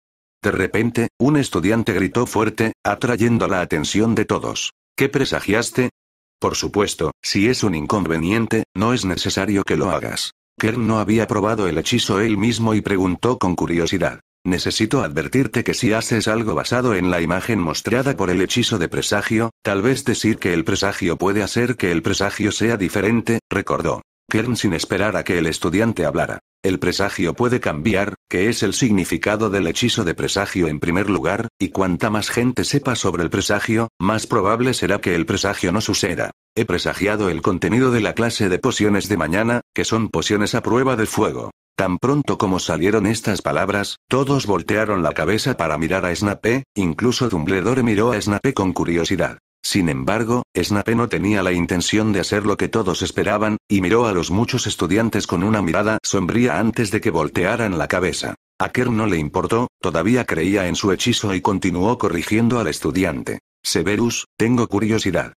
De repente, un estudiante gritó fuerte, atrayendo la atención de todos. ¿Qué presagiaste? Por supuesto, si es un inconveniente, no es necesario que lo hagas. Kern no había probado el hechizo él mismo y preguntó con curiosidad. Necesito advertirte que si haces algo basado en la imagen mostrada por el hechizo de presagio, tal vez decir que el presagio puede hacer que el presagio sea diferente, recordó. Kern sin esperar a que el estudiante hablara. El presagio puede cambiar, que es el significado del hechizo de presagio en primer lugar, y cuanta más gente sepa sobre el presagio, más probable será que el presagio no suceda. He presagiado el contenido de la clase de pociones de mañana, que son pociones a prueba de fuego. Tan pronto como salieron estas palabras, todos voltearon la cabeza para mirar a Snape, incluso Dumbledore miró a Snape con curiosidad. Sin embargo, Snape no tenía la intención de hacer lo que todos esperaban, y miró a los muchos estudiantes con una mirada sombría antes de que voltearan la cabeza. A Kerr no le importó, todavía creía en su hechizo y continuó corrigiendo al estudiante. Severus, tengo curiosidad.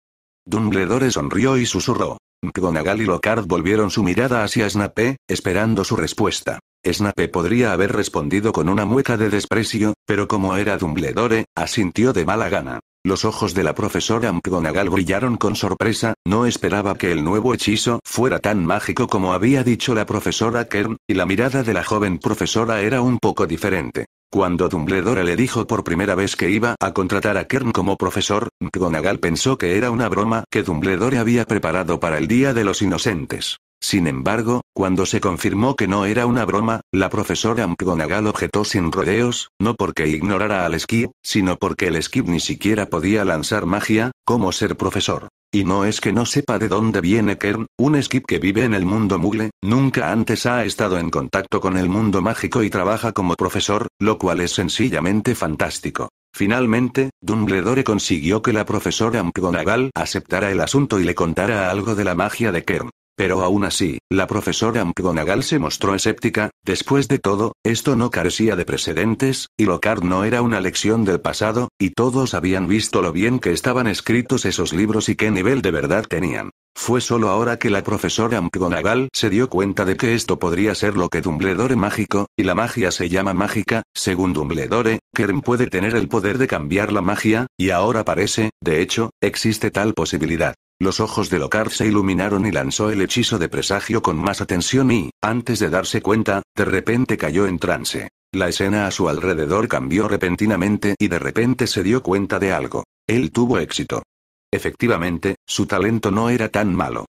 Dumbledore sonrió y susurró. McGonagall y Lockhart volvieron su mirada hacia Snape, esperando su respuesta. Snape podría haber respondido con una mueca de desprecio, pero como era Dumbledore, asintió de mala gana. Los ojos de la profesora McGonagall brillaron con sorpresa, no esperaba que el nuevo hechizo fuera tan mágico como había dicho la profesora Kern, y la mirada de la joven profesora era un poco diferente. Cuando Dumbledore le dijo por primera vez que iba a contratar a Kern como profesor, McGonagall pensó que era una broma que Dumbledore había preparado para el Día de los Inocentes. Sin embargo, cuando se confirmó que no era una broma, la profesora McGonagall objetó sin rodeos, no porque ignorara al Skip, sino porque el Skip ni siquiera podía lanzar magia, como ser profesor. Y no es que no sepa de dónde viene Kern, un Skip que vive en el mundo mugle, nunca antes ha estado en contacto con el mundo mágico y trabaja como profesor, lo cual es sencillamente fantástico. Finalmente, Dumbledore consiguió que la profesora McGonagall aceptara el asunto y le contara algo de la magia de Kern. Pero aún así, la profesora McGonagall se mostró escéptica, después de todo, esto no carecía de precedentes, y Lockhart no era una lección del pasado, y todos habían visto lo bien que estaban escritos esos libros y qué nivel de verdad tenían. Fue solo ahora que la profesora McGonagall se dio cuenta de que esto podría ser lo que Dumbledore mágico, y la magia se llama mágica, según Dumbledore, Kern puede tener el poder de cambiar la magia, y ahora parece, de hecho, existe tal posibilidad. Los ojos de Locart se iluminaron y lanzó el hechizo de presagio con más atención y, antes de darse cuenta, de repente cayó en trance. La escena a su alrededor cambió repentinamente y de repente se dio cuenta de algo. Él tuvo éxito. Efectivamente, su talento no era tan malo.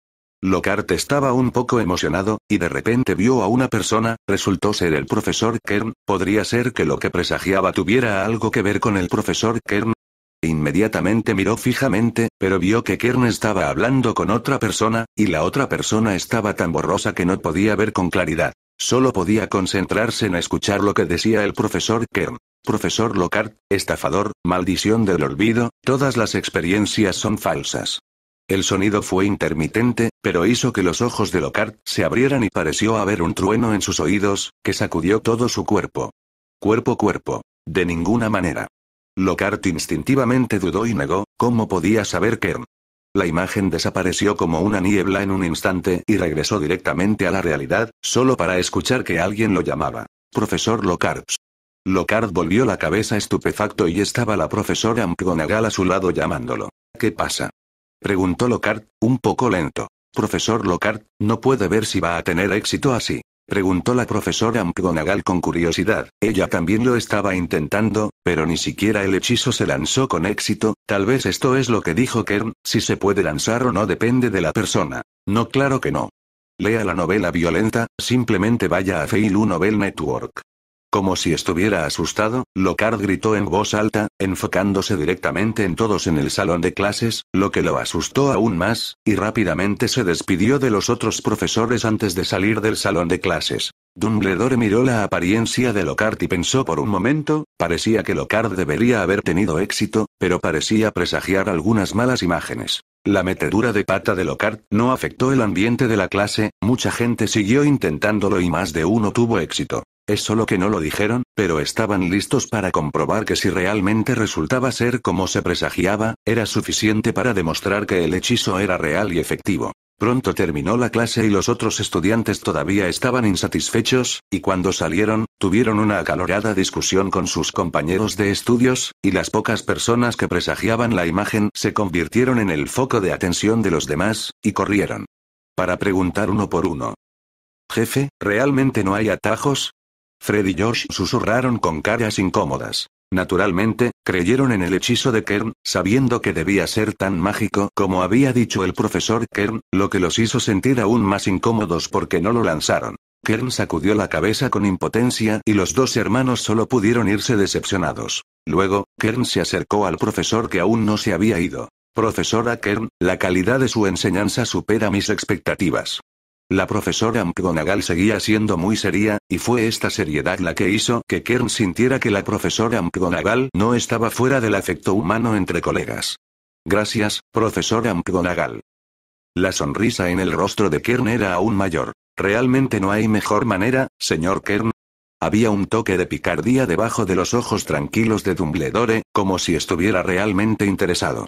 Locart estaba un poco emocionado, y de repente vio a una persona, resultó ser el profesor Kern, podría ser que lo que presagiaba tuviera algo que ver con el profesor Kern, e inmediatamente miró fijamente, pero vio que Kern estaba hablando con otra persona, y la otra persona estaba tan borrosa que no podía ver con claridad. Solo podía concentrarse en escuchar lo que decía el profesor Kern. Profesor Lockhart, estafador, maldición del olvido, todas las experiencias son falsas. El sonido fue intermitente, pero hizo que los ojos de Lockhart se abrieran y pareció haber un trueno en sus oídos, que sacudió todo su cuerpo. Cuerpo cuerpo. De ninguna manera. Lockhart instintivamente dudó y negó, ¿cómo podía saber Kern? La imagen desapareció como una niebla en un instante y regresó directamente a la realidad, solo para escuchar que alguien lo llamaba. Profesor Lockhart. Lockhart volvió la cabeza estupefacto y estaba la profesora McGonagall a su lado llamándolo. ¿Qué pasa? Preguntó Lockhart, un poco lento. Profesor Lockhart, no puede ver si va a tener éxito así. Preguntó la profesora McGonagall con curiosidad. Ella también lo estaba intentando, pero ni siquiera el hechizo se lanzó con éxito. Tal vez esto es lo que dijo Kern, si se puede lanzar o no depende de la persona. No, claro que no. Lea la novela violenta, simplemente vaya a Feilu Novel Network. Como si estuviera asustado, Lockhart gritó en voz alta, enfocándose directamente en todos en el salón de clases, lo que lo asustó aún más, y rápidamente se despidió de los otros profesores antes de salir del salón de clases. Dumbledore miró la apariencia de Lockhart y pensó por un momento, parecía que Lockhart debería haber tenido éxito, pero parecía presagiar algunas malas imágenes. La metedura de pata de Lockhart no afectó el ambiente de la clase, mucha gente siguió intentándolo y más de uno tuvo éxito. Es solo que no lo dijeron, pero estaban listos para comprobar que si realmente resultaba ser como se presagiaba, era suficiente para demostrar que el hechizo era real y efectivo. Pronto terminó la clase y los otros estudiantes todavía estaban insatisfechos, y cuando salieron, tuvieron una acalorada discusión con sus compañeros de estudios, y las pocas personas que presagiaban la imagen se convirtieron en el foco de atención de los demás, y corrieron. Para preguntar uno por uno. Jefe, ¿realmente no hay atajos? Fred y Josh susurraron con caras incómodas. Naturalmente, creyeron en el hechizo de Kern, sabiendo que debía ser tan mágico como había dicho el profesor Kern, lo que los hizo sentir aún más incómodos porque no lo lanzaron. Kern sacudió la cabeza con impotencia y los dos hermanos solo pudieron irse decepcionados. Luego, Kern se acercó al profesor que aún no se había ido. Profesora Kern, la calidad de su enseñanza supera mis expectativas. La profesora McGonagall seguía siendo muy seria, y fue esta seriedad la que hizo que Kern sintiera que la profesora McGonagall no estaba fuera del afecto humano entre colegas. Gracias, profesora McGonagall. La sonrisa en el rostro de Kern era aún mayor. Realmente no hay mejor manera, señor Kern. Había un toque de picardía debajo de los ojos tranquilos de Dumbledore, como si estuviera realmente interesado.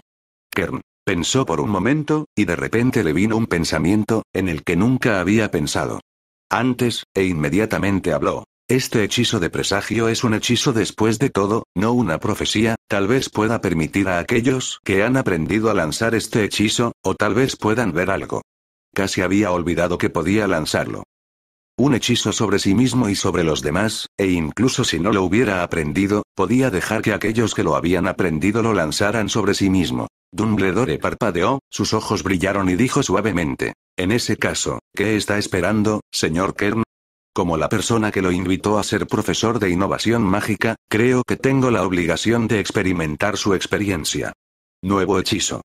Kern, Pensó por un momento, y de repente le vino un pensamiento, en el que nunca había pensado. Antes, e inmediatamente habló. Este hechizo de presagio es un hechizo después de todo, no una profecía, tal vez pueda permitir a aquellos que han aprendido a lanzar este hechizo, o tal vez puedan ver algo. Casi había olvidado que podía lanzarlo. Un hechizo sobre sí mismo y sobre los demás, e incluso si no lo hubiera aprendido, podía dejar que aquellos que lo habían aprendido lo lanzaran sobre sí mismo. Dumbledore parpadeó, sus ojos brillaron y dijo suavemente. En ese caso, ¿qué está esperando, señor Kern? Como la persona que lo invitó a ser profesor de innovación mágica, creo que tengo la obligación de experimentar su experiencia. Nuevo hechizo.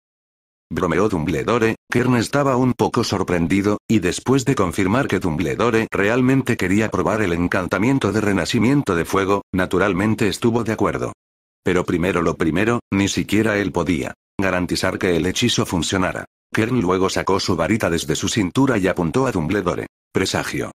Bromeó Dumbledore, Kern estaba un poco sorprendido, y después de confirmar que Dumbledore realmente quería probar el encantamiento de renacimiento de fuego, naturalmente estuvo de acuerdo. Pero primero lo primero, ni siquiera él podía garantizar que el hechizo funcionara. Kern luego sacó su varita desde su cintura y apuntó a Dumbledore. Presagio.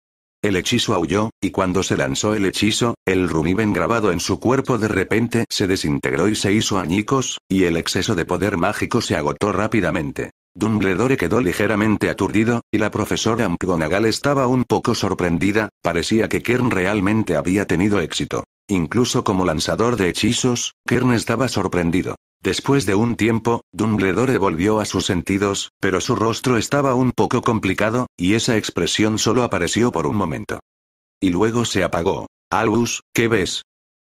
El hechizo aulló, y cuando se lanzó el hechizo, el Runiven grabado en su cuerpo de repente se desintegró y se hizo añicos, y el exceso de poder mágico se agotó rápidamente. Dumbledore quedó ligeramente aturdido, y la profesora McGonagall estaba un poco sorprendida, parecía que Kern realmente había tenido éxito. Incluso como lanzador de hechizos, Kern estaba sorprendido. Después de un tiempo, Dumbledore volvió a sus sentidos, pero su rostro estaba un poco complicado, y esa expresión solo apareció por un momento. Y luego se apagó. Albus, ¿qué ves?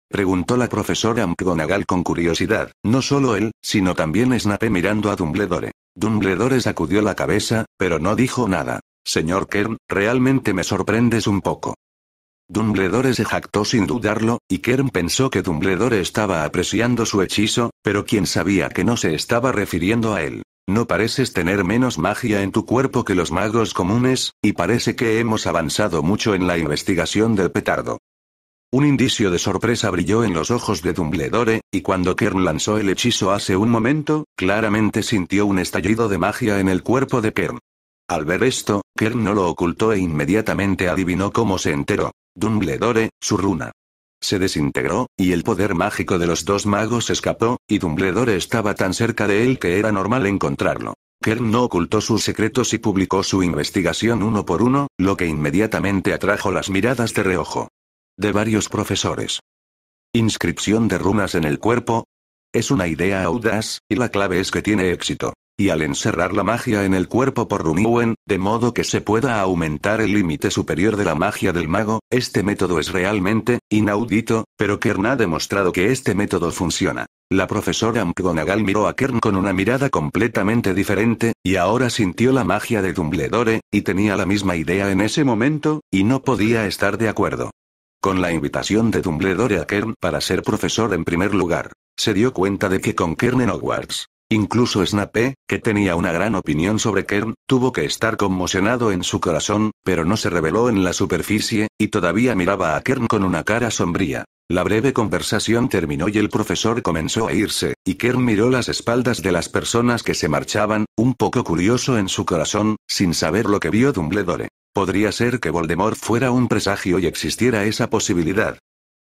Preguntó la profesora McGonagall con curiosidad, no solo él, sino también Snape mirando a Dumbledore. Dumbledore sacudió la cabeza, pero no dijo nada. Señor Kern, realmente me sorprendes un poco. Dumbledore se jactó sin dudarlo, y Kern pensó que Dumbledore estaba apreciando su hechizo, pero quién sabía que no se estaba refiriendo a él. No pareces tener menos magia en tu cuerpo que los magos comunes, y parece que hemos avanzado mucho en la investigación del petardo. Un indicio de sorpresa brilló en los ojos de Dumbledore, y cuando Kern lanzó el hechizo hace un momento, claramente sintió un estallido de magia en el cuerpo de Kern. Al ver esto, Kern no lo ocultó e inmediatamente adivinó cómo se enteró. Dumbledore, su runa. Se desintegró, y el poder mágico de los dos magos escapó, y Dumbledore estaba tan cerca de él que era normal encontrarlo. Kern no ocultó sus secretos y publicó su investigación uno por uno, lo que inmediatamente atrajo las miradas de reojo. De varios profesores. Inscripción de runas en el cuerpo. Es una idea audaz, y la clave es que tiene éxito y al encerrar la magia en el cuerpo por Runiwen, de modo que se pueda aumentar el límite superior de la magia del mago, este método es realmente inaudito, pero Kern ha demostrado que este método funciona. La profesora Mpgonagal miró a Kern con una mirada completamente diferente, y ahora sintió la magia de Dumbledore, y tenía la misma idea en ese momento, y no podía estar de acuerdo. Con la invitación de Dumbledore a Kern para ser profesor en primer lugar, se dio cuenta de que con Kern en Hogwarts Incluso Snape, que tenía una gran opinión sobre Kern, tuvo que estar conmocionado en su corazón, pero no se reveló en la superficie, y todavía miraba a Kern con una cara sombría. La breve conversación terminó y el profesor comenzó a irse, y Kern miró las espaldas de las personas que se marchaban, un poco curioso en su corazón, sin saber lo que vio Dumbledore. Podría ser que Voldemort fuera un presagio y existiera esa posibilidad,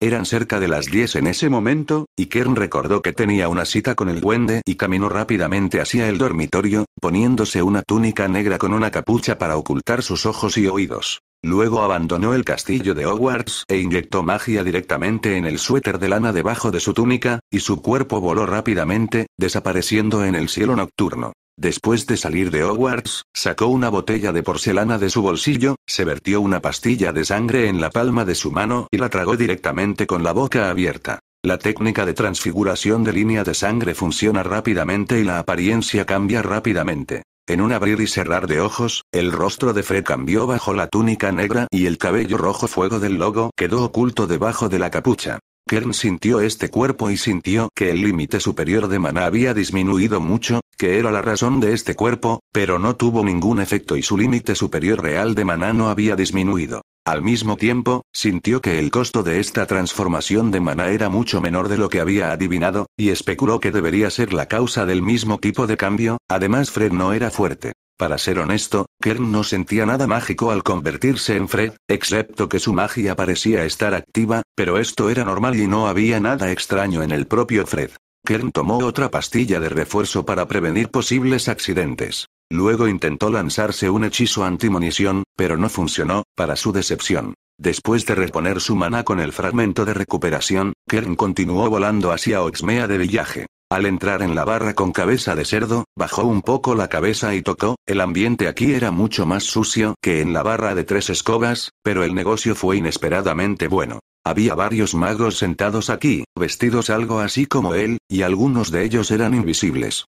eran cerca de las 10 en ese momento, y Kern recordó que tenía una cita con el duende y caminó rápidamente hacia el dormitorio, poniéndose una túnica negra con una capucha para ocultar sus ojos y oídos. Luego abandonó el castillo de Hogwarts e inyectó magia directamente en el suéter de lana debajo de su túnica, y su cuerpo voló rápidamente, desapareciendo en el cielo nocturno. Después de salir de Hogwarts, sacó una botella de porcelana de su bolsillo, se vertió una pastilla de sangre en la palma de su mano y la tragó directamente con la boca abierta. La técnica de transfiguración de línea de sangre funciona rápidamente y la apariencia cambia rápidamente. En un abrir y cerrar de ojos, el rostro de Fred cambió bajo la túnica negra y el cabello rojo fuego del logo quedó oculto debajo de la capucha. Kern sintió este cuerpo y sintió que el límite superior de mana había disminuido mucho, que era la razón de este cuerpo, pero no tuvo ningún efecto y su límite superior real de mana no había disminuido. Al mismo tiempo, sintió que el costo de esta transformación de maná era mucho menor de lo que había adivinado, y especuló que debería ser la causa del mismo tipo de cambio, además Fred no era fuerte. Para ser honesto, Kern no sentía nada mágico al convertirse en Fred, excepto que su magia parecía estar activa, pero esto era normal y no había nada extraño en el propio Fred. Kern tomó otra pastilla de refuerzo para prevenir posibles accidentes. Luego intentó lanzarse un hechizo antimunición, pero no funcionó, para su decepción. Después de reponer su maná con el fragmento de recuperación, Kern continuó volando hacia Oxmea de Villaje. Al entrar en la barra con cabeza de cerdo, bajó un poco la cabeza y tocó, el ambiente aquí era mucho más sucio que en la barra de tres escobas, pero el negocio fue inesperadamente bueno. Había varios magos sentados aquí, vestidos algo así como él, y algunos de ellos eran invisibles.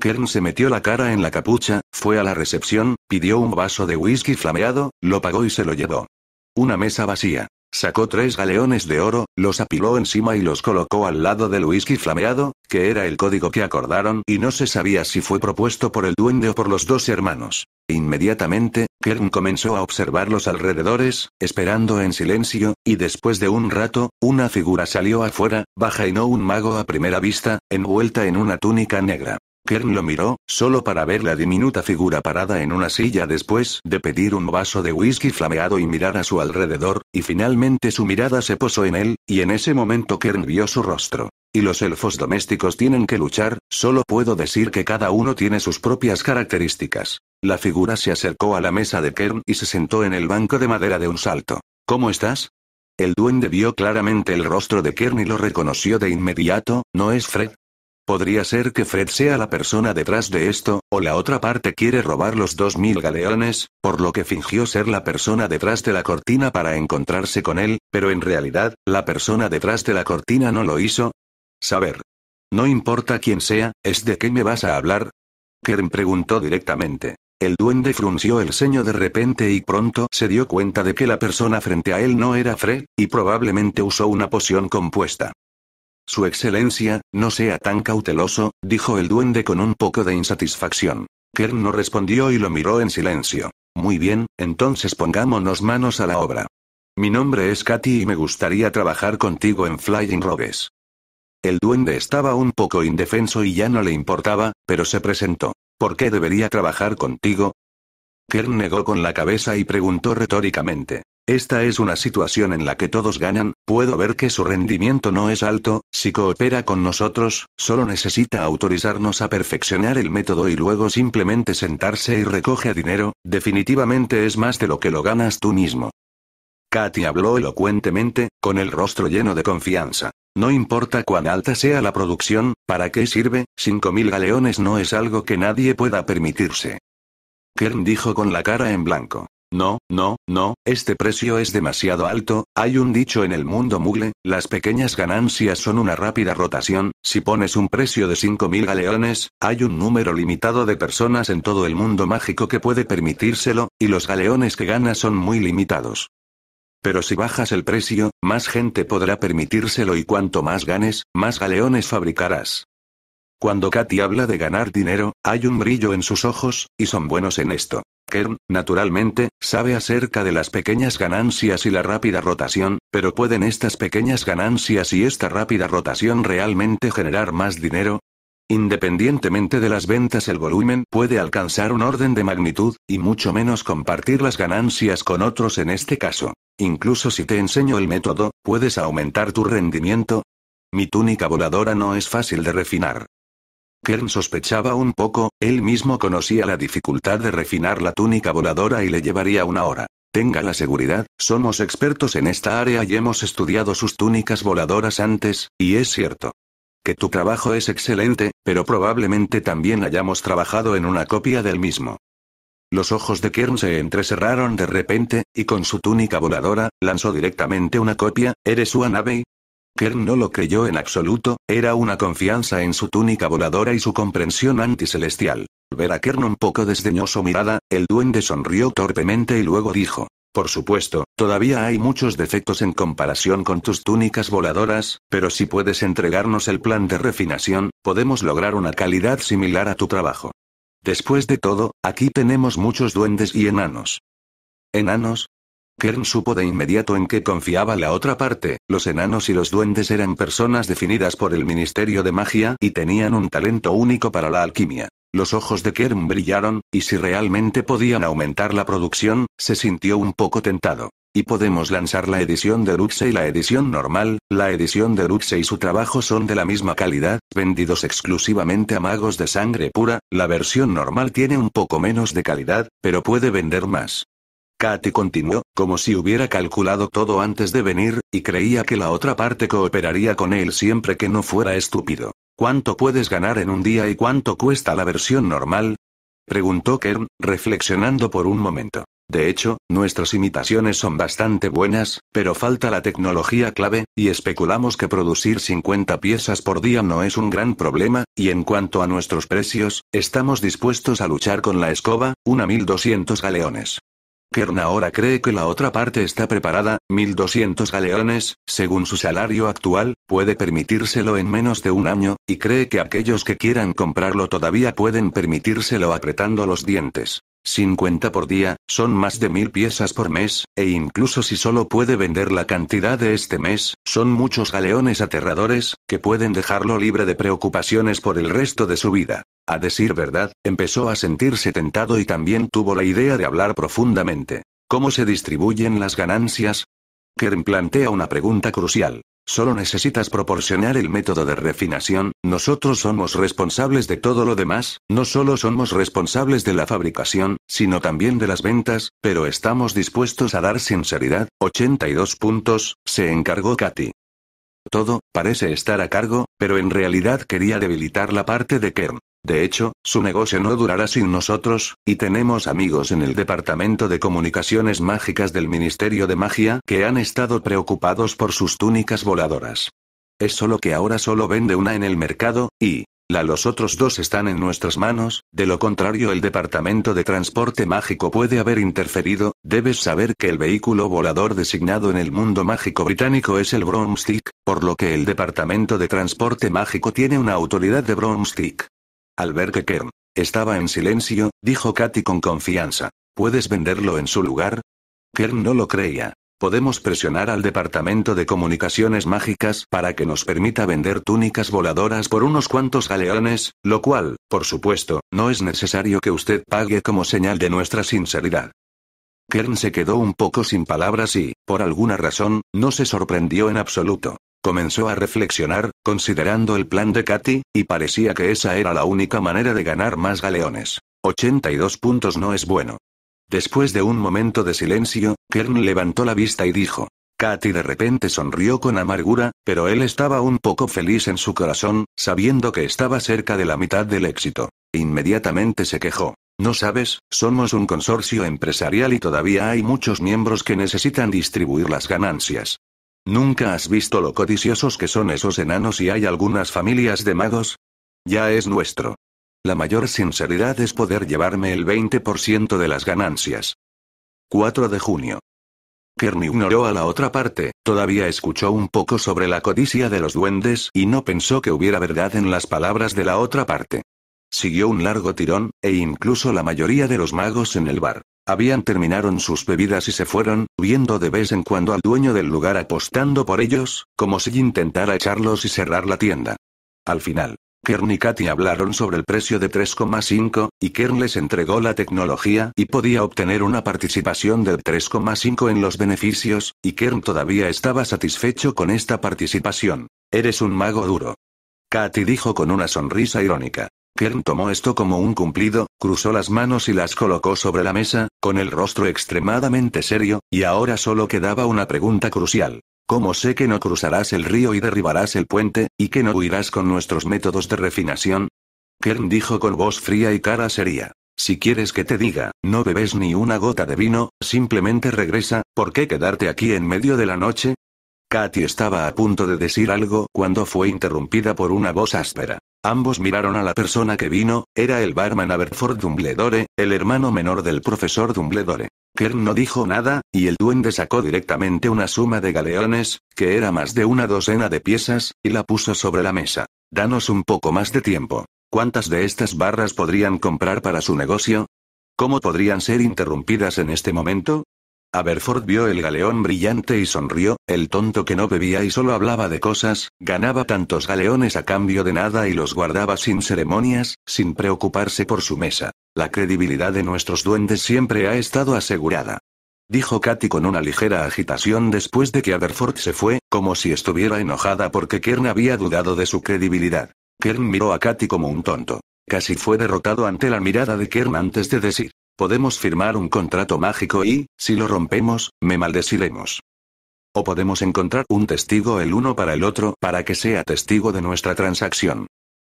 Kern se metió la cara en la capucha, fue a la recepción, pidió un vaso de whisky flameado, lo pagó y se lo llevó. Una mesa vacía. Sacó tres galeones de oro, los apiló encima y los colocó al lado del whisky flameado, que era el código que acordaron y no se sabía si fue propuesto por el duende o por los dos hermanos. Inmediatamente, Kern comenzó a observar los alrededores, esperando en silencio, y después de un rato, una figura salió afuera, baja y no un mago a primera vista, envuelta en una túnica negra. Kern lo miró, solo para ver la diminuta figura parada en una silla después de pedir un vaso de whisky flameado y mirar a su alrededor, y finalmente su mirada se posó en él, y en ese momento Kern vio su rostro. Y los elfos domésticos tienen que luchar, solo puedo decir que cada uno tiene sus propias características. La figura se acercó a la mesa de Kern y se sentó en el banco de madera de un salto. ¿Cómo estás? El duende vio claramente el rostro de Kern y lo reconoció de inmediato, ¿no es Fred? Podría ser que Fred sea la persona detrás de esto, o la otra parte quiere robar los dos mil galeones, por lo que fingió ser la persona detrás de la cortina para encontrarse con él, pero en realidad, la persona detrás de la cortina no lo hizo. Saber. No importa quién sea, ¿es de qué me vas a hablar? Kern preguntó directamente. El duende frunció el ceño de repente y pronto se dio cuenta de que la persona frente a él no era Fred, y probablemente usó una poción compuesta. Su excelencia, no sea tan cauteloso, dijo el duende con un poco de insatisfacción. Kern no respondió y lo miró en silencio. Muy bien, entonces pongámonos manos a la obra. Mi nombre es Katy y me gustaría trabajar contigo en Flying Robes. El duende estaba un poco indefenso y ya no le importaba, pero se presentó. ¿Por qué debería trabajar contigo? Kern negó con la cabeza y preguntó retóricamente. Esta es una situación en la que todos ganan, puedo ver que su rendimiento no es alto, si coopera con nosotros, solo necesita autorizarnos a perfeccionar el método y luego simplemente sentarse y recoge dinero, definitivamente es más de lo que lo ganas tú mismo. Katy habló elocuentemente, con el rostro lleno de confianza. No importa cuán alta sea la producción, ¿para qué sirve? 5.000 galeones no es algo que nadie pueda permitirse. Kern dijo con la cara en blanco. No, no, no, este precio es demasiado alto, hay un dicho en el mundo mugle, las pequeñas ganancias son una rápida rotación, si pones un precio de 5.000 galeones, hay un número limitado de personas en todo el mundo mágico que puede permitírselo, y los galeones que gana son muy limitados. Pero si bajas el precio, más gente podrá permitírselo y cuanto más ganes, más galeones fabricarás. Cuando Katy habla de ganar dinero, hay un brillo en sus ojos, y son buenos en esto. Kern, naturalmente, sabe acerca de las pequeñas ganancias y la rápida rotación, pero ¿pueden estas pequeñas ganancias y esta rápida rotación realmente generar más dinero? Independientemente de las ventas, el volumen puede alcanzar un orden de magnitud, y mucho menos compartir las ganancias con otros en este caso. Incluso si te enseño el método, puedes aumentar tu rendimiento, mi túnica voladora no es fácil de refinar. Kern sospechaba un poco, él mismo conocía la dificultad de refinar la túnica voladora y le llevaría una hora. Tenga la seguridad, somos expertos en esta área y hemos estudiado sus túnicas voladoras antes, y es cierto. Que tu trabajo es excelente, pero probablemente también hayamos trabajado en una copia del mismo. Los ojos de Kern se entrecerraron de repente, y con su túnica voladora, lanzó directamente una copia, ¿eres nave. Kern no lo creyó en absoluto, era una confianza en su túnica voladora y su comprensión anticelestial. Ver a Kern un poco desdeñoso mirada, el duende sonrió torpemente y luego dijo, por supuesto, todavía hay muchos defectos en comparación con tus túnicas voladoras, pero si puedes entregarnos el plan de refinación, podemos lograr una calidad similar a tu trabajo. Después de todo, aquí tenemos muchos duendes y enanos. ¿Enanos? Kern supo de inmediato en qué confiaba la otra parte, los enanos y los duendes eran personas definidas por el Ministerio de Magia y tenían un talento único para la alquimia. Los ojos de Kern brillaron, y si realmente podían aumentar la producción, se sintió un poco tentado. Y podemos lanzar la edición de Ruxe y la edición normal, la edición de Ruxe y su trabajo son de la misma calidad, vendidos exclusivamente a magos de sangre pura, la versión normal tiene un poco menos de calidad, pero puede vender más. Katy continuó, como si hubiera calculado todo antes de venir, y creía que la otra parte cooperaría con él siempre que no fuera estúpido. ¿Cuánto puedes ganar en un día y cuánto cuesta la versión normal? Preguntó Kern, reflexionando por un momento. De hecho, nuestras imitaciones son bastante buenas, pero falta la tecnología clave, y especulamos que producir 50 piezas por día no es un gran problema, y en cuanto a nuestros precios, estamos dispuestos a luchar con la escoba, una 1200 galeones. Kern ahora cree que la otra parte está preparada, 1200 galeones, según su salario actual, puede permitírselo en menos de un año, y cree que aquellos que quieran comprarlo todavía pueden permitírselo apretando los dientes. 50 por día, son más de mil piezas por mes, e incluso si solo puede vender la cantidad de este mes, son muchos galeones aterradores, que pueden dejarlo libre de preocupaciones por el resto de su vida. A decir verdad, empezó a sentirse tentado y también tuvo la idea de hablar profundamente. ¿Cómo se distribuyen las ganancias? Kern plantea una pregunta crucial. Solo necesitas proporcionar el método de refinación, nosotros somos responsables de todo lo demás, no solo somos responsables de la fabricación, sino también de las ventas, pero estamos dispuestos a dar sinceridad. 82 puntos, se encargó Katy. Todo, parece estar a cargo, pero en realidad quería debilitar la parte de Kern. De hecho, su negocio no durará sin nosotros, y tenemos amigos en el Departamento de Comunicaciones Mágicas del Ministerio de Magia que han estado preocupados por sus túnicas voladoras. Es solo que ahora solo vende una en el mercado, y... La los otros dos están en nuestras manos, de lo contrario el Departamento de Transporte Mágico puede haber interferido, debes saber que el vehículo volador designado en el mundo mágico británico es el Bromstick, por lo que el Departamento de Transporte Mágico tiene una autoridad de Bromstick. Al ver que Kern estaba en silencio, dijo Katy con confianza. ¿Puedes venderlo en su lugar? Kern no lo creía. Podemos presionar al Departamento de Comunicaciones Mágicas para que nos permita vender túnicas voladoras por unos cuantos galeones, lo cual, por supuesto, no es necesario que usted pague como señal de nuestra sinceridad. Kern se quedó un poco sin palabras y, por alguna razón, no se sorprendió en absoluto. Comenzó a reflexionar, considerando el plan de Katy, y parecía que esa era la única manera de ganar más galeones. 82 puntos no es bueno. Después de un momento de silencio, Kern levantó la vista y dijo. Katy de repente sonrió con amargura, pero él estaba un poco feliz en su corazón, sabiendo que estaba cerca de la mitad del éxito. Inmediatamente se quejó. No sabes, somos un consorcio empresarial y todavía hay muchos miembros que necesitan distribuir las ganancias. ¿Nunca has visto lo codiciosos que son esos enanos y hay algunas familias de magos? Ya es nuestro. La mayor sinceridad es poder llevarme el 20% de las ganancias. 4 de junio. Kern ignoró a la otra parte, todavía escuchó un poco sobre la codicia de los duendes y no pensó que hubiera verdad en las palabras de la otra parte. Siguió un largo tirón, e incluso la mayoría de los magos en el bar. Habían terminaron sus bebidas y se fueron, viendo de vez en cuando al dueño del lugar apostando por ellos, como si intentara echarlos y cerrar la tienda. Al final, Kern y Katy hablaron sobre el precio de 3,5, y Kern les entregó la tecnología y podía obtener una participación del 3,5 en los beneficios, y Kern todavía estaba satisfecho con esta participación. Eres un mago duro. Katy dijo con una sonrisa irónica. Kern tomó esto como un cumplido, cruzó las manos y las colocó sobre la mesa, con el rostro extremadamente serio, y ahora solo quedaba una pregunta crucial. ¿Cómo sé que no cruzarás el río y derribarás el puente, y que no huirás con nuestros métodos de refinación? Kern dijo con voz fría y cara seria. Si quieres que te diga, no bebes ni una gota de vino, simplemente regresa, ¿por qué quedarte aquí en medio de la noche? Katy estaba a punto de decir algo cuando fue interrumpida por una voz áspera. Ambos miraron a la persona que vino, era el barman Aberford Dumbledore, el hermano menor del profesor Dumbledore. Kern no dijo nada, y el duende sacó directamente una suma de galeones, que era más de una docena de piezas, y la puso sobre la mesa. Danos un poco más de tiempo. ¿Cuántas de estas barras podrían comprar para su negocio? ¿Cómo podrían ser interrumpidas en este momento? Aberford vio el galeón brillante y sonrió, el tonto que no bebía y solo hablaba de cosas, ganaba tantos galeones a cambio de nada y los guardaba sin ceremonias, sin preocuparse por su mesa. La credibilidad de nuestros duendes siempre ha estado asegurada. Dijo Katy con una ligera agitación después de que Aberford se fue, como si estuviera enojada porque Kern había dudado de su credibilidad. Kern miró a Katy como un tonto. Casi fue derrotado ante la mirada de Kern antes de decir, Podemos firmar un contrato mágico y, si lo rompemos, me maldeciremos. O podemos encontrar un testigo el uno para el otro para que sea testigo de nuestra transacción.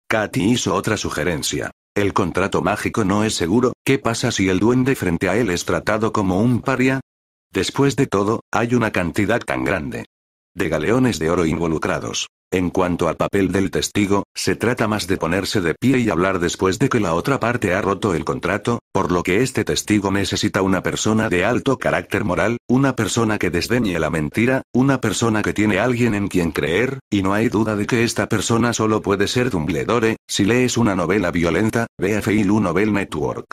Katy hizo otra sugerencia. El contrato mágico no es seguro, ¿qué pasa si el duende frente a él es tratado como un paria? Después de todo, hay una cantidad tan grande. De galeones de oro involucrados. En cuanto al papel del testigo, se trata más de ponerse de pie y hablar después de que la otra parte ha roto el contrato, por lo que este testigo necesita una persona de alto carácter moral, una persona que desdeñe la mentira, una persona que tiene alguien en quien creer, y no hay duda de que esta persona solo puede ser Dumbledore, si lees una novela violenta, a Feilu Novel Network.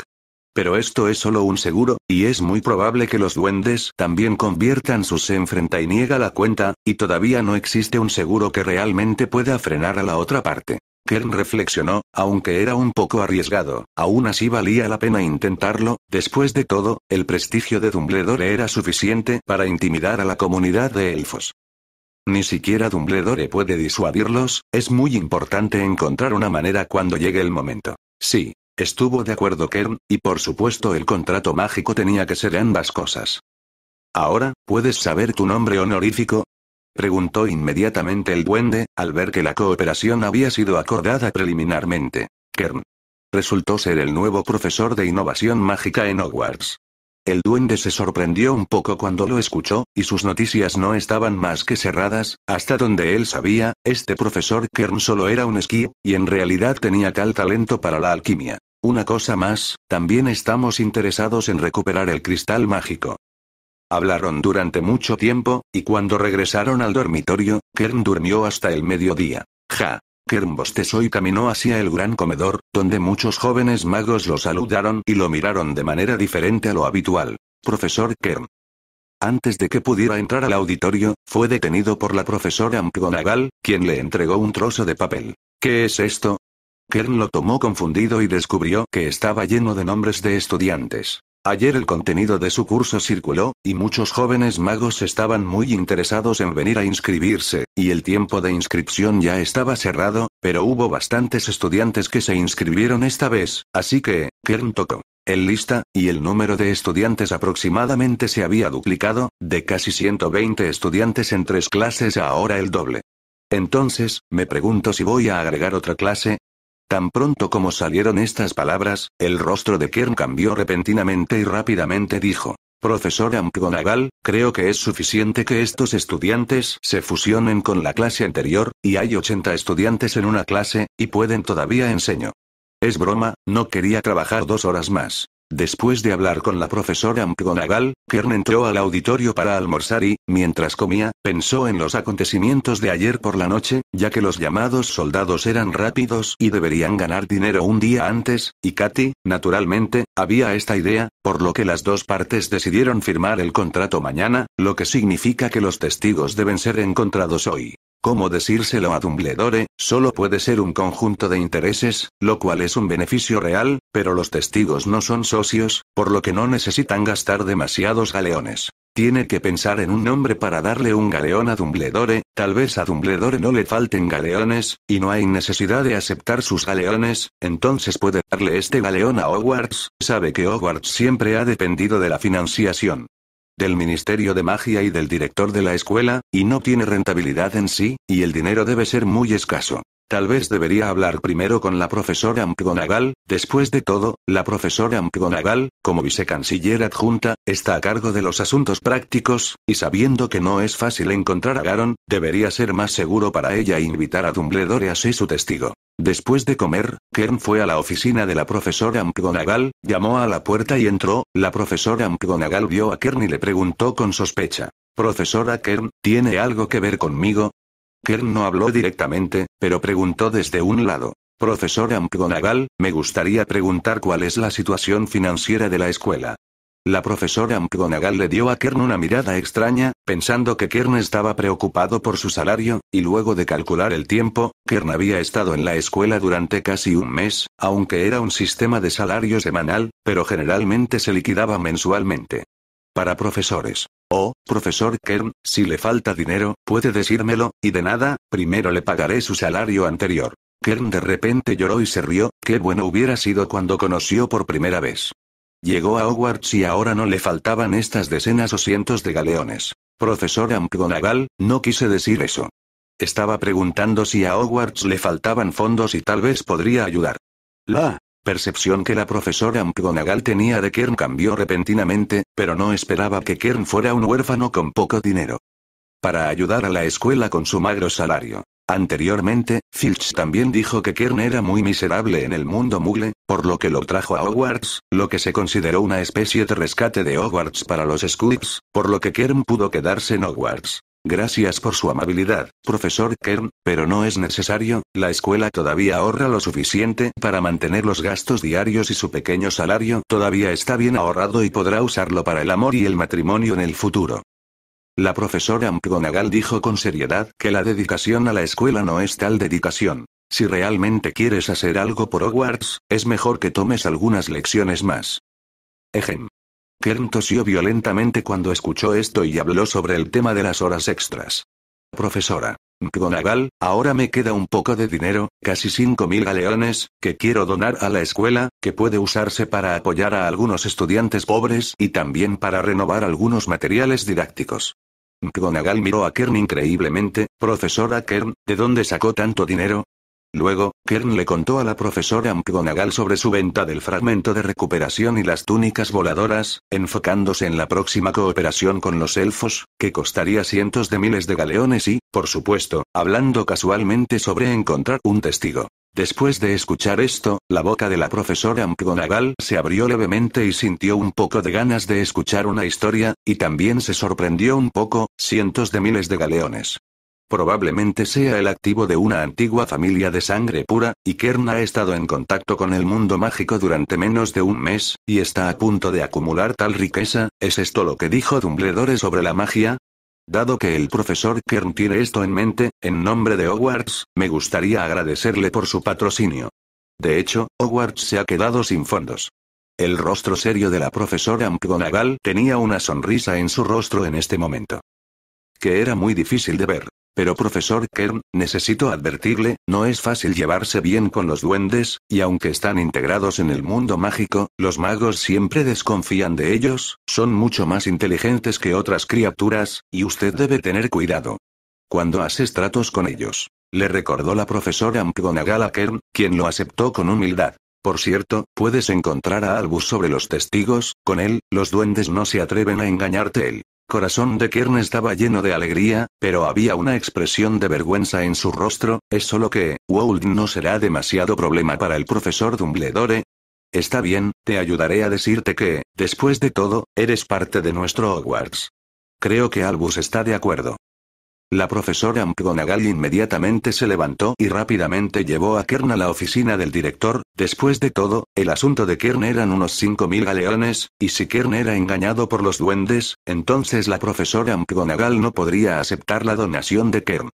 Pero esto es solo un seguro, y es muy probable que los duendes también conviertan sus enfrenta y niega la cuenta, y todavía no existe un seguro que realmente pueda frenar a la otra parte. Kern reflexionó, aunque era un poco arriesgado, aún así valía la pena intentarlo, después de todo, el prestigio de Dumbledore era suficiente para intimidar a la comunidad de elfos. Ni siquiera Dumbledore puede disuadirlos, es muy importante encontrar una manera cuando llegue el momento. Sí, Estuvo de acuerdo Kern, y por supuesto el contrato mágico tenía que ser ambas cosas. Ahora, ¿puedes saber tu nombre honorífico? Preguntó inmediatamente el duende, al ver que la cooperación había sido acordada preliminarmente. Kern. Resultó ser el nuevo profesor de innovación mágica en Hogwarts. El duende se sorprendió un poco cuando lo escuchó, y sus noticias no estaban más que cerradas, hasta donde él sabía, este profesor Kern solo era un esquí, y en realidad tenía tal talento para la alquimia. Una cosa más, también estamos interesados en recuperar el cristal mágico. Hablaron durante mucho tiempo, y cuando regresaron al dormitorio, Kern durmió hasta el mediodía. Ja. Kern bostezó y caminó hacia el gran comedor, donde muchos jóvenes magos lo saludaron y lo miraron de manera diferente a lo habitual. Profesor Kern. Antes de que pudiera entrar al auditorio, fue detenido por la profesora McGonagall, quien le entregó un trozo de papel. ¿Qué es esto? Kern lo tomó confundido y descubrió que estaba lleno de nombres de estudiantes. Ayer el contenido de su curso circuló, y muchos jóvenes magos estaban muy interesados en venir a inscribirse, y el tiempo de inscripción ya estaba cerrado, pero hubo bastantes estudiantes que se inscribieron esta vez, así que, Kern tocó. El lista, y el número de estudiantes aproximadamente se había duplicado, de casi 120 estudiantes en tres clases a ahora el doble. Entonces, me pregunto si voy a agregar otra clase, Tan pronto como salieron estas palabras, el rostro de Kern cambió repentinamente y rápidamente dijo. Profesor McGonagall, creo que es suficiente que estos estudiantes se fusionen con la clase anterior, y hay 80 estudiantes en una clase, y pueden todavía enseño. Es broma, no quería trabajar dos horas más. Después de hablar con la profesora McGonagall, Kern entró al auditorio para almorzar y, mientras comía, pensó en los acontecimientos de ayer por la noche, ya que los llamados soldados eran rápidos y deberían ganar dinero un día antes, y Katy, naturalmente, había esta idea, por lo que las dos partes decidieron firmar el contrato mañana, lo que significa que los testigos deben ser encontrados hoy cómo decírselo a Dumbledore, solo puede ser un conjunto de intereses, lo cual es un beneficio real, pero los testigos no son socios, por lo que no necesitan gastar demasiados galeones. Tiene que pensar en un nombre para darle un galeón a Dumbledore, tal vez a Dumbledore no le falten galeones, y no hay necesidad de aceptar sus galeones, entonces puede darle este galeón a Hogwarts, sabe que Hogwarts siempre ha dependido de la financiación del Ministerio de Magia y del director de la escuela, y no tiene rentabilidad en sí, y el dinero debe ser muy escaso. Tal vez debería hablar primero con la profesora McGonagall, después de todo, la profesora McGonagall, como vicecanciller adjunta, está a cargo de los asuntos prácticos, y sabiendo que no es fácil encontrar a Garon, debería ser más seguro para ella invitar a Dumbledore a ser su testigo. Después de comer, Kern fue a la oficina de la profesora McGonagall, llamó a la puerta y entró, la profesora McGonagall vio a Kern y le preguntó con sospecha. Profesora Kern, ¿tiene algo que ver conmigo? Kern no habló directamente, pero preguntó desde un lado. Profesora McGonagall, me gustaría preguntar cuál es la situación financiera de la escuela. La profesora McGonagall le dio a Kern una mirada extraña, pensando que Kern estaba preocupado por su salario, y luego de calcular el tiempo, Kern había estado en la escuela durante casi un mes, aunque era un sistema de salario semanal, pero generalmente se liquidaba mensualmente. Para profesores. Oh, profesor Kern, si le falta dinero, puede decírmelo, y de nada, primero le pagaré su salario anterior. Kern de repente lloró y se rió, qué bueno hubiera sido cuando conoció por primera vez Llegó a Hogwarts y ahora no le faltaban estas decenas o cientos de galeones. Profesor McGonagall, no quise decir eso. Estaba preguntando si a Hogwarts le faltaban fondos y tal vez podría ayudar. La percepción que la profesora McGonagall tenía de Kern cambió repentinamente, pero no esperaba que Kern fuera un huérfano con poco dinero. Para ayudar a la escuela con su magro salario, Anteriormente, Filch también dijo que Kern era muy miserable en el mundo mugle, por lo que lo trajo a Hogwarts, lo que se consideró una especie de rescate de Hogwarts para los Scoops, por lo que Kern pudo quedarse en Hogwarts. Gracias por su amabilidad, profesor Kern, pero no es necesario, la escuela todavía ahorra lo suficiente para mantener los gastos diarios y su pequeño salario todavía está bien ahorrado y podrá usarlo para el amor y el matrimonio en el futuro. La profesora McGonagall dijo con seriedad que la dedicación a la escuela no es tal dedicación. Si realmente quieres hacer algo por Hogwarts, es mejor que tomes algunas lecciones más. Ejem. Kern tosió violentamente cuando escuchó esto y habló sobre el tema de las horas extras. Profesora. McGonagall, ahora me queda un poco de dinero, casi 5.000 galeones, que quiero donar a la escuela, que puede usarse para apoyar a algunos estudiantes pobres y también para renovar algunos materiales didácticos. McGonagall miró a Kern increíblemente, profesora Kern, ¿de dónde sacó tanto dinero? Luego, Kern le contó a la profesora McGonagall sobre su venta del fragmento de recuperación y las túnicas voladoras, enfocándose en la próxima cooperación con los elfos, que costaría cientos de miles de galeones y, por supuesto, hablando casualmente sobre encontrar un testigo. Después de escuchar esto, la boca de la profesora McGonagall se abrió levemente y sintió un poco de ganas de escuchar una historia, y también se sorprendió un poco, cientos de miles de galeones. Probablemente sea el activo de una antigua familia de sangre pura, y Kern ha estado en contacto con el mundo mágico durante menos de un mes, y está a punto de acumular tal riqueza, ¿es esto lo que dijo Dumbledore sobre la magia? Dado que el profesor Kern tiene esto en mente, en nombre de Hogwarts, me gustaría agradecerle por su patrocinio. De hecho, Hogwarts se ha quedado sin fondos. El rostro serio de la profesora McGonagall tenía una sonrisa en su rostro en este momento. Que era muy difícil de ver. Pero profesor Kern, necesito advertirle, no es fácil llevarse bien con los duendes, y aunque están integrados en el mundo mágico, los magos siempre desconfían de ellos, son mucho más inteligentes que otras criaturas, y usted debe tener cuidado. Cuando haces tratos con ellos. Le recordó la profesora McGonagall Kern, quien lo aceptó con humildad. Por cierto, puedes encontrar a Albus sobre los testigos, con él, los duendes no se atreven a engañarte él corazón de Kern estaba lleno de alegría, pero había una expresión de vergüenza en su rostro, es solo que, Wold no será demasiado problema para el profesor Dumbledore. Está bien, te ayudaré a decirte que, después de todo, eres parte de nuestro Hogwarts. Creo que Albus está de acuerdo. La profesora McGonagall inmediatamente se levantó y rápidamente llevó a Kern a la oficina del director, después de todo, el asunto de Kern eran unos 5.000 galeones, y si Kern era engañado por los duendes, entonces la profesora McGonagall no podría aceptar la donación de Kern.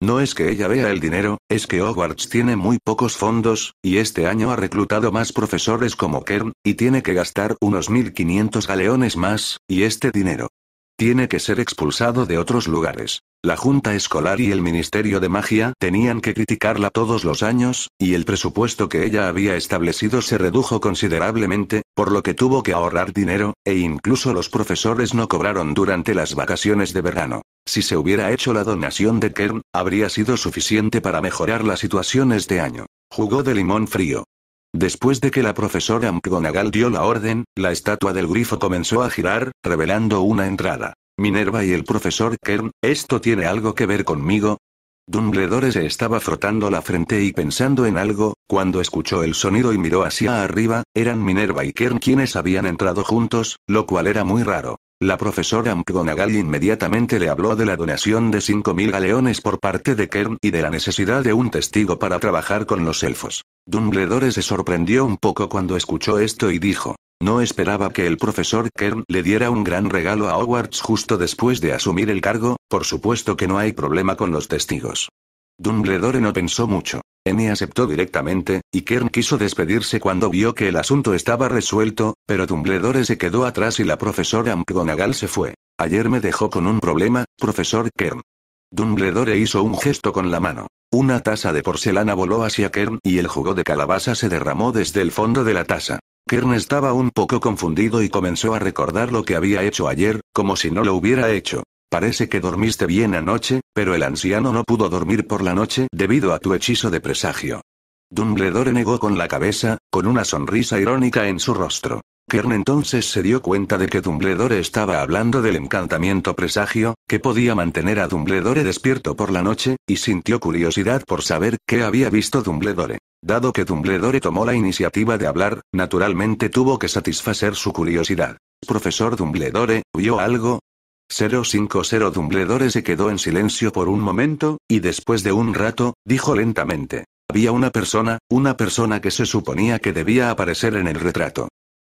No es que ella vea el dinero, es que Hogwarts tiene muy pocos fondos, y este año ha reclutado más profesores como Kern, y tiene que gastar unos 1.500 galeones más, y este dinero. Tiene que ser expulsado de otros lugares. La Junta Escolar y el Ministerio de Magia tenían que criticarla todos los años, y el presupuesto que ella había establecido se redujo considerablemente, por lo que tuvo que ahorrar dinero, e incluso los profesores no cobraron durante las vacaciones de verano. Si se hubiera hecho la donación de Kern, habría sido suficiente para mejorar la situación este año. Jugó de limón frío. Después de que la profesora McGonagall dio la orden, la estatua del grifo comenzó a girar, revelando una entrada. Minerva y el profesor Kern, ¿esto tiene algo que ver conmigo? Dumbledore se estaba frotando la frente y pensando en algo, cuando escuchó el sonido y miró hacia arriba, eran Minerva y Kern quienes habían entrado juntos, lo cual era muy raro. La profesora McGonagall inmediatamente le habló de la donación de 5.000 galeones por parte de Kern y de la necesidad de un testigo para trabajar con los elfos. Dumbledore se sorprendió un poco cuando escuchó esto y dijo, no esperaba que el profesor Kern le diera un gran regalo a Hogwarts justo después de asumir el cargo, por supuesto que no hay problema con los testigos. Dumbledore no pensó mucho aceptó directamente, y Kern quiso despedirse cuando vio que el asunto estaba resuelto, pero Dumbledore se quedó atrás y la profesora McGonagall se fue. Ayer me dejó con un problema, profesor Kern. Dumbledore hizo un gesto con la mano. Una taza de porcelana voló hacia Kern y el jugo de calabaza se derramó desde el fondo de la taza. Kern estaba un poco confundido y comenzó a recordar lo que había hecho ayer, como si no lo hubiera hecho. Parece que dormiste bien anoche, pero el anciano no pudo dormir por la noche debido a tu hechizo de presagio. Dumbledore negó con la cabeza, con una sonrisa irónica en su rostro. Kern entonces se dio cuenta de que Dumbledore estaba hablando del encantamiento presagio, que podía mantener a Dumbledore despierto por la noche, y sintió curiosidad por saber qué había visto Dumbledore. Dado que Dumbledore tomó la iniciativa de hablar, naturalmente tuvo que satisfacer su curiosidad. Profesor Dumbledore, ¿vio algo? 050 Dumbledore se quedó en silencio por un momento, y después de un rato, dijo lentamente. Había una persona, una persona que se suponía que debía aparecer en el retrato.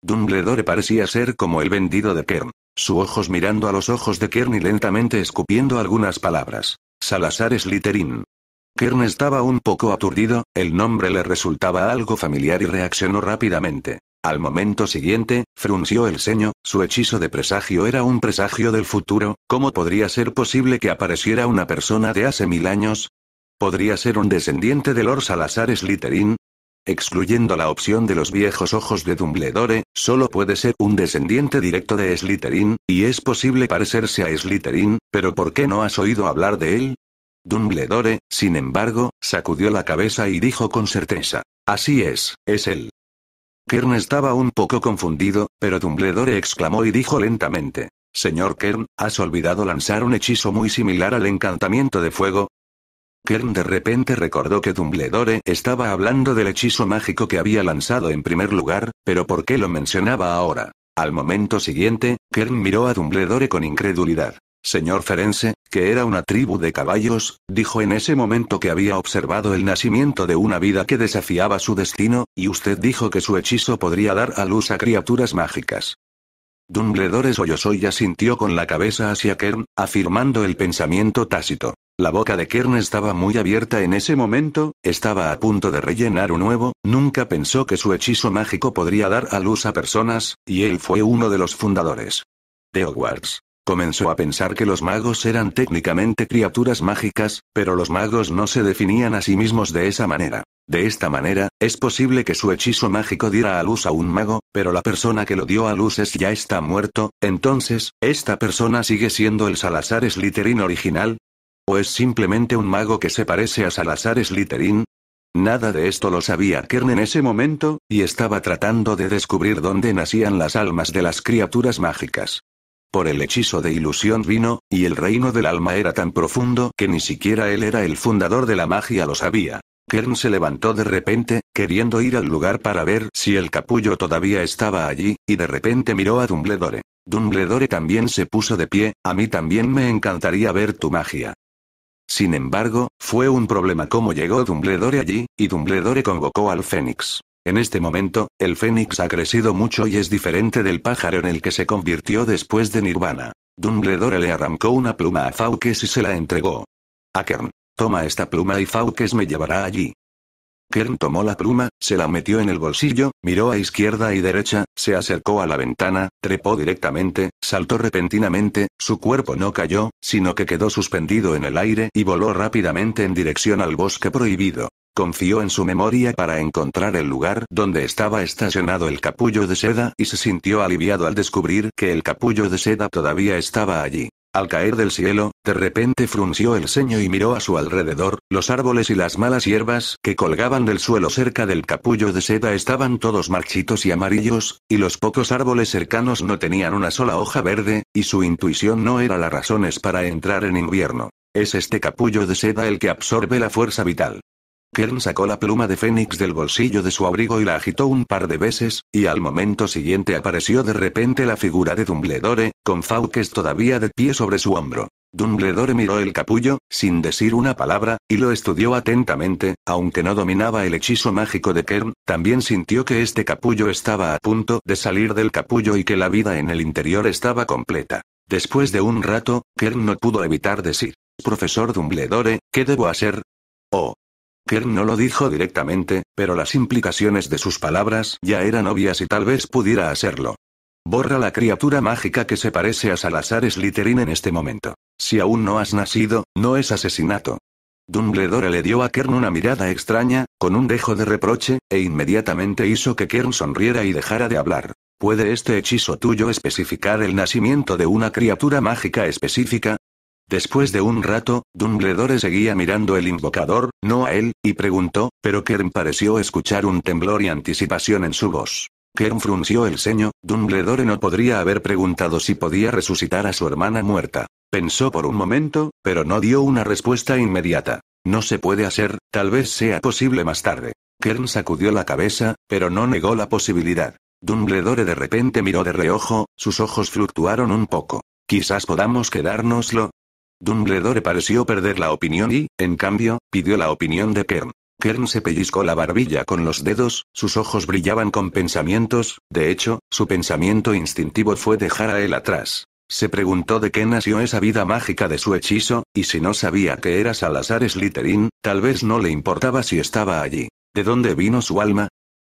Dumbledore parecía ser como el vendido de Kern. Sus ojos mirando a los ojos de Kern y lentamente escupiendo algunas palabras. Salazar Slytherin. Kern estaba un poco aturdido, el nombre le resultaba algo familiar y reaccionó rápidamente. Al momento siguiente, frunció el ceño, su hechizo de presagio era un presagio del futuro, ¿cómo podría ser posible que apareciera una persona de hace mil años? ¿Podría ser un descendiente de Lord Salazar Slytherin? Excluyendo la opción de los viejos ojos de Dumbledore, solo puede ser un descendiente directo de Slytherin, y es posible parecerse a Slytherin, pero ¿por qué no has oído hablar de él? Dumbledore, sin embargo, sacudió la cabeza y dijo con certeza. Así es, es él. Kern estaba un poco confundido, pero Dumbledore exclamó y dijo lentamente. Señor Kern, ¿has olvidado lanzar un hechizo muy similar al encantamiento de fuego? Kern de repente recordó que Dumbledore estaba hablando del hechizo mágico que había lanzado en primer lugar, pero ¿por qué lo mencionaba ahora? Al momento siguiente, Kern miró a Dumbledore con incredulidad. Señor Ferense, que era una tribu de caballos, dijo en ese momento que había observado el nacimiento de una vida que desafiaba su destino, y usted dijo que su hechizo podría dar a luz a criaturas mágicas. Dumbledore sollozó sintió con la cabeza hacia Kern, afirmando el pensamiento tácito. La boca de Kern estaba muy abierta en ese momento, estaba a punto de rellenar un nuevo, nunca pensó que su hechizo mágico podría dar a luz a personas, y él fue uno de los fundadores. De Hogwarts. Comenzó a pensar que los magos eran técnicamente criaturas mágicas, pero los magos no se definían a sí mismos de esa manera. De esta manera, es posible que su hechizo mágico diera a luz a un mago, pero la persona que lo dio a luz ya está muerto, entonces, ¿esta persona sigue siendo el Salazar Slytherin original? ¿O es simplemente un mago que se parece a Salazar Slytherin? Nada de esto lo sabía Kern en ese momento, y estaba tratando de descubrir dónde nacían las almas de las criaturas mágicas. Por el hechizo de ilusión vino, y el reino del alma era tan profundo que ni siquiera él era el fundador de la magia lo sabía. Kern se levantó de repente, queriendo ir al lugar para ver si el capullo todavía estaba allí, y de repente miró a Dumbledore. Dumbledore también se puso de pie, a mí también me encantaría ver tu magia. Sin embargo, fue un problema cómo llegó Dumbledore allí, y Dumbledore convocó al Fénix. En este momento, el fénix ha crecido mucho y es diferente del pájaro en el que se convirtió después de Nirvana. Dumbledore le arrancó una pluma a Fawkes y se la entregó. A Kern. Toma esta pluma y Fawkes me llevará allí. Kern tomó la pluma, se la metió en el bolsillo, miró a izquierda y derecha, se acercó a la ventana, trepó directamente, saltó repentinamente, su cuerpo no cayó, sino que quedó suspendido en el aire y voló rápidamente en dirección al bosque prohibido. Confió en su memoria para encontrar el lugar donde estaba estacionado el capullo de seda y se sintió aliviado al descubrir que el capullo de seda todavía estaba allí. Al caer del cielo, de repente frunció el ceño y miró a su alrededor, los árboles y las malas hierbas que colgaban del suelo cerca del capullo de seda estaban todos marchitos y amarillos, y los pocos árboles cercanos no tenían una sola hoja verde, y su intuición no era las razones para entrar en invierno. Es este capullo de seda el que absorbe la fuerza vital. Kern sacó la pluma de Fénix del bolsillo de su abrigo y la agitó un par de veces, y al momento siguiente apareció de repente la figura de Dumbledore, con Fawkes todavía de pie sobre su hombro. Dumbledore miró el capullo, sin decir una palabra, y lo estudió atentamente, aunque no dominaba el hechizo mágico de Kern, también sintió que este capullo estaba a punto de salir del capullo y que la vida en el interior estaba completa. Después de un rato, Kern no pudo evitar decir, Profesor Dumbledore, ¿qué debo hacer? Oh, Kern no lo dijo directamente, pero las implicaciones de sus palabras ya eran obvias y tal vez pudiera hacerlo. Borra la criatura mágica que se parece a Salazar Slytherin en este momento. Si aún no has nacido, no es asesinato. Dumbledore le dio a Kern una mirada extraña, con un dejo de reproche, e inmediatamente hizo que Kern sonriera y dejara de hablar. ¿Puede este hechizo tuyo especificar el nacimiento de una criatura mágica específica? Después de un rato, Dumbledore seguía mirando el invocador, no a él, y preguntó, pero Kern pareció escuchar un temblor y anticipación en su voz. Kern frunció el ceño, Dumbledore no podría haber preguntado si podía resucitar a su hermana muerta. Pensó por un momento, pero no dio una respuesta inmediata. No se puede hacer, tal vez sea posible más tarde. Kern sacudió la cabeza, pero no negó la posibilidad. Dumbledore de repente miró de reojo, sus ojos fluctuaron un poco. Quizás podamos quedárnoslo, Dumbledore pareció perder la opinión y, en cambio, pidió la opinión de Kern. Kern se pellizcó la barbilla con los dedos, sus ojos brillaban con pensamientos, de hecho, su pensamiento instintivo fue dejar a él atrás. Se preguntó de qué nació esa vida mágica de su hechizo, y si no sabía que era Salazar Slytherin, tal vez no le importaba si estaba allí. ¿De dónde vino su alma?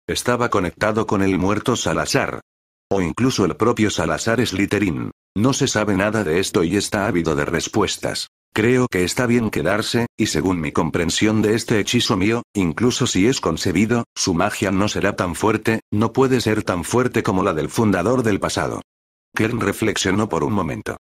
Estaba conectado con el muerto Salazar. O incluso el propio Salazar Slytherin. No se sabe nada de esto y está ávido de respuestas. Creo que está bien quedarse, y según mi comprensión de este hechizo mío, incluso si es concebido, su magia no será tan fuerte, no puede ser tan fuerte como la del fundador del pasado. Kern reflexionó por un momento.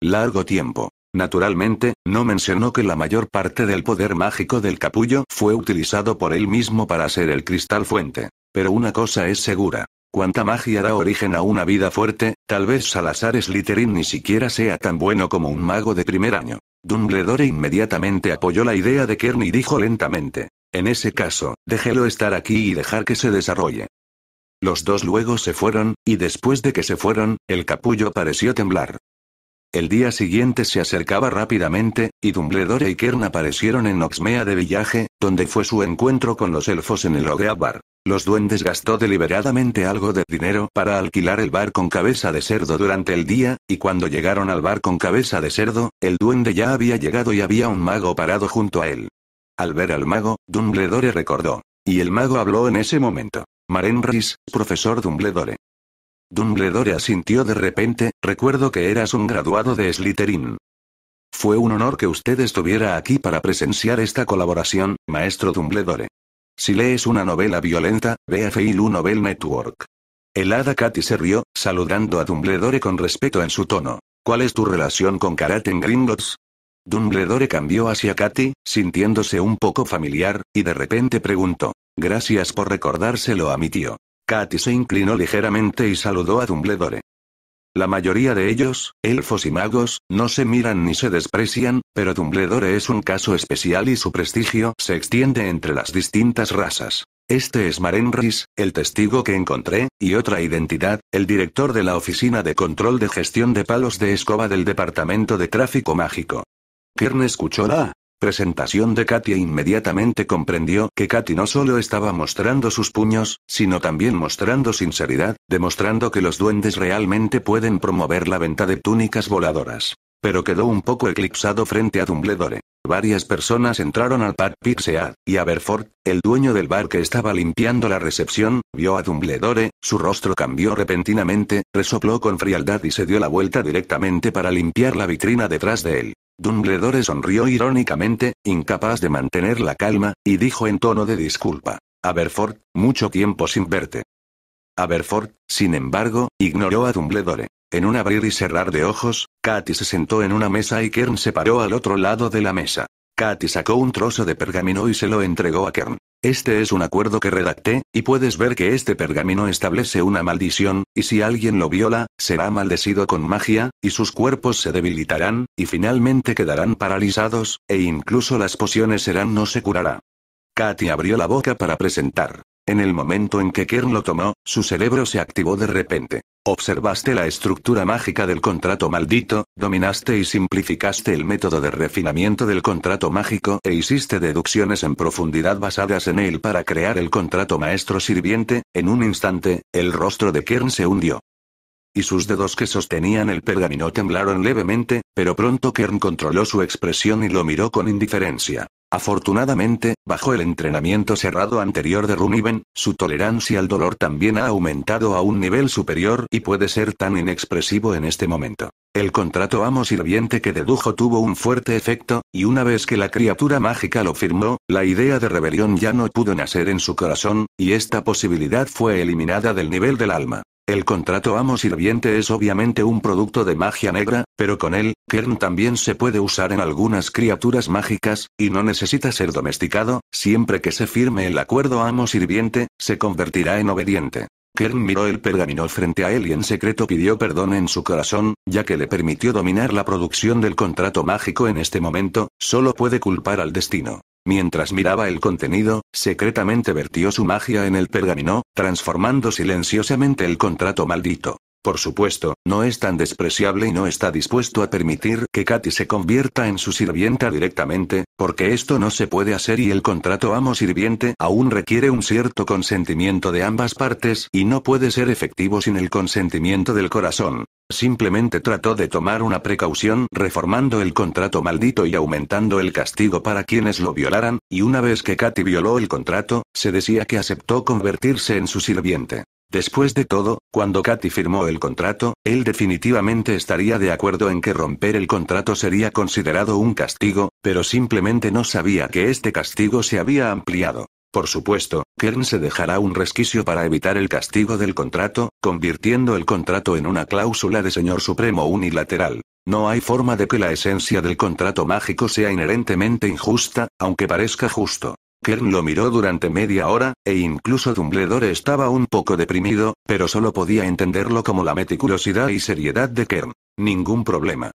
Largo tiempo. Naturalmente, no mencionó que la mayor parte del poder mágico del capullo fue utilizado por él mismo para ser el cristal fuente. Pero una cosa es segura. Cuanta magia da origen a una vida fuerte, Tal vez Salazar Slytherin ni siquiera sea tan bueno como un mago de primer año. Dumbledore inmediatamente apoyó la idea de Kern y dijo lentamente. En ese caso, déjelo estar aquí y dejar que se desarrolle. Los dos luego se fueron, y después de que se fueron, el capullo pareció temblar. El día siguiente se acercaba rápidamente, y Dumbledore y Kern aparecieron en Oxmea de Villaje, donde fue su encuentro con los elfos en el Roguea Los duendes gastó deliberadamente algo de dinero para alquilar el bar con cabeza de cerdo durante el día, y cuando llegaron al bar con cabeza de cerdo, el duende ya había llegado y había un mago parado junto a él. Al ver al mago, Dumbledore recordó. Y el mago habló en ese momento. Maren profesor Dumbledore. Dumbledore asintió de repente, recuerdo que eras un graduado de Slytherin. Fue un honor que usted estuviera aquí para presenciar esta colaboración, maestro Dumbledore. Si lees una novela violenta, ve a Feilu Novel Network. El hada Katy se rió, saludando a Dumbledore con respeto en su tono. ¿Cuál es tu relación con en Gringotts? Dumbledore cambió hacia Katy, sintiéndose un poco familiar, y de repente preguntó. Gracias por recordárselo a mi tío. Katy se inclinó ligeramente y saludó a Dumbledore. La mayoría de ellos, elfos y magos, no se miran ni se desprecian, pero Dumbledore es un caso especial y su prestigio se extiende entre las distintas razas. Este es Marenris, el testigo que encontré, y otra identidad, el director de la Oficina de Control de Gestión de Palos de Escoba del Departamento de Tráfico Mágico. Kern escuchó la presentación de Katia e inmediatamente comprendió que Katy no solo estaba mostrando sus puños, sino también mostrando sinceridad, demostrando que los duendes realmente pueden promover la venta de túnicas voladoras. Pero quedó un poco eclipsado frente a Dumbledore. Varias personas entraron al Pad Pixead, y Aberford, el dueño del bar que estaba limpiando la recepción, vio a Dumbledore, su rostro cambió repentinamente, resopló con frialdad y se dio la vuelta directamente para limpiar la vitrina detrás de él. Dumbledore sonrió irónicamente, incapaz de mantener la calma, y dijo en tono de disculpa. Aberford, mucho tiempo sin verte. Aberford, sin embargo, ignoró a Dumbledore. En un abrir y cerrar de ojos, Katy se sentó en una mesa y Kern se paró al otro lado de la mesa. Katy sacó un trozo de pergamino y se lo entregó a Kern. Este es un acuerdo que redacté, y puedes ver que este pergamino establece una maldición, y si alguien lo viola, será maldecido con magia, y sus cuerpos se debilitarán, y finalmente quedarán paralizados, e incluso las pociones serán no se curará. Katy abrió la boca para presentar. En el momento en que Kern lo tomó, su cerebro se activó de repente. Observaste la estructura mágica del contrato maldito, dominaste y simplificaste el método de refinamiento del contrato mágico e hiciste deducciones en profundidad basadas en él para crear el contrato maestro sirviente, en un instante, el rostro de Kern se hundió. Y sus dedos que sostenían el pergamino temblaron levemente, pero pronto Kern controló su expresión y lo miró con indiferencia. Afortunadamente, bajo el entrenamiento cerrado anterior de Runiven, su tolerancia al dolor también ha aumentado a un nivel superior y puede ser tan inexpresivo en este momento. El contrato amo-sirviente que dedujo tuvo un fuerte efecto, y una vez que la criatura mágica lo firmó, la idea de rebelión ya no pudo nacer en su corazón, y esta posibilidad fue eliminada del nivel del alma. El contrato amo-sirviente es obviamente un producto de magia negra, pero con él, Kern también se puede usar en algunas criaturas mágicas, y no necesita ser domesticado, siempre que se firme el acuerdo amo-sirviente, se convertirá en obediente. Kern miró el pergamino frente a él y en secreto pidió perdón en su corazón, ya que le permitió dominar la producción del contrato mágico en este momento, solo puede culpar al destino. Mientras miraba el contenido, secretamente vertió su magia en el pergamino, transformando silenciosamente el contrato maldito. Por supuesto, no es tan despreciable y no está dispuesto a permitir que Katy se convierta en su sirvienta directamente, porque esto no se puede hacer y el contrato amo-sirviente aún requiere un cierto consentimiento de ambas partes y no puede ser efectivo sin el consentimiento del corazón. Simplemente trató de tomar una precaución reformando el contrato maldito y aumentando el castigo para quienes lo violaran, y una vez que Katy violó el contrato, se decía que aceptó convertirse en su sirviente. Después de todo, cuando Katy firmó el contrato, él definitivamente estaría de acuerdo en que romper el contrato sería considerado un castigo, pero simplemente no sabía que este castigo se había ampliado. Por supuesto, Kern se dejará un resquicio para evitar el castigo del contrato, convirtiendo el contrato en una cláusula de señor supremo unilateral. No hay forma de que la esencia del contrato mágico sea inherentemente injusta, aunque parezca justo. Kern lo miró durante media hora, e incluso Dumbledore estaba un poco deprimido, pero solo podía entenderlo como la meticulosidad y seriedad de Kern. Ningún problema.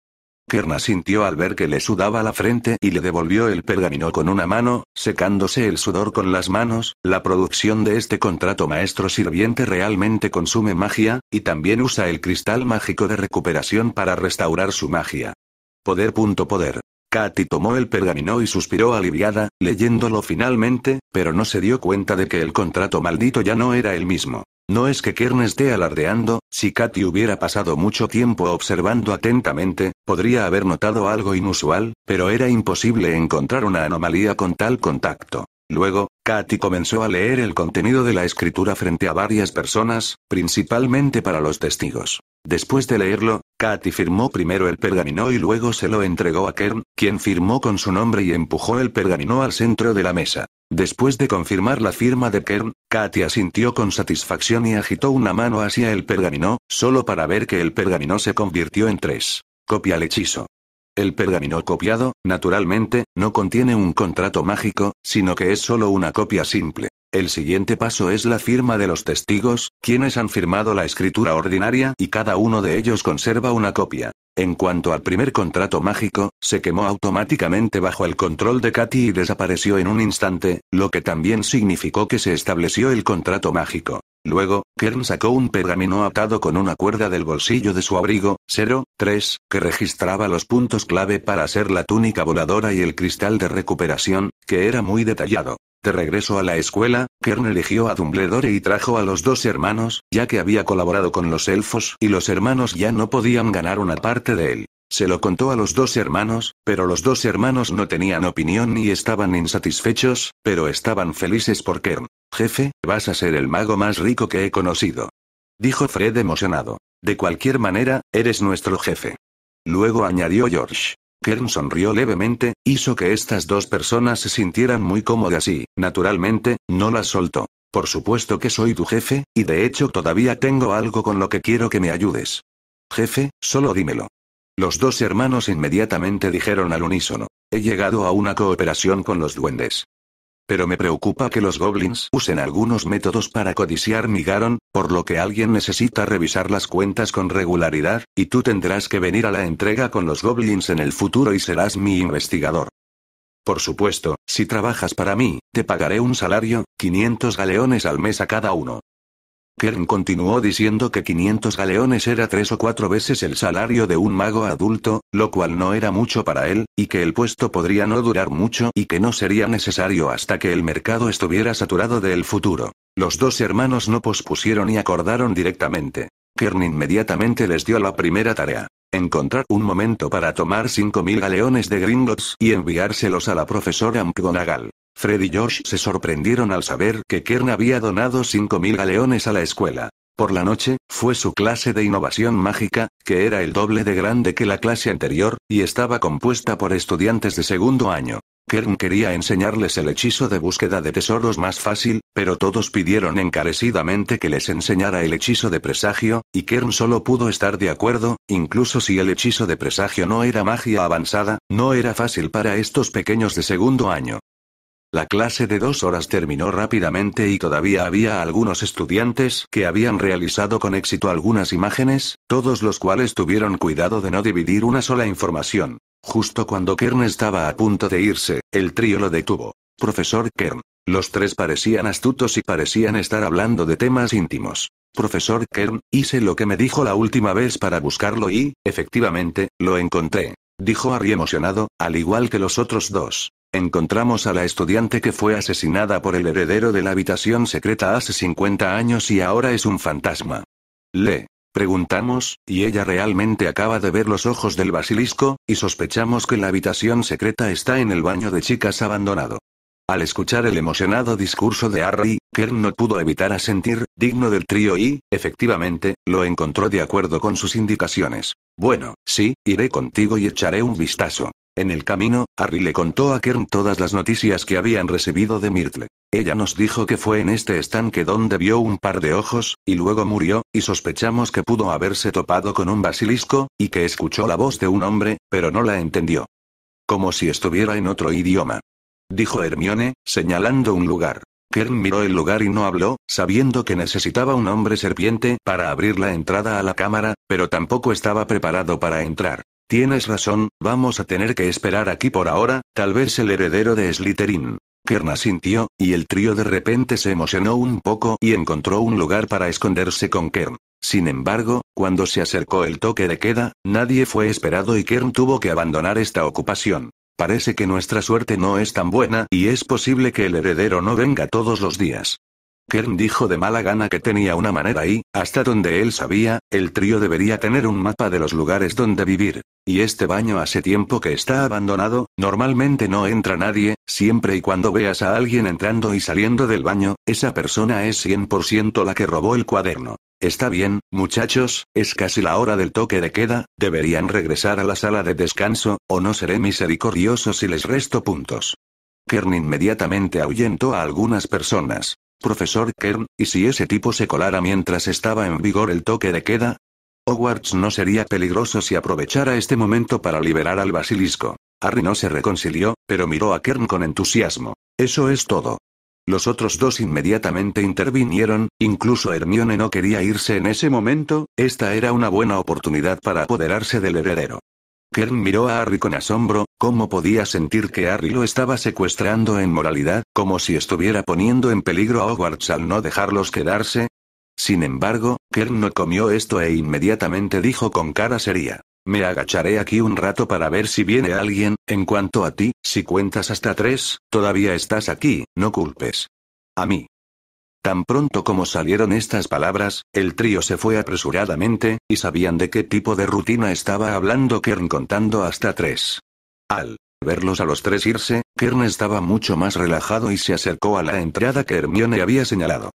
Kerna sintió al ver que le sudaba la frente y le devolvió el pergamino con una mano, secándose el sudor con las manos, la producción de este contrato maestro sirviente realmente consume magia, y también usa el cristal mágico de recuperación para restaurar su magia. Poder. poder. Katy tomó el pergamino y suspiró aliviada, leyéndolo finalmente, pero no se dio cuenta de que el contrato maldito ya no era el mismo. No es que Kern esté alardeando, si Katy hubiera pasado mucho tiempo observando atentamente, podría haber notado algo inusual, pero era imposible encontrar una anomalía con tal contacto. Luego, Katy comenzó a leer el contenido de la escritura frente a varias personas, principalmente para los testigos. Después de leerlo, Katy firmó primero el pergamino y luego se lo entregó a Kern, quien firmó con su nombre y empujó el pergamino al centro de la mesa. Después de confirmar la firma de Kern, Katy asintió con satisfacción y agitó una mano hacia el pergamino, solo para ver que el pergamino se convirtió en tres. Copia el hechizo. El pergamino copiado, naturalmente, no contiene un contrato mágico, sino que es solo una copia simple. El siguiente paso es la firma de los testigos, quienes han firmado la escritura ordinaria y cada uno de ellos conserva una copia. En cuanto al primer contrato mágico, se quemó automáticamente bajo el control de Katy y desapareció en un instante, lo que también significó que se estableció el contrato mágico. Luego, Kern sacó un pergamino atado con una cuerda del bolsillo de su abrigo, 03, que registraba los puntos clave para hacer la túnica voladora y el cristal de recuperación, que era muy detallado. De regreso a la escuela, Kern eligió a Dumbledore y trajo a los dos hermanos, ya que había colaborado con los elfos y los hermanos ya no podían ganar una parte de él. Se lo contó a los dos hermanos, pero los dos hermanos no tenían opinión ni estaban insatisfechos, pero estaban felices por Kern. Jefe, vas a ser el mago más rico que he conocido. Dijo Fred emocionado. De cualquier manera, eres nuestro jefe. Luego añadió George. Kern sonrió levemente, hizo que estas dos personas se sintieran muy cómodas y, naturalmente, no las soltó. Por supuesto que soy tu jefe, y de hecho todavía tengo algo con lo que quiero que me ayudes. Jefe, solo dímelo. Los dos hermanos inmediatamente dijeron al unísono. He llegado a una cooperación con los duendes. Pero me preocupa que los goblins usen algunos métodos para codiciar mi Garon, por lo que alguien necesita revisar las cuentas con regularidad, y tú tendrás que venir a la entrega con los goblins en el futuro y serás mi investigador. Por supuesto, si trabajas para mí, te pagaré un salario, 500 galeones al mes a cada uno. Kern continuó diciendo que 500 galeones era tres o cuatro veces el salario de un mago adulto, lo cual no era mucho para él, y que el puesto podría no durar mucho y que no sería necesario hasta que el mercado estuviera saturado del futuro. Los dos hermanos no pospusieron y acordaron directamente. Kern inmediatamente les dio la primera tarea. Encontrar un momento para tomar 5.000 galeones de gringos y enviárselos a la profesora McGonagall. Fred y Josh se sorprendieron al saber que Kern había donado 5.000 galeones a la escuela. Por la noche, fue su clase de innovación mágica, que era el doble de grande que la clase anterior, y estaba compuesta por estudiantes de segundo año. Kern quería enseñarles el hechizo de búsqueda de tesoros más fácil, pero todos pidieron encarecidamente que les enseñara el hechizo de presagio, y Kern solo pudo estar de acuerdo, incluso si el hechizo de presagio no era magia avanzada, no era fácil para estos pequeños de segundo año. La clase de dos horas terminó rápidamente y todavía había algunos estudiantes que habían realizado con éxito algunas imágenes, todos los cuales tuvieron cuidado de no dividir una sola información. Justo cuando Kern estaba a punto de irse, el trío lo detuvo. Profesor Kern. Los tres parecían astutos y parecían estar hablando de temas íntimos. Profesor Kern, hice lo que me dijo la última vez para buscarlo y, efectivamente, lo encontré. Dijo Harry emocionado, al igual que los otros dos. Encontramos a la estudiante que fue asesinada por el heredero de la habitación secreta hace 50 años y ahora es un fantasma. Le preguntamos, y ella realmente acaba de ver los ojos del basilisco, y sospechamos que la habitación secreta está en el baño de chicas abandonado. Al escuchar el emocionado discurso de Harry, Kern no pudo evitar asentir, digno del trío y, efectivamente, lo encontró de acuerdo con sus indicaciones. Bueno, sí, iré contigo y echaré un vistazo. En el camino, Harry le contó a Kern todas las noticias que habían recibido de Myrtle. Ella nos dijo que fue en este estanque donde vio un par de ojos, y luego murió, y sospechamos que pudo haberse topado con un basilisco, y que escuchó la voz de un hombre, pero no la entendió. Como si estuviera en otro idioma. Dijo Hermione, señalando un lugar. Kern miró el lugar y no habló, sabiendo que necesitaba un hombre serpiente para abrir la entrada a la cámara, pero tampoco estaba preparado para entrar. Tienes razón, vamos a tener que esperar aquí por ahora, tal vez el heredero de Slytherin. Kern sintió, y el trío de repente se emocionó un poco y encontró un lugar para esconderse con Kern. Sin embargo, cuando se acercó el toque de queda, nadie fue esperado y Kern tuvo que abandonar esta ocupación. Parece que nuestra suerte no es tan buena y es posible que el heredero no venga todos los días. Kern dijo de mala gana que tenía una manera y, hasta donde él sabía, el trío debería tener un mapa de los lugares donde vivir. Y este baño hace tiempo que está abandonado, normalmente no entra nadie, siempre y cuando veas a alguien entrando y saliendo del baño, esa persona es 100% la que robó el cuaderno. Está bien, muchachos, es casi la hora del toque de queda, deberían regresar a la sala de descanso, o no seré misericordioso si les resto puntos. Kern inmediatamente ahuyentó a algunas personas. Profesor Kern, ¿y si ese tipo se colara mientras estaba en vigor el toque de queda? Hogwarts no sería peligroso si aprovechara este momento para liberar al basilisco. Harry no se reconcilió, pero miró a Kern con entusiasmo. Eso es todo. Los otros dos inmediatamente intervinieron, incluso Hermione no quería irse en ese momento, esta era una buena oportunidad para apoderarse del heredero. Kern miró a Harry con asombro, ¿cómo podía sentir que Harry lo estaba secuestrando en moralidad, como si estuviera poniendo en peligro a Hogwarts al no dejarlos quedarse? Sin embargo, Kern no comió esto e inmediatamente dijo con cara seria. Me agacharé aquí un rato para ver si viene alguien, en cuanto a ti, si cuentas hasta tres, todavía estás aquí, no culpes. A mí. Tan pronto como salieron estas palabras, el trío se fue apresuradamente, y sabían de qué tipo de rutina estaba hablando Kern contando hasta tres. Al verlos a los tres irse, Kern estaba mucho más relajado y se acercó a la entrada que Hermione había señalado.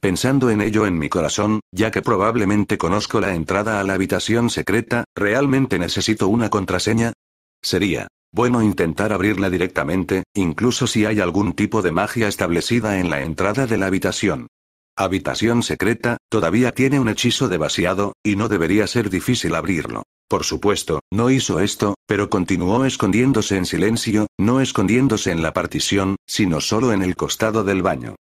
Pensando en ello en mi corazón, ya que probablemente conozco la entrada a la habitación secreta, ¿realmente necesito una contraseña? Sería bueno intentar abrirla directamente, incluso si hay algún tipo de magia establecida en la entrada de la habitación. Habitación secreta, todavía tiene un hechizo de vaciado, y no debería ser difícil abrirlo. Por supuesto, no hizo esto, pero continuó escondiéndose en silencio, no escondiéndose en la partición, sino solo en el costado del baño.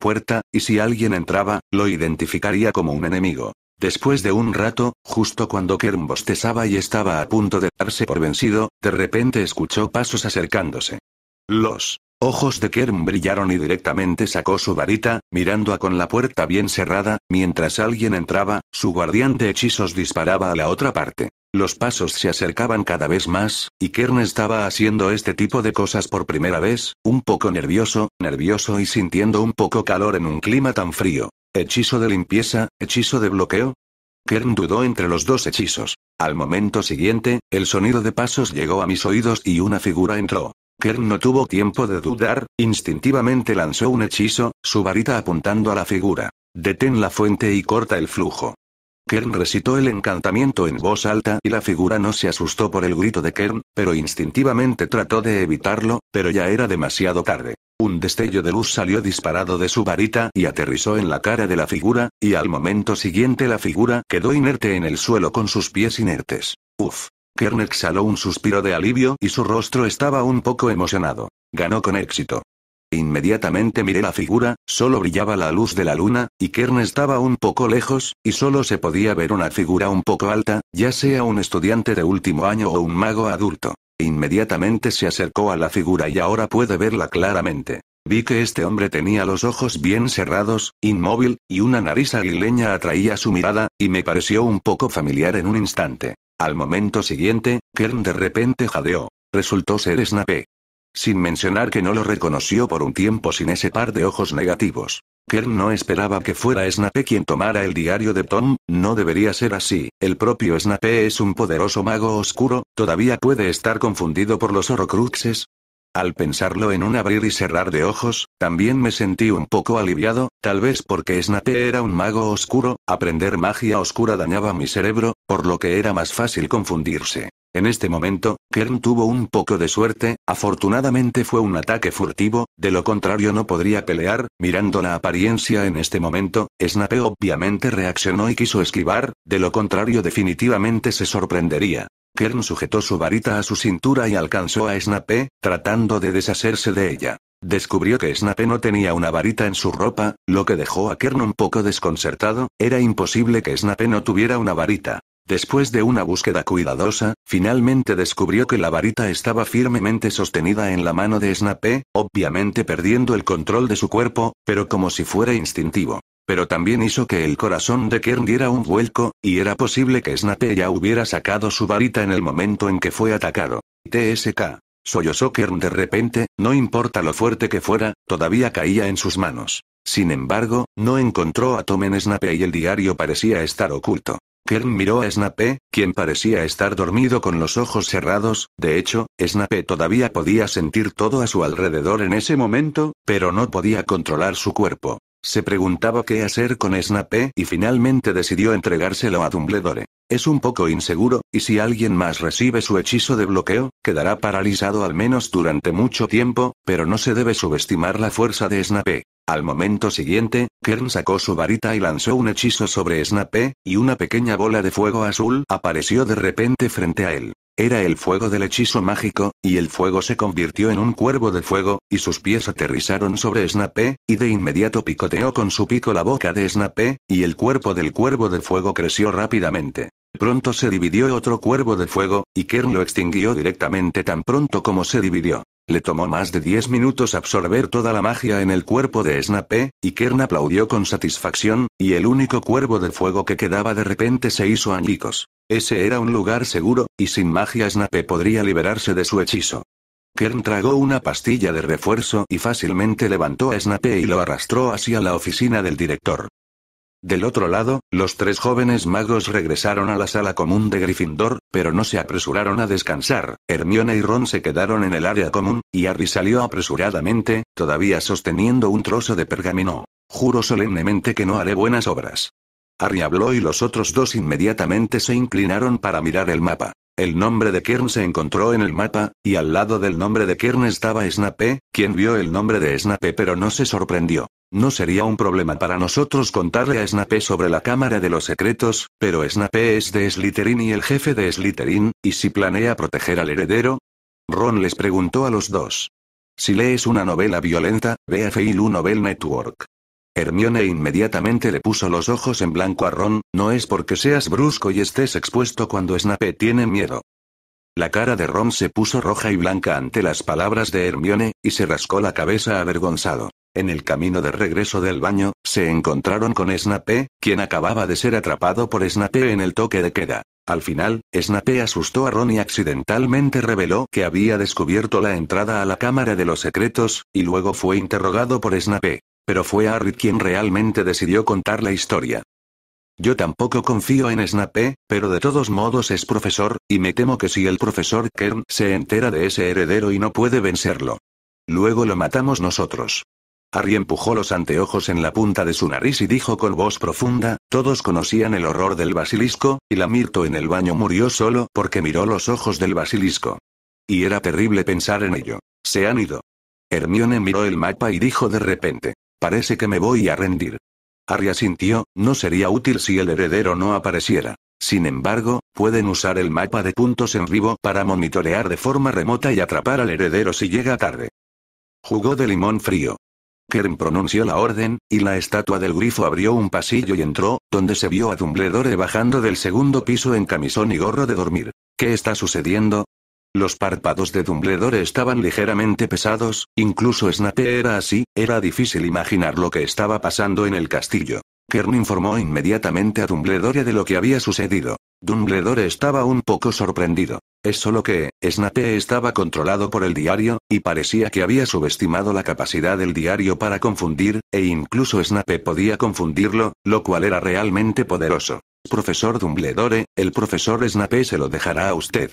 Puerta, y si alguien entraba, lo identificaría como un enemigo. Después de un rato, justo cuando Kern bostezaba y estaba a punto de darse por vencido, de repente escuchó pasos acercándose. Los ojos de Kern brillaron y directamente sacó su varita, mirando a con la puerta bien cerrada, mientras alguien entraba, su guardián de hechizos disparaba a la otra parte. Los pasos se acercaban cada vez más, y Kern estaba haciendo este tipo de cosas por primera vez, un poco nervioso, nervioso y sintiendo un poco calor en un clima tan frío. Hechizo de limpieza, hechizo de bloqueo. Kern dudó entre los dos hechizos. Al momento siguiente, el sonido de pasos llegó a mis oídos y una figura entró. Kern no tuvo tiempo de dudar, instintivamente lanzó un hechizo, su varita apuntando a la figura. Detén la fuente y corta el flujo. Kern recitó el encantamiento en voz alta y la figura no se asustó por el grito de Kern, pero instintivamente trató de evitarlo, pero ya era demasiado tarde. Un destello de luz salió disparado de su varita y aterrizó en la cara de la figura, y al momento siguiente la figura quedó inerte en el suelo con sus pies inertes. Uf. Kern exhaló un suspiro de alivio y su rostro estaba un poco emocionado. Ganó con éxito. Inmediatamente miré la figura, solo brillaba la luz de la luna, y Kern estaba un poco lejos, y solo se podía ver una figura un poco alta, ya sea un estudiante de último año o un mago adulto. Inmediatamente se acercó a la figura y ahora puede verla claramente. Vi que este hombre tenía los ojos bien cerrados, inmóvil, y una nariz aguileña atraía su mirada, y me pareció un poco familiar en un instante. Al momento siguiente, Kern de repente jadeó. Resultó ser Snape. Sin mencionar que no lo reconoció por un tiempo sin ese par de ojos negativos. Kern no esperaba que fuera Snape quien tomara el diario de Tom, no debería ser así, el propio Snape es un poderoso mago oscuro, todavía puede estar confundido por los orocruxes. Al pensarlo en un abrir y cerrar de ojos, también me sentí un poco aliviado, tal vez porque Snape era un mago oscuro, aprender magia oscura dañaba mi cerebro, por lo que era más fácil confundirse. En este momento, Kern tuvo un poco de suerte, afortunadamente fue un ataque furtivo, de lo contrario no podría pelear, mirando la apariencia en este momento, Snape obviamente reaccionó y quiso esquivar, de lo contrario definitivamente se sorprendería. Kern sujetó su varita a su cintura y alcanzó a Snape, tratando de deshacerse de ella. Descubrió que Snape no tenía una varita en su ropa, lo que dejó a Kern un poco desconcertado, era imposible que Snape no tuviera una varita. Después de una búsqueda cuidadosa, finalmente descubrió que la varita estaba firmemente sostenida en la mano de Snape, obviamente perdiendo el control de su cuerpo, pero como si fuera instintivo. Pero también hizo que el corazón de Kern diera un vuelco, y era posible que Snape ya hubiera sacado su varita en el momento en que fue atacado. TSK. Sollozó Kern de repente, no importa lo fuerte que fuera, todavía caía en sus manos. Sin embargo, no encontró a Tom en Snape y el diario parecía estar oculto. Kern miró a Snape, quien parecía estar dormido con los ojos cerrados, de hecho, Snape todavía podía sentir todo a su alrededor en ese momento, pero no podía controlar su cuerpo. Se preguntaba qué hacer con Snape y finalmente decidió entregárselo a Dumbledore. Es un poco inseguro, y si alguien más recibe su hechizo de bloqueo, quedará paralizado al menos durante mucho tiempo, pero no se debe subestimar la fuerza de Snape. Al momento siguiente, Kern sacó su varita y lanzó un hechizo sobre Snape, y una pequeña bola de fuego azul apareció de repente frente a él. Era el fuego del hechizo mágico, y el fuego se convirtió en un cuervo de fuego, y sus pies aterrizaron sobre Snape, y de inmediato picoteó con su pico la boca de Snape, y el cuerpo del cuervo de fuego creció rápidamente. Pronto se dividió otro cuervo de fuego, y Kern lo extinguió directamente tan pronto como se dividió. Le tomó más de 10 minutos absorber toda la magia en el cuerpo de Snape, y Kern aplaudió con satisfacción, y el único cuervo de fuego que quedaba de repente se hizo añicos. Ese era un lugar seguro, y sin magia Snape podría liberarse de su hechizo. Kern tragó una pastilla de refuerzo y fácilmente levantó a Snape y lo arrastró hacia la oficina del director. Del otro lado, los tres jóvenes magos regresaron a la sala común de Gryffindor, pero no se apresuraron a descansar. Hermione y Ron se quedaron en el área común, y Harry salió apresuradamente, todavía sosteniendo un trozo de pergamino. Juro solemnemente que no haré buenas obras. Harry habló y los otros dos inmediatamente se inclinaron para mirar el mapa. El nombre de Kern se encontró en el mapa, y al lado del nombre de Kern estaba Snape, quien vio el nombre de Snape pero no se sorprendió. No sería un problema para nosotros contarle a Snape sobre la Cámara de los Secretos, pero Snape es de Slytherin y el jefe de Slytherin, ¿y si planea proteger al heredero? Ron les preguntó a los dos. Si lees una novela violenta, ve a Feilu Novel Network. Hermione inmediatamente le puso los ojos en blanco a Ron, no es porque seas brusco y estés expuesto cuando Snape tiene miedo. La cara de Ron se puso roja y blanca ante las palabras de Hermione, y se rascó la cabeza avergonzado. En el camino de regreso del baño, se encontraron con Snape, quien acababa de ser atrapado por Snape en el toque de queda. Al final, Snape asustó a Ron y accidentalmente reveló que había descubierto la entrada a la Cámara de los Secretos, y luego fue interrogado por Snape. Pero fue Harry quien realmente decidió contar la historia. Yo tampoco confío en Snape, pero de todos modos es profesor, y me temo que si el profesor Kern se entera de ese heredero y no puede vencerlo. Luego lo matamos nosotros. Harry empujó los anteojos en la punta de su nariz y dijo con voz profunda, todos conocían el horror del basilisco, y la Mirto en el baño murió solo porque miró los ojos del basilisco. Y era terrible pensar en ello. Se han ido. Hermione miró el mapa y dijo de repente, Parece que me voy a rendir. Arya sintió, no sería útil si el heredero no apareciera. Sin embargo, pueden usar el mapa de puntos en vivo para monitorear de forma remota y atrapar al heredero si llega tarde. Jugó de limón frío. Kern pronunció la orden, y la estatua del grifo abrió un pasillo y entró, donde se vio a Dumbledore bajando del segundo piso en camisón y gorro de dormir. ¿Qué está sucediendo? Los párpados de Dumbledore estaban ligeramente pesados, incluso Snape era así, era difícil imaginar lo que estaba pasando en el castillo. Kern informó inmediatamente a Dumbledore de lo que había sucedido. Dumbledore estaba un poco sorprendido. Es solo que, Snape estaba controlado por el diario, y parecía que había subestimado la capacidad del diario para confundir, e incluso Snape podía confundirlo, lo cual era realmente poderoso. Profesor Dumbledore, el profesor Snape se lo dejará a usted.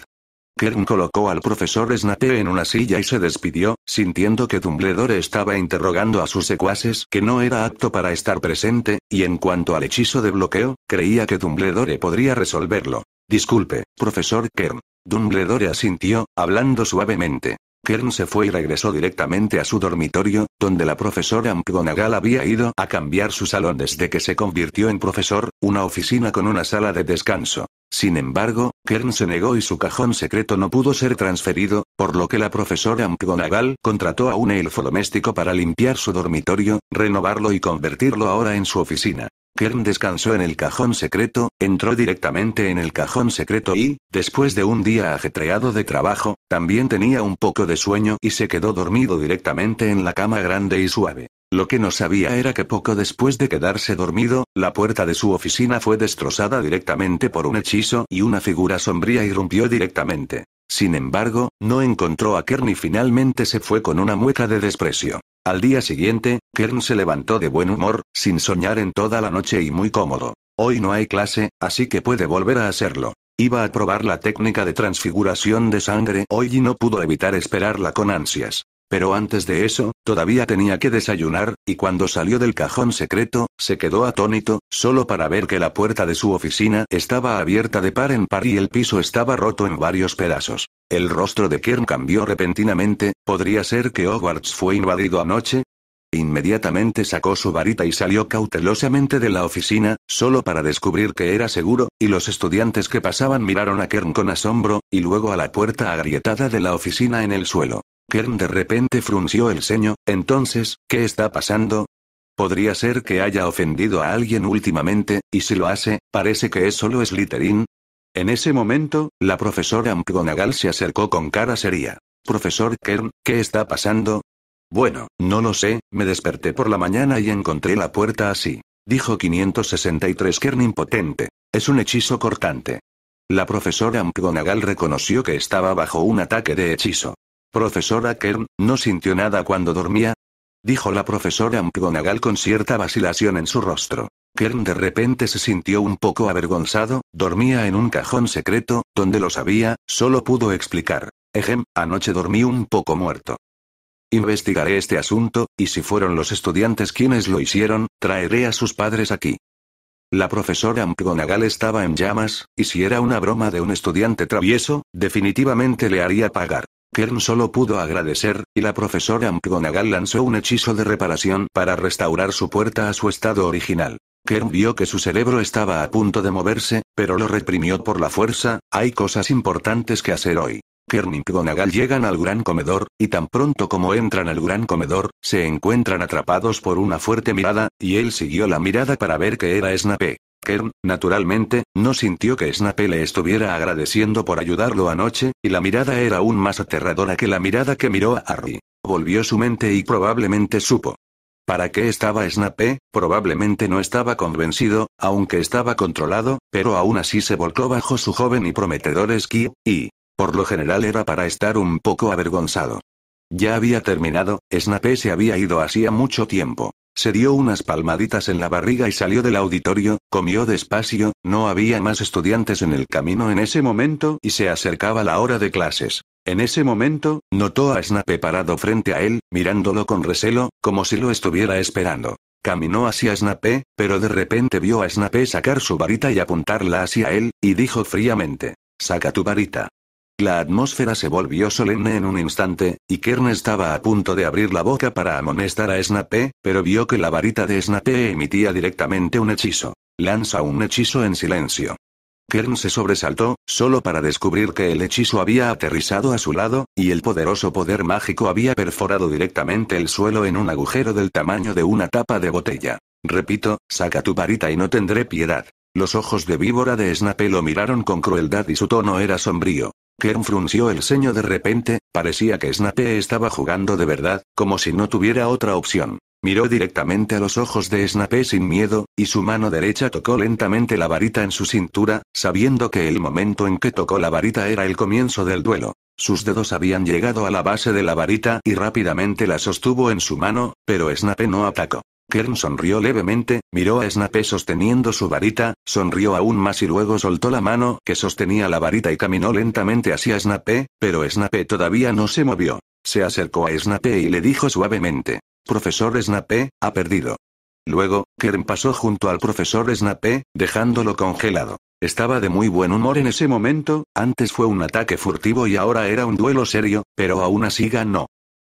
Kern colocó al profesor Snape en una silla y se despidió, sintiendo que Dumbledore estaba interrogando a sus secuaces que no era apto para estar presente, y en cuanto al hechizo de bloqueo, creía que Dumbledore podría resolverlo. Disculpe, profesor Kern. Dumbledore asintió, hablando suavemente. Kern se fue y regresó directamente a su dormitorio, donde la profesora McGonagall había ido a cambiar su salón desde que se convirtió en profesor, una oficina con una sala de descanso. Sin embargo, Kern se negó y su cajón secreto no pudo ser transferido, por lo que la profesora McGonagall contrató a un elfo doméstico para limpiar su dormitorio, renovarlo y convertirlo ahora en su oficina. Kern descansó en el cajón secreto, entró directamente en el cajón secreto y, después de un día ajetreado de trabajo, también tenía un poco de sueño y se quedó dormido directamente en la cama grande y suave. Lo que no sabía era que poco después de quedarse dormido, la puerta de su oficina fue destrozada directamente por un hechizo y una figura sombría irrumpió directamente. Sin embargo, no encontró a Kern y finalmente se fue con una mueca de desprecio. Al día siguiente, Kern se levantó de buen humor, sin soñar en toda la noche y muy cómodo. Hoy no hay clase, así que puede volver a hacerlo. Iba a probar la técnica de transfiguración de sangre hoy y no pudo evitar esperarla con ansias. Pero antes de eso, todavía tenía que desayunar, y cuando salió del cajón secreto, se quedó atónito, solo para ver que la puerta de su oficina estaba abierta de par en par y el piso estaba roto en varios pedazos. El rostro de Kern cambió repentinamente, ¿podría ser que Hogwarts fue invadido anoche? Inmediatamente sacó su varita y salió cautelosamente de la oficina, solo para descubrir que era seguro, y los estudiantes que pasaban miraron a Kern con asombro, y luego a la puerta agrietada de la oficina en el suelo. Kern de repente frunció el ceño, entonces, ¿qué está pasando? Podría ser que haya ofendido a alguien últimamente, y si lo hace, parece que es solo Slytherin. En ese momento, la profesora McGonagall se acercó con cara seria. Profesor Kern, ¿qué está pasando? Bueno, no lo sé, me desperté por la mañana y encontré la puerta así. Dijo 563 Kern impotente. Es un hechizo cortante. La profesora McGonagall reconoció que estaba bajo un ataque de hechizo. Profesora Kern, ¿no sintió nada cuando dormía? Dijo la profesora McGonagall con cierta vacilación en su rostro. Kern de repente se sintió un poco avergonzado, dormía en un cajón secreto, donde lo sabía, solo pudo explicar. Ejem, anoche dormí un poco muerto. Investigaré este asunto, y si fueron los estudiantes quienes lo hicieron, traeré a sus padres aquí. La profesora McGonagall estaba en llamas, y si era una broma de un estudiante travieso, definitivamente le haría pagar. Kern solo pudo agradecer, y la profesora McGonagall lanzó un hechizo de reparación para restaurar su puerta a su estado original. Kern vio que su cerebro estaba a punto de moverse, pero lo reprimió por la fuerza, hay cosas importantes que hacer hoy. Kern y McGonagall llegan al gran comedor, y tan pronto como entran al gran comedor, se encuentran atrapados por una fuerte mirada, y él siguió la mirada para ver que era Snape. Kern, naturalmente, no sintió que Snape le estuviera agradeciendo por ayudarlo anoche, y la mirada era aún más aterradora que la mirada que miró a Harry. Volvió su mente y probablemente supo. ¿Para qué estaba Snape? Probablemente no estaba convencido, aunque estaba controlado, pero aún así se volcó bajo su joven y prometedor esquí, y, por lo general era para estar un poco avergonzado. Ya había terminado, Snape se había ido hacía mucho tiempo. Se dio unas palmaditas en la barriga y salió del auditorio, comió despacio, no había más estudiantes en el camino en ese momento y se acercaba la hora de clases. En ese momento, notó a Snape parado frente a él, mirándolo con recelo, como si lo estuviera esperando. Caminó hacia Snape, pero de repente vio a Snape sacar su varita y apuntarla hacia él, y dijo fríamente, Saca tu varita. La atmósfera se volvió solemne en un instante, y Kern estaba a punto de abrir la boca para amonestar a Snape, pero vio que la varita de Snape emitía directamente un hechizo. Lanza un hechizo en silencio. Kern se sobresaltó, solo para descubrir que el hechizo había aterrizado a su lado, y el poderoso poder mágico había perforado directamente el suelo en un agujero del tamaño de una tapa de botella. Repito, saca tu varita y no tendré piedad. Los ojos de víbora de Snape lo miraron con crueldad y su tono era sombrío. Kern frunció el ceño de repente, parecía que Snape estaba jugando de verdad, como si no tuviera otra opción. Miró directamente a los ojos de Snape sin miedo, y su mano derecha tocó lentamente la varita en su cintura, sabiendo que el momento en que tocó la varita era el comienzo del duelo. Sus dedos habían llegado a la base de la varita y rápidamente la sostuvo en su mano, pero Snape no atacó. Kern sonrió levemente, miró a Snape sosteniendo su varita, sonrió aún más y luego soltó la mano que sostenía la varita y caminó lentamente hacia Snape, pero Snape todavía no se movió. Se acercó a Snape y le dijo suavemente. Profesor Snape, ha perdido. Luego, Kern pasó junto al profesor Snape, dejándolo congelado. Estaba de muy buen humor en ese momento, antes fue un ataque furtivo y ahora era un duelo serio, pero aún así ganó.